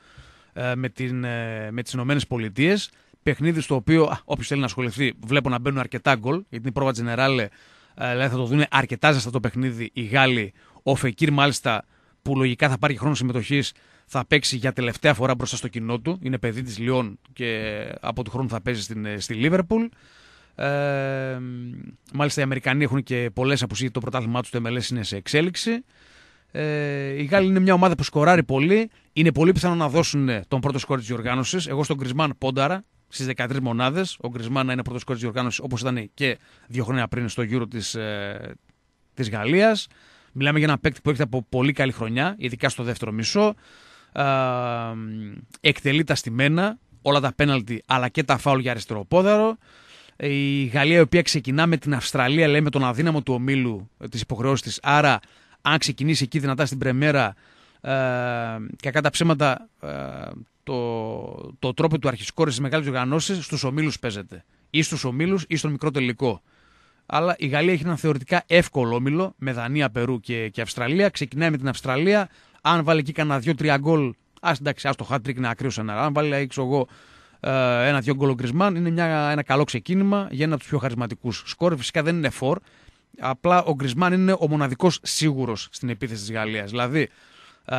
ε, με, την, ε, με τις Ηνωμένες Πολιτείες. Παιχνίδι στο οποίο όποιος θέλει να ασχοληθεί βλέπω να μπαίνουν αρκετά γκολ, γιατί η πρόβα Τζενεράλε ε, θα το δουν αρκετά ζεστά το παιχνίδι οι Γάλλοι. Ο Φεκύρ μάλιστα που λογικά θα πάρει χρόνο συμμετοχής θα παίξει για τελευταία φορά μπροστά στο κοινό του. Είναι παιδί της Λιόν και από του χρόνου θα παίζει στην, στη Λίβερπουλ. Ε, μάλιστα οι Αμερικανοί έχουν και πολλές απουσίες. Το πρωτάθλημά τους το MLS είναι σε εξέλιξη. Ε, Γαλλία είναι μια ομάδα που σκοράρει πολύ. Είναι πολύ πιθανό να δώσουν ε, τον πρώτο σκόρ της διοργάνωσης. Εγώ στον Κρισμάν πόνταρα στις 13 μονάδες. Ο Κρισμάν να είναι πρώτος σκόρ της διοργάνωσης όπως ήταν και δύο χρόνια πριν στο γύρο της της ε, Γαλλίας. Μιλάμε για ένα παίκτη που έρχεται από πολύ καλή χρονιά, ειδικά στο δεύτερο μισό. Ε, εκτελεί τα στημένα, όλα τα πέναλτι αλλά και τα φάουλ για αριστερό πόδαρο. Ε, η Γαλλία η οποία ξεκινά με την Αυστραλία, λέει με τον αδύναμο του ομίλου της υποχρεώσης της. Άρα αν ξεκινήσει εκεί δυνατά στην Πρεμέρα ε, και κατά ψέματα ε, το, το τρόπο του αρχισκόρη στις μεγάλες οργανώσεις Στους ομίλους παίζεται. Ή στους ομίλους ή στον μικρό τελικό. Αλλά η στους ομιλους η έχει ένα θεωρητικά εύκολο όμιλο με Δανία, Περού και, και Αυστραλία. Ξεκινάει με την Αυστραλία. Αν βάλει εκεί κανένα δύο-τρία γκολ, ας εντάξει, ας το χάτρικ είναι ακρίω Αν βάλει, έξω εγώ, ε, ένα-δύο γκολ ο Γκρισμάν, είναι μια, ένα καλό ξεκίνημα για ένα από τους πιο χαρισματικούς σκόρ. Φυσικά δεν είναι φορ, Απλά ο Γκρισμάν είναι ο μοναδικός σίγουρος στην επίθεση της Γαλλίας. Δηλαδή, ε,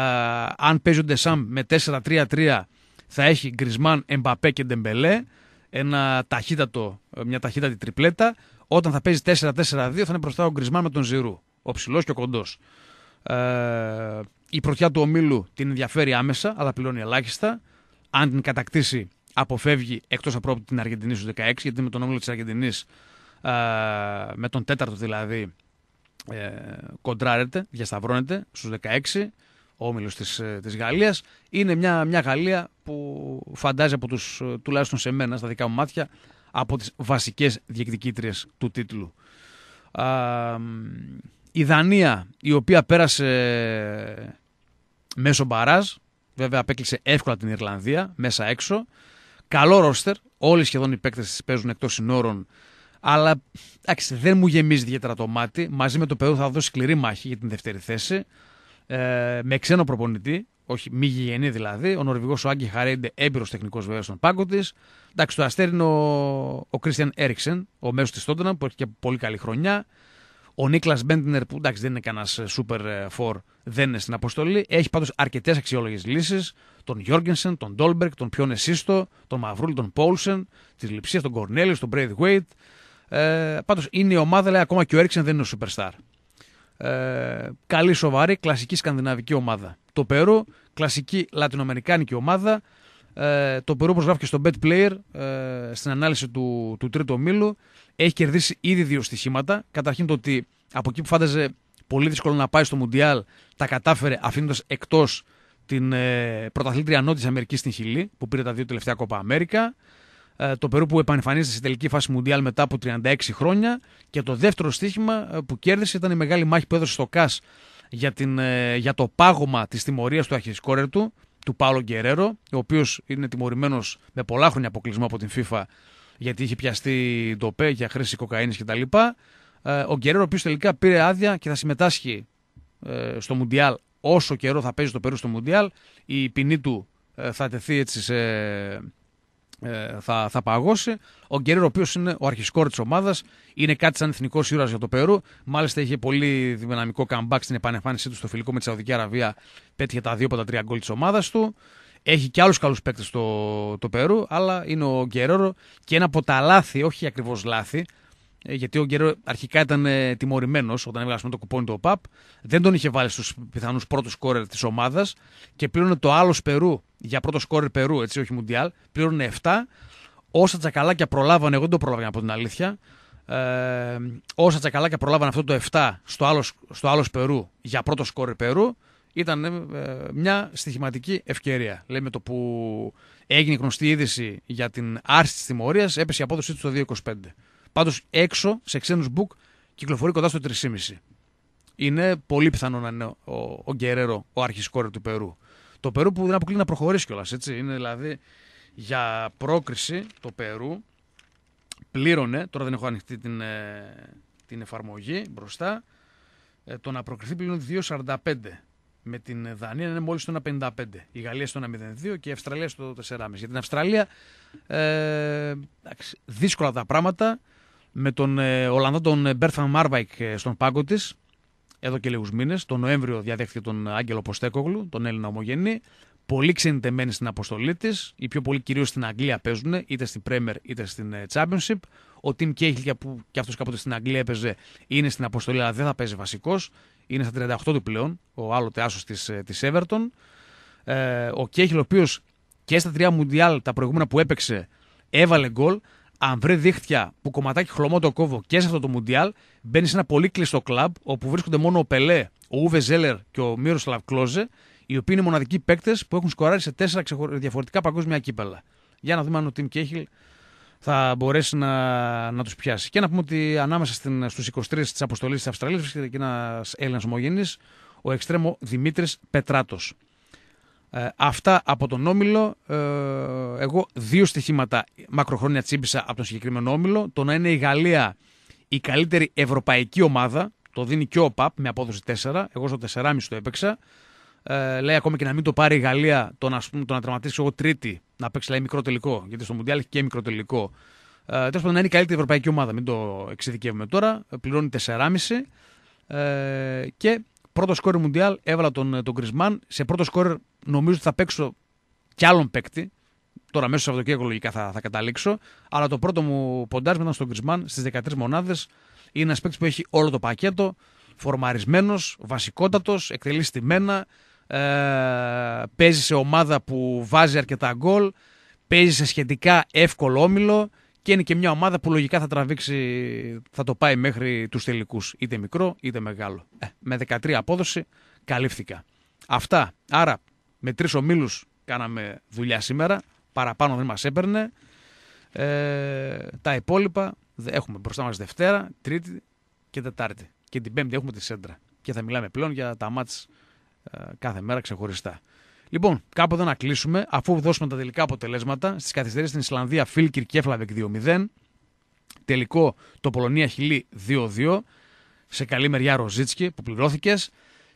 αν παίζει ο Ντεσάμ με 4-3-3, θα έχει Γκρισμάν, Εμπαπέ και Ντεμπελέ. Ένα ταχύτατο, μια ταχύτατη τριπλέτα. Όταν θα παίζει 4-4-2, θα είναι μπροστά ο Γκρισμάν με τον Ζηρού. Ο ψηλός και ο κοντός. Ε, η πρωτιά του ομίλου την ενδιαφέρει άμεσα, αλλά πληρώνει ελάχιστα. Αν την κατακτήσει, αποφεύγει εκτός από την Αργεντινή στους 16, γιατί με τον όμιλο της Αργεντινής ε, με τον τέταρτο δηλαδή ε, κοντράρεται, διασταυρώνεται στους 16 ο όμιλος της, ε, της Γαλλίας. Είναι μια, μια Γαλλία που φαντάζει από τους, ε, τουλάχιστον σε μένα, στα δικά μου μάτια, από τις βασικές διεκδικήτριες του τίτλου. η Δανία, η οποία πέρασε μέσω μπαράζ, βέβαια απέκλεισε εύκολα την Ιρλανδία, μέσα έξω. Καλό ρόστερ, όλοι σχεδόν οι παίκτες παίζουν εκτός συνόρων αλλά εντάξει, δεν μου γεμίζει ιδιαίτερα το μάτι. Μαζί με το Περού θα δώσει σκληρή μάχη για την δεύτερη θέση. Ε, με ξένο προπονητή, όχι μη γηγενή δηλαδή. Ο Νορβηγός ο Άγγι Χαρέντε, έμπειρος τεχνικός βέβαια στον πάγκο της. Εντάξει, το αστέρι είναι ο Κρίστιαν Έριξεν, ο μέσος της Τόντεναμ, που έχει και πολύ καλή χρονιά. Ο Νίκλα Μπέντνερ, που εντάξει δεν είναι κανένας ε, super ε, four, δεν είναι στην αποστολή. Έχει πάντως αρκετές αξιόλογες λύσεις. Τον Γιώργενσεν, τον Ντόλμπερκ, τον Πιόνε Σίστο, τον Μαυρούλη, τον Πόλσεν, τη Λιψία, τον Κορνέλη, τον Braithwaite. Ε, Πάντως είναι η ομάδα, λέει ακόμα και ο Έριξεν δεν είναι ο superstar. Ε, καλή, σοβαρή, κλασική σκανδιναβική ομάδα. Το Περού, κλασική λατινοαμερικάνικη ομάδα. Ε, το Περού, όπως γράφει και στο Bet Player, ε, στην ανάλυση του, του τρίτου ομίλου, έχει κερδίσει ήδη δύο στοιχήματα. Καταρχήν το ότι από εκεί που φάνταζε πολύ δύσκολο να πάει στο Μουντιάλ, τα κατάφερε αφήνοντας εκτός την ε, πρωταθλήτρια Νότιας Αμερικής στην Χιλή, που πήρε τα δύο τελευταία κόπα Αμέρικα. Ε, το Περού που επανεμφανίζεται στη τελική φάση Μουντιάλ μετά από 36 χρόνια. Και το δεύτερο στοίχημα ε, που κέρδισε ήταν η μεγάλη μάχη που έδωσε στο ΚΑΣ για, την, ε, για το πάγωμα της τιμωρίας του αρχισκόρερ του, του Πάολο Γκερέρο, ο οποίος είναι τιμωρημένος με πολλά χρόνια αποκλεισμό από την FIFA γιατί είχε πιαστεί ντοπέ για χρήση κοκαίνης κτλ. Ο Γκερέρο, ο οποίος τελικά πήρε άδεια και θα συμμετάσχει στο Μουντιάλ όσο καιρό θα παίζει το Περού στο Μουντιάλ. Η ποινή του θα τεθεί έτσι σε ε, θα, θα παγώσει. Ο Γκέριρο, ο οποίος είναι ο αρχισκόρ της ομάδας, είναι κάτι σαν εθνικός ήρωας για το Περού. Μάλιστα, είχε πολύ δυναμικό comeback στην επανεμφάνισή του στο φιλικό με τη Σαουδική Αραβία. Πέτυχε τα δύο από τα τρία γκολ της ομάδας του. Έχει και άλλους καλούς παίκτες το, το Περού, αλλά είναι ο Γκέριρο και ένα από τα λάθη, όχι ακριβώς λάθη, ε, γιατί ο Γκέρο αρχικά ήταν ε, τιμωρημένος όταν έβγαλε το κουπόνι του ΟΠΑΠ. Δεν τον είχε βάλει στους πιθανούς πρώτους κόρε της ομάδας και πλέον το άλλο Περού για πρώτο σκόρ Περού, έτσι, όχι Μουντιάλ. Πλήρωνε 7. Όσα τσακαλάκια προλάβανε, εγώ δεν το προλάβανε από την αλήθεια. Ε, όσα τσακαλάκια προλάβανε αυτό το 7 στο άλλο, στο άλλο Περού για πρώτο σκόρ Περού, ήταν ε, μια στοιχηματική ευκαιρία. Λέμε το που έγινε γνωστή είδηση για την άρση της τιμωρίας, έπεσε η απόδοσή του στο 2,25. Πάντως έξω σε ξένους book κυκλοφορεί κοντά στο 3,5. Είναι πολύ πιθανό να είναι ο, ο Γκερέρο ο αρχισκόρη του Περού. Το Περού που δεν αποκλεί να προχωρήσει κιόλας. Είναι δηλαδή για πρόκριση το Περού. Πλήρωνε, τώρα δεν έχω ανοιχτεί την, ε, την εφαρμογή μπροστά. Ε, το να προκριθεί πλήρωνε 2,45 με την Δανία είναι μόλις το 1,55. Η Γαλλία στο 1,02 και η Αυστραλία στο 4,5. Για την Αυστραλία ε, δύσκολα τα πράγματα με τον ε, Ολλανδό τον ε, Μπέρθαν Μάρβαϊκ στον πάγκο της εδώ και λίγους μήνες. Το Νοέμβριο διαδέχθηκε τον Άγγελο Ποστέκογλου, τον Έλληνα Ομογενή. Πολύ ξενιτεμένη στην αποστολή της. Οι πιο πολλοί κυρίως στην Αγγλία παίζουν, είτε στην Πρέμερ είτε στην ε, Championship. Ο Τιμ Κέχιλ, που και αυτός κάποτε στην Αγγλία έπαιζε, είναι στην αποστολή, αλλά δεν θα παίζει βασικός. Είναι στα 38 του πλέον, ο άλλο τεάσο της ε, Everton. Ε, ο Κέχιλ, ο οποίος και στα τρία Μουντιάλ τα προηγούμενα που έπαιξε, έβαλε γκολ αν βρει δίχτυα που κομματάκι χλωμό το κόβω και σε αυτό το Μουντιάλ, μπαίνει σε ένα πολύ κλειστό κλαμπ όπου βρίσκονται μόνο ο Πελέ, ο Ούβε Ζέλερ και ο Μύροσλαβ Κλόζε, οι οποίοι είναι μοναδικοί παίκτες που έχουν σκοράρει σε τέσσερα διαφορετικά παγκόσμια κύπελα. Για να δούμε αν ο Τιμ Κέχιλ θα μπορέσει να, να τους πιάσει. Και να πούμε ότι ανάμεσα στου 23 της αποστολής της Αυστραλίας βρίσκεται και ένας Έλληνας ομογενή, ο εξτρέμο Δημήτρης Πετράτος. Ε, αυτά από τον Όμιλο. Ε, εγώ δύο στοιχήματα μακροχρόνια τσίμπησα από τον συγκεκριμένο Όμιλο. Το να είναι η Γαλλία η καλύτερη ευρωπαϊκή ομάδα. Το δίνει και ο ΠΑΠ με απόδοση 4. Εγώ στο 4,5 το έπαιξα. Ε, λέει ακόμα και να μην το πάρει η Γαλλία το να, το να τραυματίσει εγώ τρίτη να παίξει λέει, μικρό τελικό. Γιατί στο Μουντιάλ έχει και μικρό τελικό. Ε, Τέλος πάντων, να είναι η καλύτερη ευρωπαϊκή ομάδα. Μην το εξειδικεύουμε τώρα. Ε, πληρώνει 4,5. Ε, και πρώτο σκόρ Μουντιάλ έβαλα τον, ε, τον Κρισμάν. Σε πρώτο σκόρ νομίζω ότι θα παίξω κι άλλον παίκτη. Τώρα μέσα στο Σαββατοκύριακο λογικά θα, θα καταλήξω. Αλλά το πρώτο μου ποντάρισμα ήταν στον Κρισμάν στι 13 μονάδες. Είναι ένας παίκτης που έχει όλο το πακέτο. Φορμαρισμένος, βασικότατος, εκτελεί στη μένα. Ε, παίζει σε ομάδα που βάζει αρκετά γκολ. Παίζει σε σχετικά εύκολο όμιλο και είναι και μια ομάδα που λογικά θα τραβήξει, θα το πάει μέχρι τους τελικούς είτε μικρό είτε μεγάλο. Ε, με 13 απόδοση καλύφθηκα. Αυτά, άρα με τρεις ομίλους κάναμε δουλειά σήμερα, παραπάνω δεν μας έπαιρνε. Ε, τα υπόλοιπα έχουμε μπροστά μας Δευτέρα, Τρίτη και Τετάρτη. Και την Πέμπτη έχουμε τη Σέντρα. Και θα μιλάμε πλέον για τα μάτς ε, κάθε μέρα ξεχωριστά. Λοιπόν, κάπου εδώ να κλείσουμε, αφού δώσουμε τα τελικά αποτελέσματα. Στις καθυστερήσεις στην Ισλανδία, Φιλ κυρκεφλαβεκ 2 2-0. Τελικό το Πολωνία Χιλή 2-2. Σε καλή μεριά Ροζίτσκι που πληρώθηκες.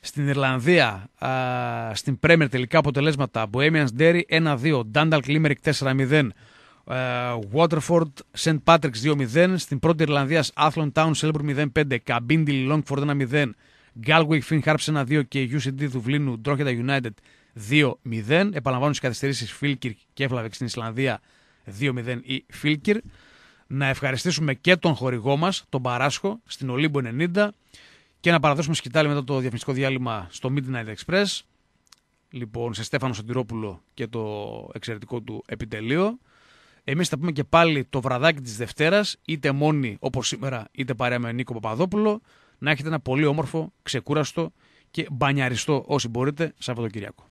Στην Ιρλανδία, α, στην Πρέμερ τελικά αποτελέσματα. Bohemians Μποέμιανς 1-2. Ντάνταλ Κλίμερικ 4-0. Waterford, St. Patrick's 2-0. Στην πρώτη Ιρλανδίας, Αθλον Town, σελμπουρ 0-5. Καμπίντι, Longford 1-0. Galway, Finn Harps 1-2 και UCD Δουβλίνου, Ντρόχετα United 2-0. Επαναλαμβάνω τις καθυστερήσεις Φίλκυρ και Εύλαβεξ στην Ισλανδία 2-0 ή Φίλκυρ. Να ευχαριστήσουμε και τον χορηγό μας, τον Παράσχο, στην Ολύμπο 90 και να παραδώσουμε σκητάλη μετά το διαφημιστικό διάλειμμα στο Midnight Express. Λοιπόν, σε Στέφανο Σαντιρόπουλο και το εξαιρετικό του επιτελείο. Εμείς θα πούμε και πάλι το βραδάκι της Δευτέρας, είτε μόνοι όπως σήμερα, είτε παρέα με Νίκο Παπαδόπουλο, να έχετε ένα πολύ όμορφο, ξεκούραστο και μπανιαριστό όσοι μπορείτε Σαββατοκυριακό.